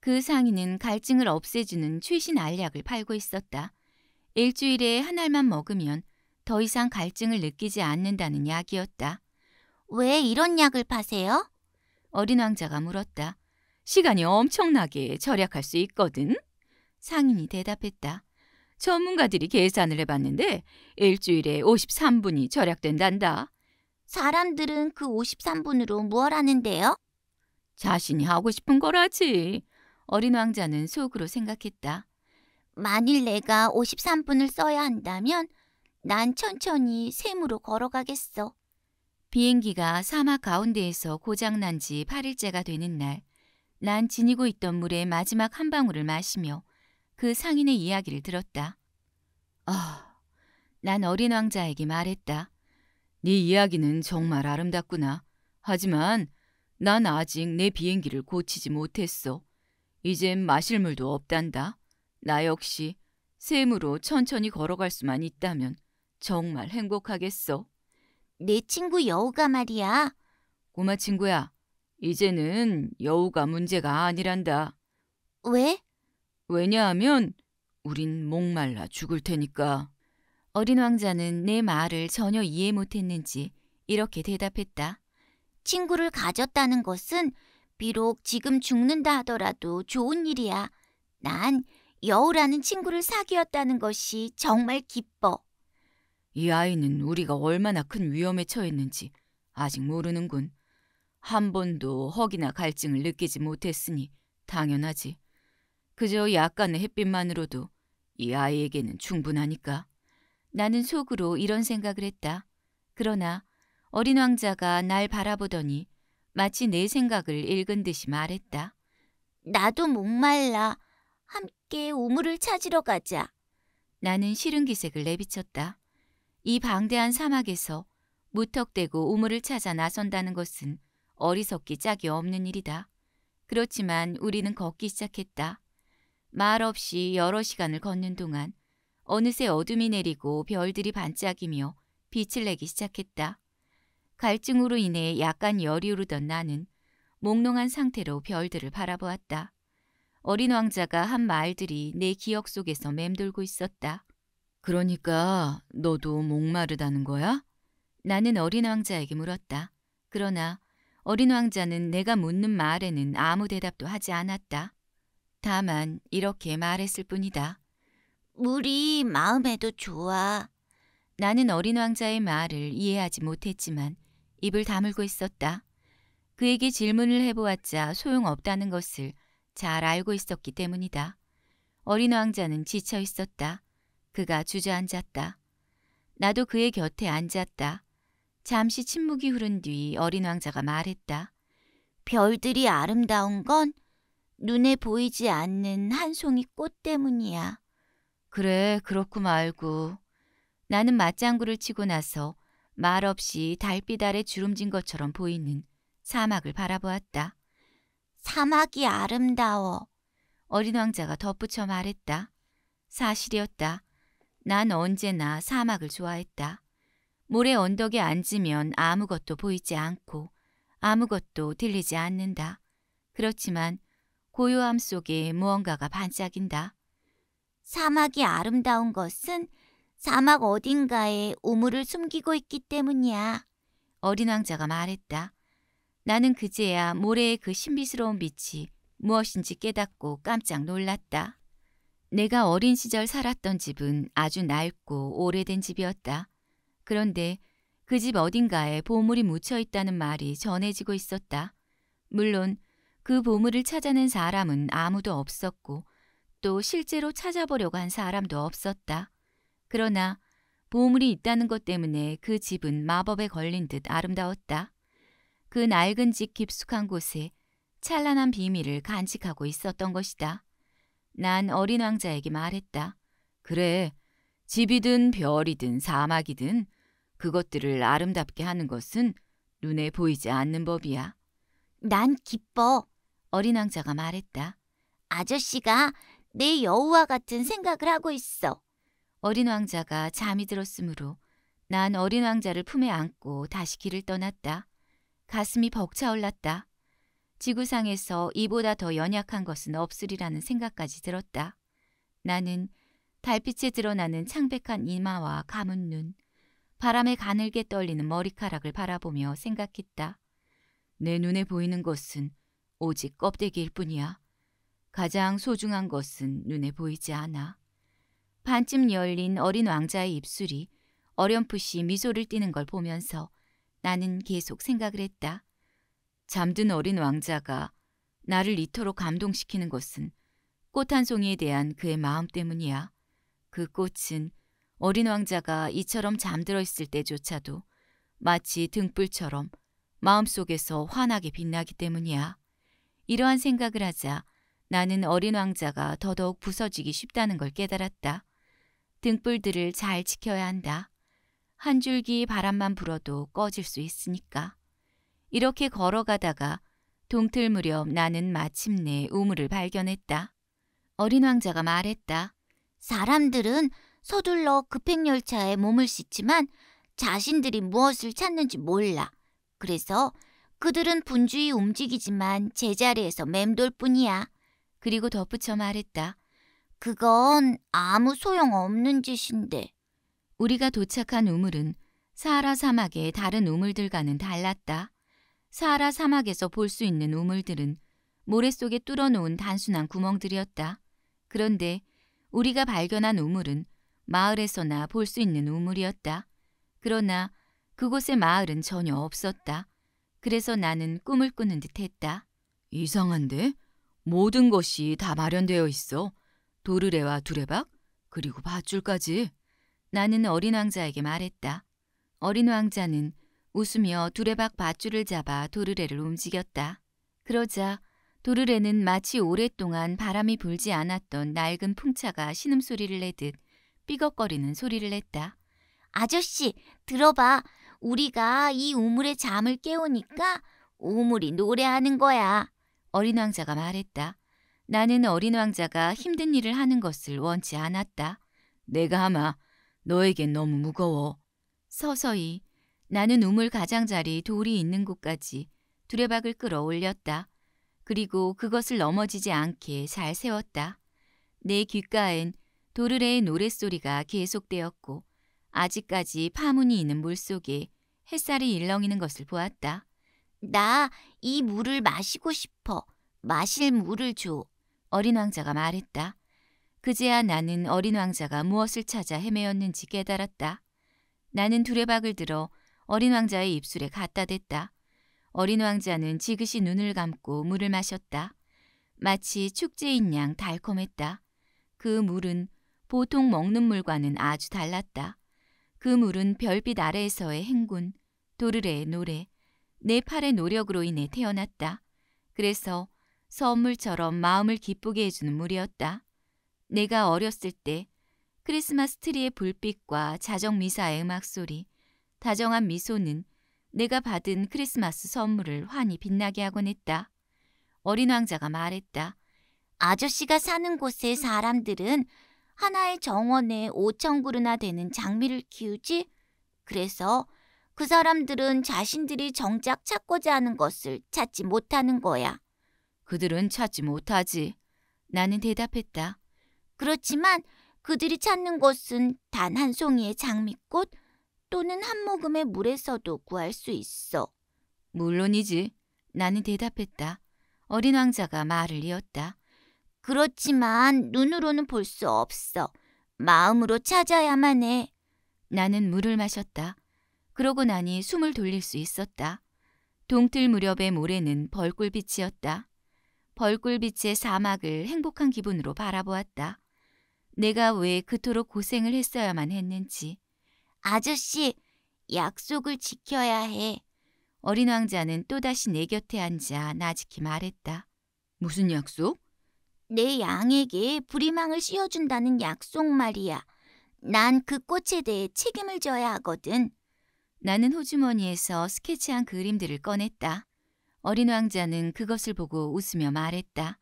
그 상인은 갈증을 없애주는 최신 알약을 팔고 있었다. 일주일에 한 알만 먹으면 더 이상 갈증을 느끼지 않는다는 약이었다. 왜 이런 약을 파세요? 어린 왕자가 물었다. 시간이 엄청나게 절약할 수 있거든. 상인이 대답했다. 전문가들이 계산을 해봤는데 일주일에 53분이 절약된단다. 사람들은 그 53분으로 무얼 하는데요? 자신이 하고 싶은 거라지. 어린 왕자는 속으로 생각했다. 만일 내가 53분을 써야 한다면 난 천천히 샘으로 걸어가겠어. 비행기가 사막 가운데에서 고장난 지 8일째가 되는 날, 난 지니고 있던 물의 마지막 한 방울을 마시며 그 상인의 이야기를 들었다. 아, 어, 난 어린 왕자에게 말했다. 네 이야기는 정말 아름답구나. 하지만 난 아직 내 비행기를 고치지 못했어. 이젠 마실 물도 없단다. 나 역시 샘으로 천천히 걸어갈 수만 있다면 정말 행복하겠어. 내 친구 여우가 말이야. 꼬마 친구야, 이제는 여우가 문제가 아니란다. 왜? 왜냐하면 우린 목말라 죽을 테니까. 어린 왕자는 내 말을 전혀 이해 못했는지 이렇게 대답했다. 친구를 가졌다는 것은 비록 지금 죽는다 하더라도 좋은 일이야. 난 여우라는 친구를 사귀었다는 것이 정말 기뻐. 이 아이는 우리가 얼마나 큰 위험에 처했는지 아직 모르는군. 한 번도 허기나 갈증을 느끼지 못했으니 당연하지. 그저 약간의 햇빛만으로도 이 아이에게는 충분하니까. 나는 속으로 이런 생각을 했다. 그러나 어린 왕자가 날 바라보더니 마치 내 생각을 읽은 듯이 말했다. 나도 목말라. 함께 우물을 찾으러 가자. 나는 싫은 기색을 내비쳤다. 이 방대한 사막에서 무턱대고 우물을 찾아 나선다는 것은 어리석기 짝이 없는 일이다. 그렇지만 우리는 걷기 시작했다. 말없이 여러 시간을 걷는 동안 어느새 어둠이 내리고 별들이 반짝이며 빛을 내기 시작했다. 갈증으로 인해 약간 열이 오르던 나는 몽롱한 상태로 별들을 바라보았다. 어린 왕자가 한 말들이 내 기억 속에서 맴돌고 있었다. 그러니까 너도 목마르다는 거야? 나는 어린 왕자에게 물었다. 그러나 어린 왕자는 내가 묻는 말에는 아무 대답도 하지 않았다. 다만 이렇게 말했을 뿐이다. 물이 마음에도 좋아. 나는 어린 왕자의 말을 이해하지 못했지만 입을 다물고 있었다. 그에게 질문을 해보았자 소용없다는 것을 잘 알고 있었기 때문이다. 어린 왕자는 지쳐 있었다. 그가 주저앉았다. 나도 그의 곁에 앉았다. 잠시 침묵이 흐른 뒤 어린 왕자가 말했다. 별들이 아름다운 건 눈에 보이지 않는 한 송이 꽃 때문이야. 그래, 그렇고말고 나는 맞장구를 치고 나서 말없이 달빛 아래 주름진 것처럼 보이는 사막을 바라보았다. 사막이 아름다워. 어린 왕자가 덧붙여 말했다. 사실이었다. 난 언제나 사막을 좋아했다. 모래 언덕에 앉으면 아무것도 보이지 않고 아무것도 들리지 않는다. 그렇지만 고요함 속에 무언가가 반짝인다. 사막이 아름다운 것은 사막 어딘가에 우물을 숨기고 있기 때문이야. 어린 왕자가 말했다. 나는 그제야 모래의 그 신비스러운 빛이 무엇인지 깨닫고 깜짝 놀랐다. 내가 어린 시절 살았던 집은 아주 낡고 오래된 집이었다. 그런데 그 집 어딘가에 보물이 묻혀 있다는 말이 전해지고 있었다. 물론 그 보물을 찾아낸 사람은 아무도 없었고 또 실제로 찾아보려고 한 사람도 없었다. 그러나 보물이 있다는 것 때문에 그 집은 마법에 걸린 듯 아름다웠다. 그 낡은 집 깊숙한 곳에 찬란한 비밀을 간직하고 있었던 것이다. 난 어린 왕자에게 말했다. 그래, 집이든 별이든 사막이든 그것들을 아름답게 하는 것은 눈에 보이지 않는 법이야. 난 기뻐. 어린 왕자가 말했다. 아저씨가 내 여우와 같은 생각을 하고 있어. 어린 왕자가 잠이 들었으므로 난 어린 왕자를 품에 안고 다시 길을 떠났다. 가슴이 벅차올랐다. 지구상에서 이보다 더 연약한 것은 없으리라는 생각까지 들었다. 나는 달빛에 드러나는 창백한 이마와 감은 눈, 바람에 가늘게 떨리는 머리카락을 바라보며 생각했다. 내 눈에 보이는 것은 오직 껍데기일 뿐이야. 가장 소중한 것은 눈에 보이지 않아. 반쯤 열린 어린 왕자의 입술이 어렴풋이 미소를 띠는 걸 보면서 나는 계속 생각을 했다. 잠든 어린 왕자가 나를 이토록 감동시키는 것은 꽃 한 송이에 대한 그의 마음 때문이야. 그 꽃은 어린 왕자가 이처럼 잠들어 있을 때조차도 마치 등불처럼 마음속에서 환하게 빛나기 때문이야. 이러한 생각을 하자 나는 어린 왕자가 더더욱 부서지기 쉽다는 걸 깨달았다. 등불들을 잘 지켜야 한다. 한 줄기 바람만 불어도 꺼질 수 있으니까. 이렇게 걸어가다가 동틀 무렵 나는 마침내 우물을 발견했다. 어린 왕자가 말했다. 사람들은 서둘러 급행열차에 몸을 씻지만 자신들이 무엇을 찾는지 몰라. 그래서 그들은 분주히 움직이지만 제자리에서 맴돌 뿐이야. 그리고 덧붙여 말했다. 그건 아무 소용 없는 짓인데. 우리가 도착한 우물은 사하라 사막의 다른 우물들과는 달랐다. 사하라 사막에서 볼 수 있는 우물들은 모래 속에 뚫어놓은 단순한 구멍들이었다. 그런데 우리가 발견한 우물은 마을에서나 볼 수 있는 우물이었다. 그러나 그곳의 마을은 전혀 없었다. 그래서 나는 꿈을 꾸는 듯 했다. 이상한데? 모든 것이 다 마련되어 있어. 도르래와 두레박 그리고 밧줄까지. 나는 어린 왕자에게 말했다. 어린 왕자는 웃으며 두레박 밧줄을 잡아 도르래를 움직였다. 그러자 도르래는 마치 오랫동안 바람이 불지 않았던 낡은 풍차가 신음소리를 내듯 삐걱거리는 소리를 냈다. 아저씨, 들어봐. 우리가 이 우물에 잠을 깨우니까 우물이 노래하는 거야. 어린 왕자가 말했다. 나는 어린 왕자가 힘든 일을 하는 것을 원치 않았다. 내가 아마 너에겐 너무 무거워. 서서히 나는 우물 가장자리 돌이 있는 곳까지 두레박을 끌어올렸다. 그리고 그것을 넘어지지 않게 잘 세웠다. 내 귓가엔 도르레의 노랫소리가 계속되었고 아직까지 파문이 있는 물속에 햇살이 일렁이는 것을 보았다. 나이 물을 마시고 싶어. 마실 물을 줘. 어린 왕자가 말했다. 그제야 나는 어린 왕자가 무엇을 찾아 헤매었는지 깨달았다. 나는 두레박을 들어 어린 왕자의 입술에 갖다 댔다. 어린 왕자는 지그시 눈을 감고 물을 마셨다. 마치 축제인 양 달콤했다. 그 물은 보통 먹는 물과는 아주 달랐다. 그 물은 별빛 아래에서의 행군, 도르레의 노래, 내 팔의 노력으로 인해 태어났다. 그래서 선물처럼 마음을 기쁘게 해주는 물이었다. 내가 어렸을 때 크리스마스 트리의 불빛과 자정 미사의 음악 소리, 다정한 미소는 내가 받은 크리스마스 선물을 환히 빛나게 하곤 했다. 어린 왕자가 말했다. 아저씨가 사는 곳의 사람들은 하나의 정원에 오천 그루나 되는 장미를 키우지. 그래서 그 사람들은 자신들이 정작 찾고자 하는 것을 찾지 못하는 거야. 그들은 찾지 못하지. 나는 대답했다. 그렇지만 그들이 찾는 것은 단 한 송이의 장미꽃 또는 한 모금의 물에서도 구할 수 있어. 물론이지. 나는 대답했다. 어린 왕자가 말을 이었다. 그렇지만 눈으로는 볼 수 없어. 마음으로 찾아야만 해. 나는 물을 마셨다. 그러고 나니 숨을 돌릴 수 있었다. 동틀 무렵의 모래는 벌꿀빛이었다. 벌꿀빛의 사막을 행복한 기분으로 바라보았다. 내가 왜 그토록 고생을 했어야만 했는지. 아저씨, 약속을 지켜야 해. 어린 왕자는 또다시 내 곁에 앉아 나직히 말했다. 무슨 약속? 내 양에게 부리망을 씌워준다는 약속 말이야. 난 그 꽃에 대해 책임을 져야 하거든. 나는 호주머니에서 스케치한 그림들을 꺼냈다. 어린 왕자는 그것을 보고 웃으며 말했다.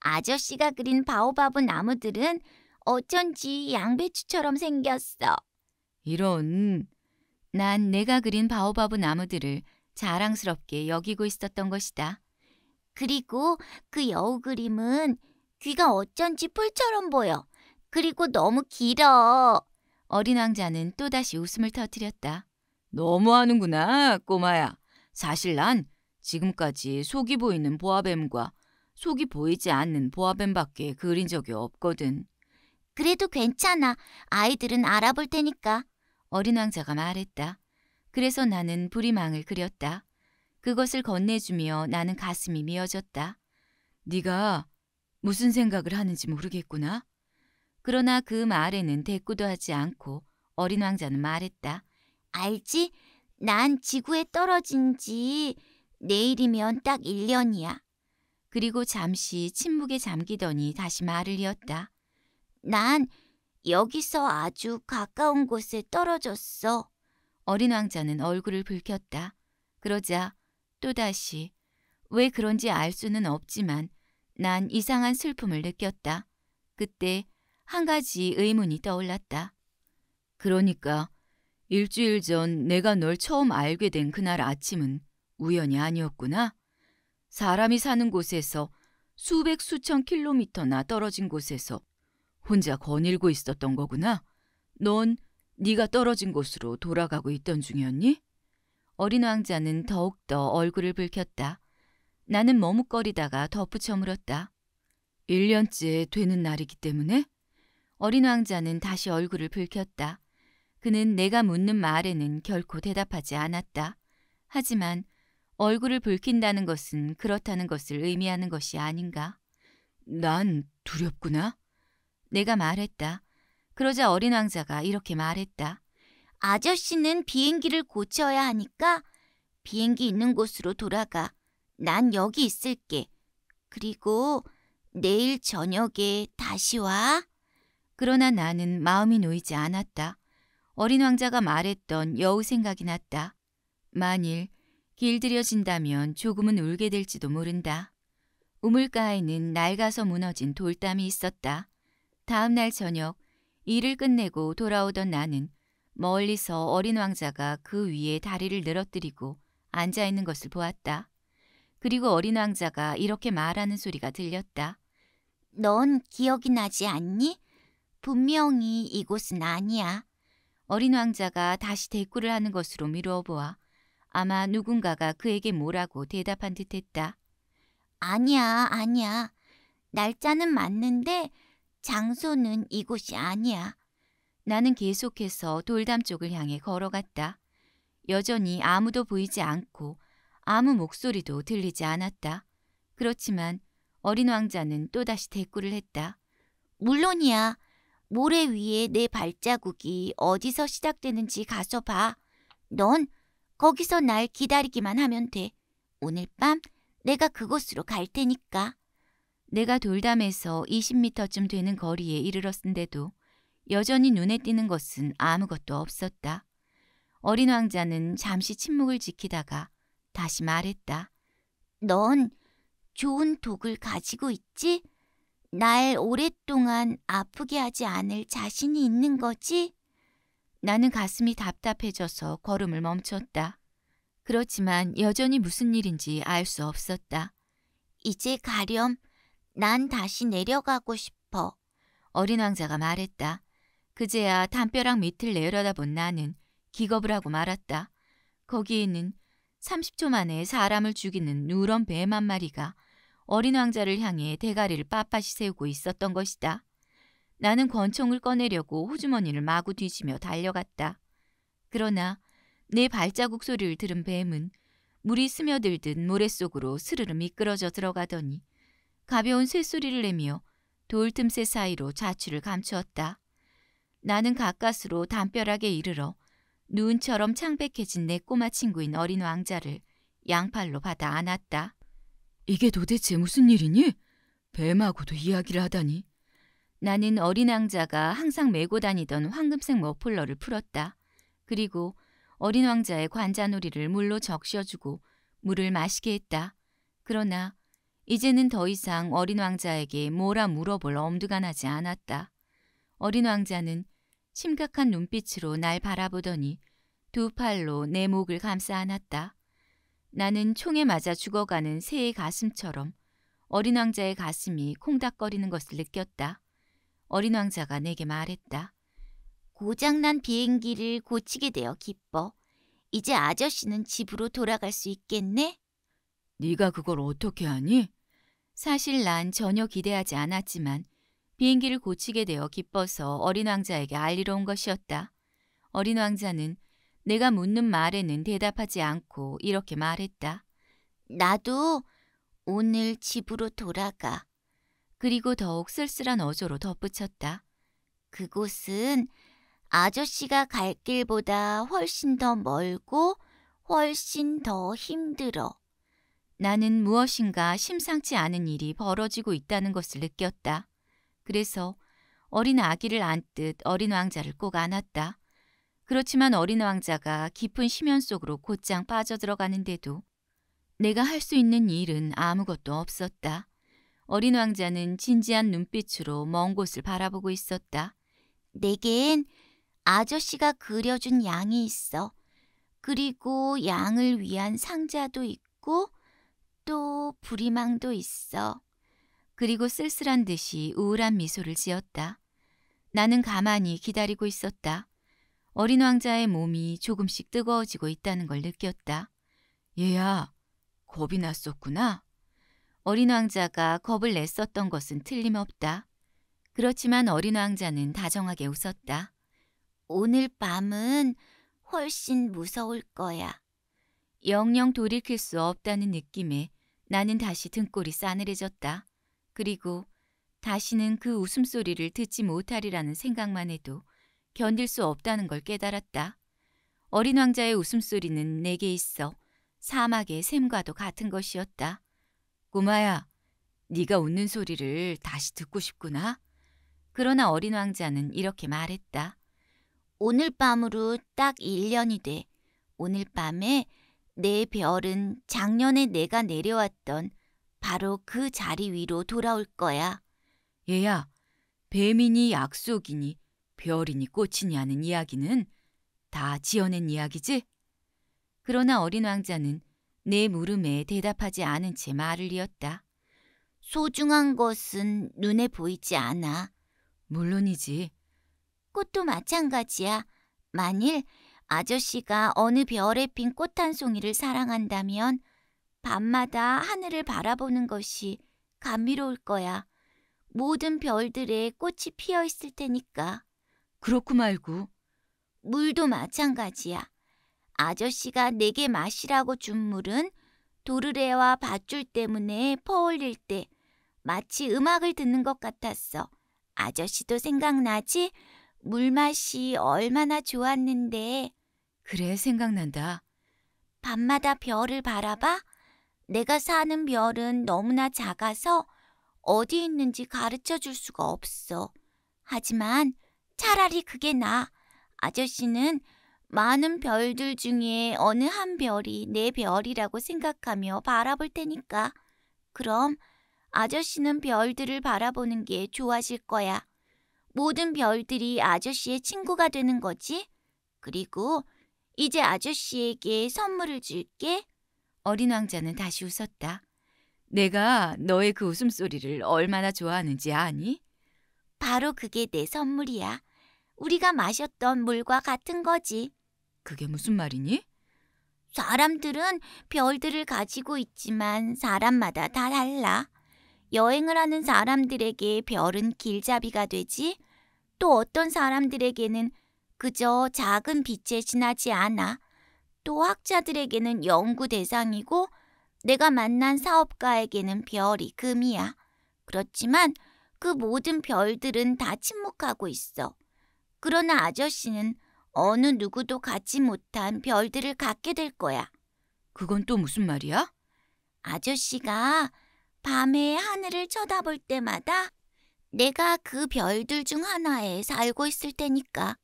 아저씨가 그린 바오바브 나무들은 어쩐지 양배추처럼 생겼어. 이런. 난 내가 그린 바오바브 나무들을 자랑스럽게 여기고 있었던 것이다. 그리고 그 여우 그림은 귀가 어쩐지 풀처럼 보여. 그리고 너무 길어. 어린 왕자는 또다시 웃음을 터뜨렸다. 너무하는구나, 꼬마야. 사실 난 지금까지 속이 보이는 보아뱀과 속이 보이지 않는 보아뱀밖에 그린 적이 없거든. 그래도 괜찮아. 아이들은 알아볼 테니까. 어린 왕자가 말했다. 그래서 나는 부리망을 그렸다. 그것을 건네주며 나는 가슴이 미어졌다. 네가 무슨 생각을 하는지 모르겠구나. 그러나 그 말에는 대꾸도 하지 않고 어린 왕자는 말했다. 알지? 난 지구에 떨어진 지 내일이면 딱 1년이야. 그리고 잠시 침묵에 잠기더니 다시 말을 이었다. 난 여기서 아주 가까운 곳에 떨어졌어. 어린 왕자는 얼굴을 붉혔다. 그러자 또다시 왜 그런지 알 수는 없지만 난 이상한 슬픔을 느꼈다. 그때 한 가지 의문이 떠올랐다. 그러니까 일주일 전 내가 널 처음 알게 된 그날 아침은 우연이 아니었구나. 사람이 사는 곳에서 수백 수천 킬로미터나 떨어진 곳에서 혼자 거닐고 있었던 거구나. 넌 네가 떨어진 곳으로 돌아가고 있던 중이었니? 어린 왕자는 더욱더 얼굴을 붉혔다. 나는 머뭇거리다가 덧붙여 물었다. 1년째 되는 날이기 때문에? 어린 왕자는 다시 얼굴을 붉혔다. 그는 내가 묻는 말에는 결코 대답하지 않았다. 하지만 얼굴을 붉힌다는 것은 그렇다는 것을 의미하는 것이 아닌가. 난 두렵구나. 내가 말했다. 그러자 어린 왕자가 이렇게 말했다. 아저씨는 비행기를 고쳐야 하니까 비행기 있는 곳으로 돌아가. 난 여기 있을게. 그리고 내일 저녁에 다시 와. 그러나 나는 마음이 놓이지 않았다. 어린 왕자가 말했던 여우 생각이 났다. 만일 길들여진다면 조금은 울게 될지도 모른다. 우물가에는 낡아서 무너진 돌담이 있었다. 다음 날 저녁 일을 끝내고 돌아오던 나는 멀리서 어린 왕자가 그 위에 다리를 늘어뜨리고 앉아있는 것을 보았다. 그리고 어린 왕자가 이렇게 말하는 소리가 들렸다. 넌 기억이 나지 않니? 분명히 이곳은 아니야. 어린 왕자가 다시 대꾸를 하는 것으로 미루어 보아 아마 누군가가 그에게 뭐라고 대답한 듯했다. 아니야, 아니야. 날짜는 맞는데 장소는 이곳이 아니야. 나는 계속해서 돌담 쪽을 향해 걸어갔다. 여전히 아무도 보이지 않고 아무 목소리도 들리지 않았다. 그렇지만 어린 왕자는 또다시 대꾸를 했다. 물론이야. 모래 위에 내 발자국이 어디서 시작되는지 가서 봐. 넌 거기서 날 기다리기만 하면 돼. 오늘 밤 내가 그곳으로 갈 테니까. 내가 돌담에서 20미터쯤 되는 거리에 이르렀는데도 여전히 눈에 띄는 것은 아무것도 없었다. 어린 왕자는 잠시 침묵을 지키다가 다시 말했다. 넌 좋은 독을 가지고 있지? 날 오랫동안 아프게 하지 않을 자신이 있는 거지? 나는 가슴이 답답해져서 걸음을 멈췄다. 그렇지만 여전히 무슨 일인지 알 수 없었다. 이제 가렴. 난 다시 내려가고 싶어. 어린 왕자가 말했다. 그제야 담벼락 밑을 내려다본 나는 기겁을 하고 말았다. 거기에는 30초 만에 사람을 죽이는 누런 뱀한 마리가 어린 왕자를 향해 대가리를 빳빳이 세우고 있었던 것이다. 나는 권총을 꺼내려고 호주머니를 마구 뒤지며 달려갔다. 그러나 내 발자국 소리를 들은 뱀은 물이 스며들듯 모래 속으로 스르르 미끄러져 들어가더니 가벼운 쇳소리를 내며 돌 틈새 사이로 자취를 감추었다. 나는 가까스로 담벼락에 이르러 눈처럼 창백해진 내 꼬마 친구인 어린 왕자를 양팔로 받아 안았다. 이게 도대체 무슨 일이니? 뱀하고도 이야기를 하다니. 나는 어린 왕자가 항상 메고 다니던 황금색 머플러를 풀었다. 그리고 어린 왕자의 관자놀이를 물로 적셔주고 물을 마시게 했다. 그러나 이제는 더 이상 어린 왕자에게 뭐라 물어볼 엄두가 나지 않았다. 어린 왕자는 심각한 눈빛으로 날 바라보더니 두 팔로 내 목을 감싸 안았다. 나는 총에 맞아 죽어가는 새의 가슴처럼 어린 왕자의 가슴이 콩닥거리는 것을 느꼈다. 어린 왕자가 내게 말했다. 고장난 비행기를 고치게 되어 기뻐. 이제 아저씨는 집으로 돌아갈 수 있겠네? 네가 그걸 어떻게 하니? 사실 난 전혀 기대하지 않았지만 비행기를 고치게 되어 기뻐서 어린 왕자에게 알리러 온 것이었다. 어린 왕자는 내가 묻는 말에는 대답하지 않고 이렇게 말했다. 나도 오늘 집으로 돌아가. 그리고 더욱 쓸쓸한 어조로 덧붙였다. 그곳은 아저씨가 갈 길보다 훨씬 더 멀고 훨씬 더 힘들어. 나는 무엇인가 심상치 않은 일이 벌어지고 있다는 것을 느꼈다. 그래서 어린 아기를 안듯 어린 왕자를 꼭 안았다. 그렇지만 어린 왕자가 깊은 심연 속으로 곧장 빠져들어가는데도 내가 할 수 있는 일은 아무것도 없었다. 어린 왕자는 진지한 눈빛으로 먼 곳을 바라보고 있었다. 내겐 아저씨가 그려준 양이 있어. 그리고 양을 위한 상자도 있고 또 부리망도 있어. 그리고 쓸쓸한 듯이 우울한 미소를 지었다. 나는 가만히 기다리고 있었다. 어린 왕자의 몸이 조금씩 뜨거워지고 있다는 걸 느꼈다. 얘야, 겁이 났었구나. 어린 왕자가 겁을 냈었던 것은 틀림없다. 그렇지만 어린 왕자는 다정하게 웃었다. 오늘 밤은 훨씬 무서울 거야. 영영 돌이킬 수 없다는 느낌에 나는 다시 등골이 싸늘해졌다. 그리고 다시는 그 웃음소리를 듣지 못하리라는 생각만 해도 견딜 수 없다는 걸 깨달았다. 어린 왕자의 웃음소리는 내게 있어 사막의 샘과도 같은 것이었다. 꼬마야, 네가 웃는 소리를 다시 듣고 싶구나. 그러나 어린 왕자는 이렇게 말했다. 오늘 밤으로 딱 1년이 돼. 오늘 밤에 내 별은 작년에 내가 내려왔던 바로 그 자리 위로 돌아올 거야. 얘야, 배민이 약속이니 별이니 꽃이냐는 이야기는 다 지어낸 이야기지? 그러나 어린 왕자는 내 물음에 대답하지 않은 채 말을 이었다. 소중한 것은 눈에 보이지 않아. 물론이지. 꽃도 마찬가지야. 만일 아저씨가 어느 별에 핀 꽃 한 송이를 사랑한다면 밤마다 하늘을 바라보는 것이 감미로울 거야. 모든 별들의 꽃이 피어 있을 테니까. 그렇고 말고. 물도 마찬가지야. 아저씨가 내게 마시라고 준 물은 도르래와 밧줄 때문에 퍼올릴 때 마치 음악을 듣는 것 같았어. 아저씨도 생각나지? 물맛이 얼마나 좋았는데. 그래, 생각난다. 밤마다 별을 바라봐? 내가 사는 별은 너무나 작아서 어디 있는지 가르쳐 줄 수가 없어. 하지만 차라리 그게 나. 아저씨는 많은 별들 중에 어느 한 별이 내 별이라고 생각하며 바라볼 테니까. 그럼 아저씨는 별들을 바라보는 게 좋아질 거야. 모든 별들이 아저씨의 친구가 되는 거지. 그리고 이제 아저씨에게 선물을 줄게. 어린 왕자는 다시 웃었다. 내가 너의 그 웃음소리를 얼마나 좋아하는지 아니? 바로 그게 내 선물이야. 우리가 마셨던 물과 같은 거지. 그게 무슨 말이니? 사람들은 별들을 가지고 있지만 사람마다 다 달라. 여행을 하는 사람들에게 별은 길잡이가 되지, 또 어떤 사람들에게는 그저 작은 빛에 지나지 않아. 또 학자들에게는 연구 대상이고, 내가 만난 사업가에게는 별이 금이야. 그렇지만 그 모든 별들은 다 침묵하고 있어. 그러나 아저씨는 어느 누구도 갖지 못한 별들을 갖게 될 거야. 그건 또 무슨 말이야? 아저씨가 밤에 하늘을 쳐다볼 때마다 내가 그 별들 중 하나에 살고 있을 테니까.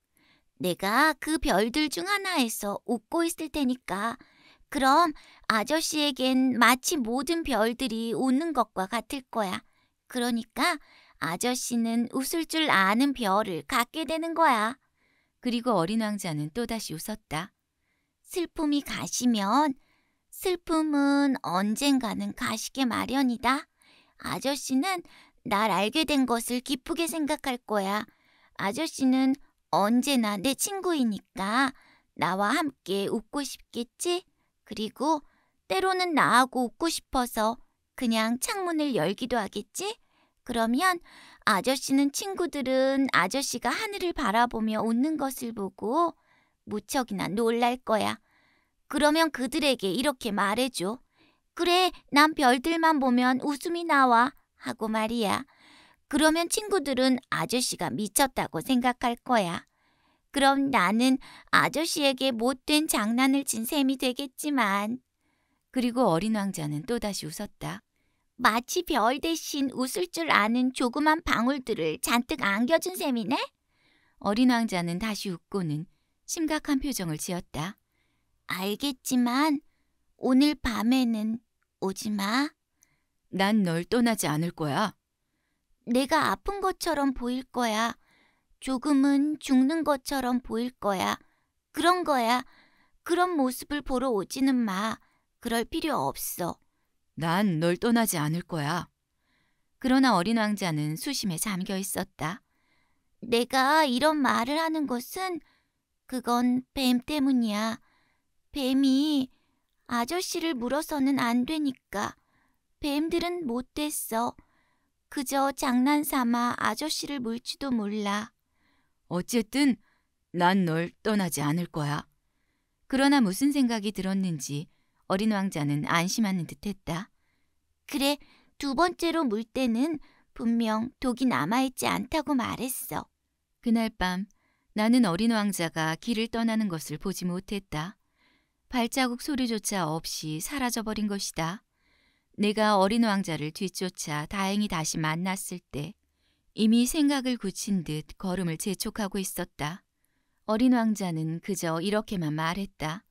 내가 그 별들 중 하나에서 웃고 있을 테니까. 그럼 아저씨에겐 마치 모든 별들이 웃는 것과 같을 거야. 그러니까 아저씨는 웃을 줄 아는 별을 갖게 되는 거야. 그리고 어린 왕자는 또다시 웃었다. 슬픔이 가시면 슬픔은 언젠가는 가시게 마련이다. 아저씨는 날 알게 된 것을 기쁘게 생각할 거야. 아저씨는 언제나 내 친구이니까 나와 함께 웃고 싶겠지? 그리고 때로는 나하고 웃고 싶어서 그냥 창문을 열기도 하겠지? 그러면 아저씨는 친구들은 아저씨가 하늘을 바라보며 웃는 것을 보고 무척이나 놀랄 거야. 그러면 그들에게 이렇게 말해줘. 그래, 난 별들만 보면 웃음이 나와. 하고 말이야. 그러면 친구들은 아저씨가 미쳤다고 생각할 거야. 그럼 나는 아저씨에게 못된 장난을 친 셈이 되겠지만. 그리고 어린 왕자는 또다시 웃었다. 마치 별 대신 웃을 줄 아는 조그만 방울들을 잔뜩 안겨준 셈이네? 어린 왕자는 다시 웃고는 심각한 표정을 지었다. 알겠지만 오늘 밤에는 오지 마. 난 널 떠나지 않을 거야. 내가 아픈 것처럼 보일 거야. 조금은 죽는 것처럼 보일 거야. 그런 거야. 그런 모습을 보러 오지는 마. 그럴 필요 없어. 난널 떠나지 않을 거야. 그러나 어린 왕자는 수심에 잠겨 있었다. 내가 이런 말을 하는 것은 그건 뱀 때문이야. 뱀이 아저씨를 물어서는 안 되니까. 뱀들은 못됐어. 그저 장난삼아 아저씨를 물지도 몰라. 어쨌든 난 널 떠나지 않을 거야. 그러나 무슨 생각이 들었는지 어린 왕자는 안심하는 듯했다. 그래, 두 번째로 물 때는 분명 독이 남아있지 않다고 말했어. 그날 밤 나는 어린 왕자가 길을 떠나는 것을 보지 못했다. 발자국 소리조차 없이 사라져버린 것이다. 내가 어린 왕자를 뒤쫓아 다행히 다시 만났을 때 이미 생각을 굳힌 듯 걸음을 재촉하고 있었다. 어린 왕자는 그저 이렇게만 말했다.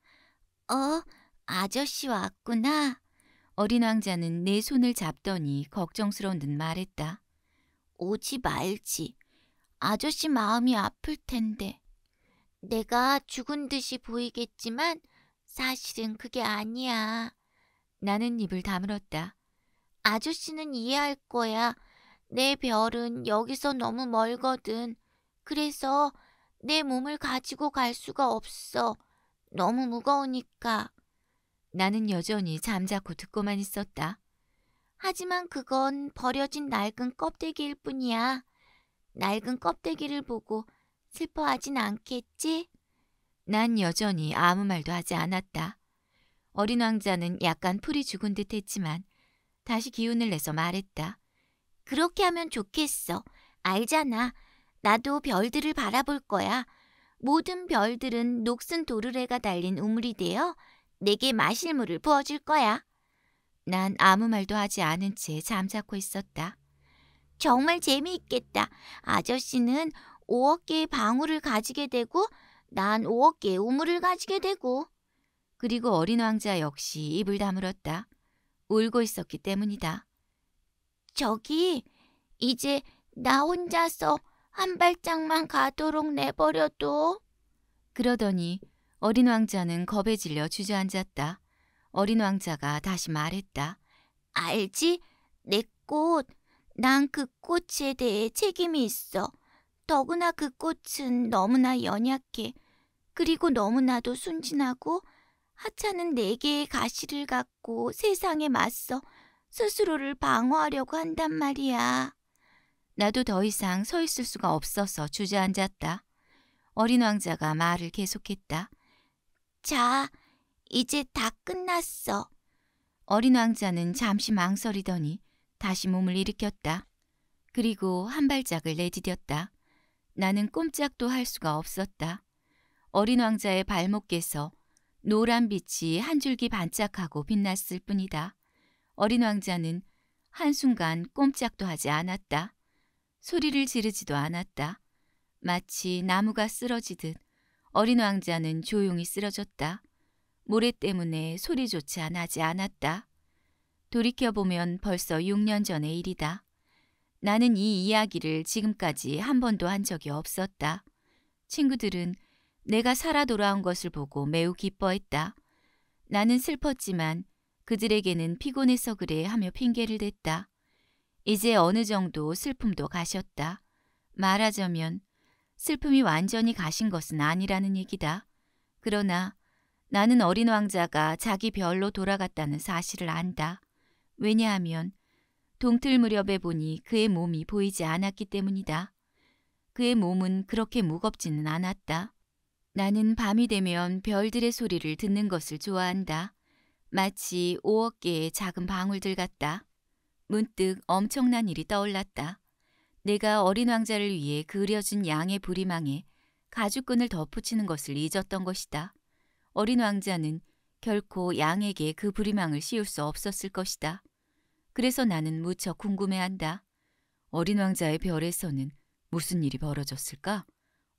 어, 아저씨 왔구나. 어린 왕자는 내 손을 잡더니 걱정스러운 듯 말했다. 오지 말지. 아저씨 마음이 아플 텐데. 내가 죽은 듯이 보이겠지만 사실은 그게 아니야. 나는 입을 다물었다. 아저씨는 이해할 거야. 내 별은 여기서 너무 멀거든. 그래서 내 몸을 가지고 갈 수가 없어. 너무 무거우니까. 나는 여전히 잠자코 듣고만 있었다. 하지만 그건 버려진 낡은 껍데기일 뿐이야. 낡은 껍데기를 보고 슬퍼하진 않겠지? 난 여전히 아무 말도 하지 않았다. 어린 왕자는 약간 풀이 죽은 듯 했지만 다시 기운을 내서 말했다. 그렇게 하면 좋겠어. 알잖아. 나도 별들을 바라볼 거야. 모든 별들은 녹슨 도르래가 달린 우물이 되어 내게 마실 물을 부어줄 거야. 난 아무 말도 하지 않은 채 잠자코 있었다. 정말 재미있겠다. 아저씨는 5억 개의 방울을 가지게 되고 난 5억 개의 우물을 가지게 되고. 그리고 어린 왕자 역시 입을 다물었다. 울고 있었기 때문이다. 저기 이제 나 혼자서 한 발짝만 가도록 내버려둬. 그러더니 어린 왕자는 겁에 질려 주저앉았다. 어린 왕자가 다시 말했다. 알지? 내 꽃. 난 그 꽃에 대해 책임이 있어. 더구나 그 꽃은 너무나 연약해. 그리고 너무나도 순진하고 하찮은 네 개의 가시를 갖고 세상에 맞서 스스로를 방어하려고 한단 말이야. 나도 더 이상 서 있을 수가 없어서 주저앉았다. 어린 왕자가 말을 계속했다. 자, 이제 다 끝났어. 어린 왕자는 잠시 망설이더니 다시 몸을 일으켰다. 그리고 한 발짝을 내디뎠다. 나는 꼼짝도 할 수가 없었다. 어린 왕자의 발목에서 노란 빛이 한 줄기 반짝하고 빛났을 뿐이다. 어린 왕자는 한순간 꼼짝도 하지 않았다. 소리를 지르지도 않았다. 마치 나무가 쓰러지듯 어린 왕자는 조용히 쓰러졌다. 모래 때문에 소리조차 나지 않았다. 돌이켜보면 벌써 6년 전의 일이다. 나는 이 이야기를 지금까지 한 번도 한 적이 없었다. 친구들은 내가 살아 돌아온 것을 보고 매우 기뻐했다. 나는 슬펐지만 그들에게는 피곤해서 그래 하며 핑계를 댔다. 이제 어느 정도 슬픔도 가셨다. 말하자면 슬픔이 완전히 가신 것은 아니라는 얘기다. 그러나 나는 어린 왕자가 자기 별로 돌아갔다는 사실을 안다. 왜냐하면 동틀 무렵에 보니 그의 몸이 보이지 않았기 때문이다. 그의 몸은 그렇게 무겁지는 않았다. 나는 밤이 되면 별들의 소리를 듣는 것을 좋아한다. 마치 오억 개의 작은 방울들 같다. 문득 엄청난 일이 떠올랐다. 내가 어린 왕자를 위해 그려진 양의 부리망에 가죽끈을 덧붙이는 것을 잊었던 것이다. 어린 왕자는 결코 양에게 그 부리망을 씌울 수 없었을 것이다. 그래서 나는 무척 궁금해한다. 어린 왕자의 별에서는 무슨 일이 벌어졌을까?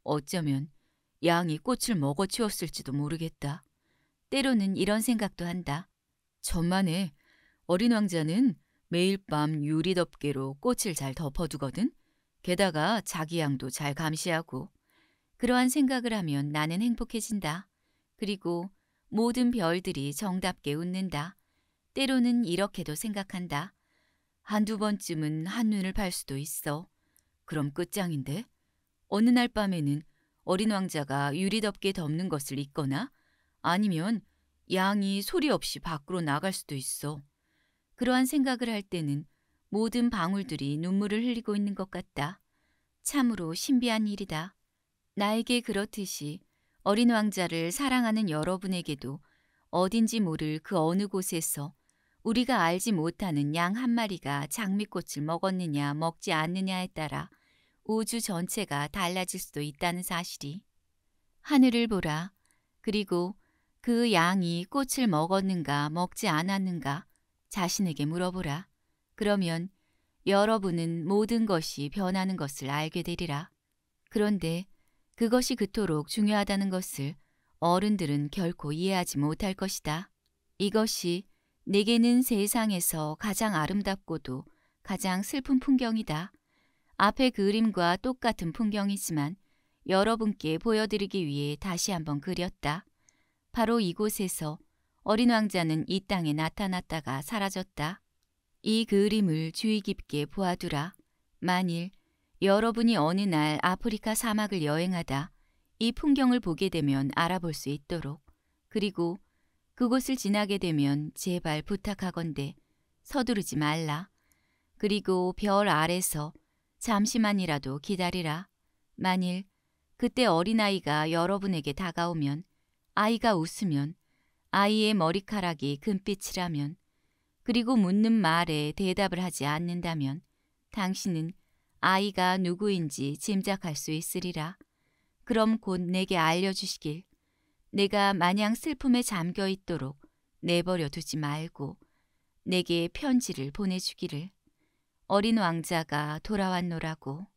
어쩌면 양이 꽃을 먹어치웠을지도 모르겠다. 때로는 이런 생각도 한다. 전만에 어린 왕자는 매일 밤 유리 덮개로 꽃을 잘 덮어두거든. 게다가 자기 양도 잘 감시하고 그러한 생각을 하면 나는 행복해진다. 그리고 모든 별들이 정답게 웃는다. 때로는 이렇게도 생각한다. 한두 번쯤은 한눈을 팔 수도 있어. 그럼 끝장인데? 어느 날 밤에는 어린 왕자가 유리덮개 덮는 것을 잊거나 아니면 양이 소리 없이 밖으로 나갈 수도 있어. 그러한 생각을 할 때는 모든 방울들이 눈물을 흘리고 있는 것 같다. 참으로 신비한 일이다. 나에게 그렇듯이 어린 왕자를 사랑하는 여러분에게도 어딘지 모를 그 어느 곳에서 우리가 알지 못하는 양 한 마리가 장미꽃을 먹었느냐 먹지 않느냐에 따라 우주 전체가 달라질 수도 있다는 사실이 하늘을 보라 그리고 그 양이 꽃을 먹었는가 먹지 않았는가 자신에게 물어보라. 그러면 여러분은 모든 것이 변하는 것을 알게 되리라. 그런데 그것이 그토록 중요하다는 것을 어른들은 결코 이해하지 못할 것이다. 이것이 내게는 세상에서 가장 아름답고도 가장 슬픈 풍경이다. 앞에 그 그림과 똑같은 풍경이지만 여러분께 보여드리기 위해 다시 한번 그렸다. 바로 이곳에서 어린 왕자는 이 땅에 나타났다가 사라졌다. 이 그림을 주의 깊게 보아두라. 만일 여러분이 어느 날 아프리카 사막을 여행하다 이 풍경을 보게 되면 알아볼 수 있도록 그리고 그곳을 지나게 되면 제발 부탁하건대 서두르지 말라. 그리고 별 아래서 잠시만이라도 기다리라. 만일 그때 어린아이가 여러분에게 다가오면 아이가 웃으면 아이의 머리카락이 금빛이라면 그리고 묻는 말에 대답을 하지 않는다면 당신은 아이가 누구인지 짐작할 수 있으리라. 그럼 곧 내게 알려주시길. 내가 마냥 슬픔에 잠겨 있도록 내버려 두지 말고 내게 편지를 보내주기를. 어린 왕자가 돌아왔노라고.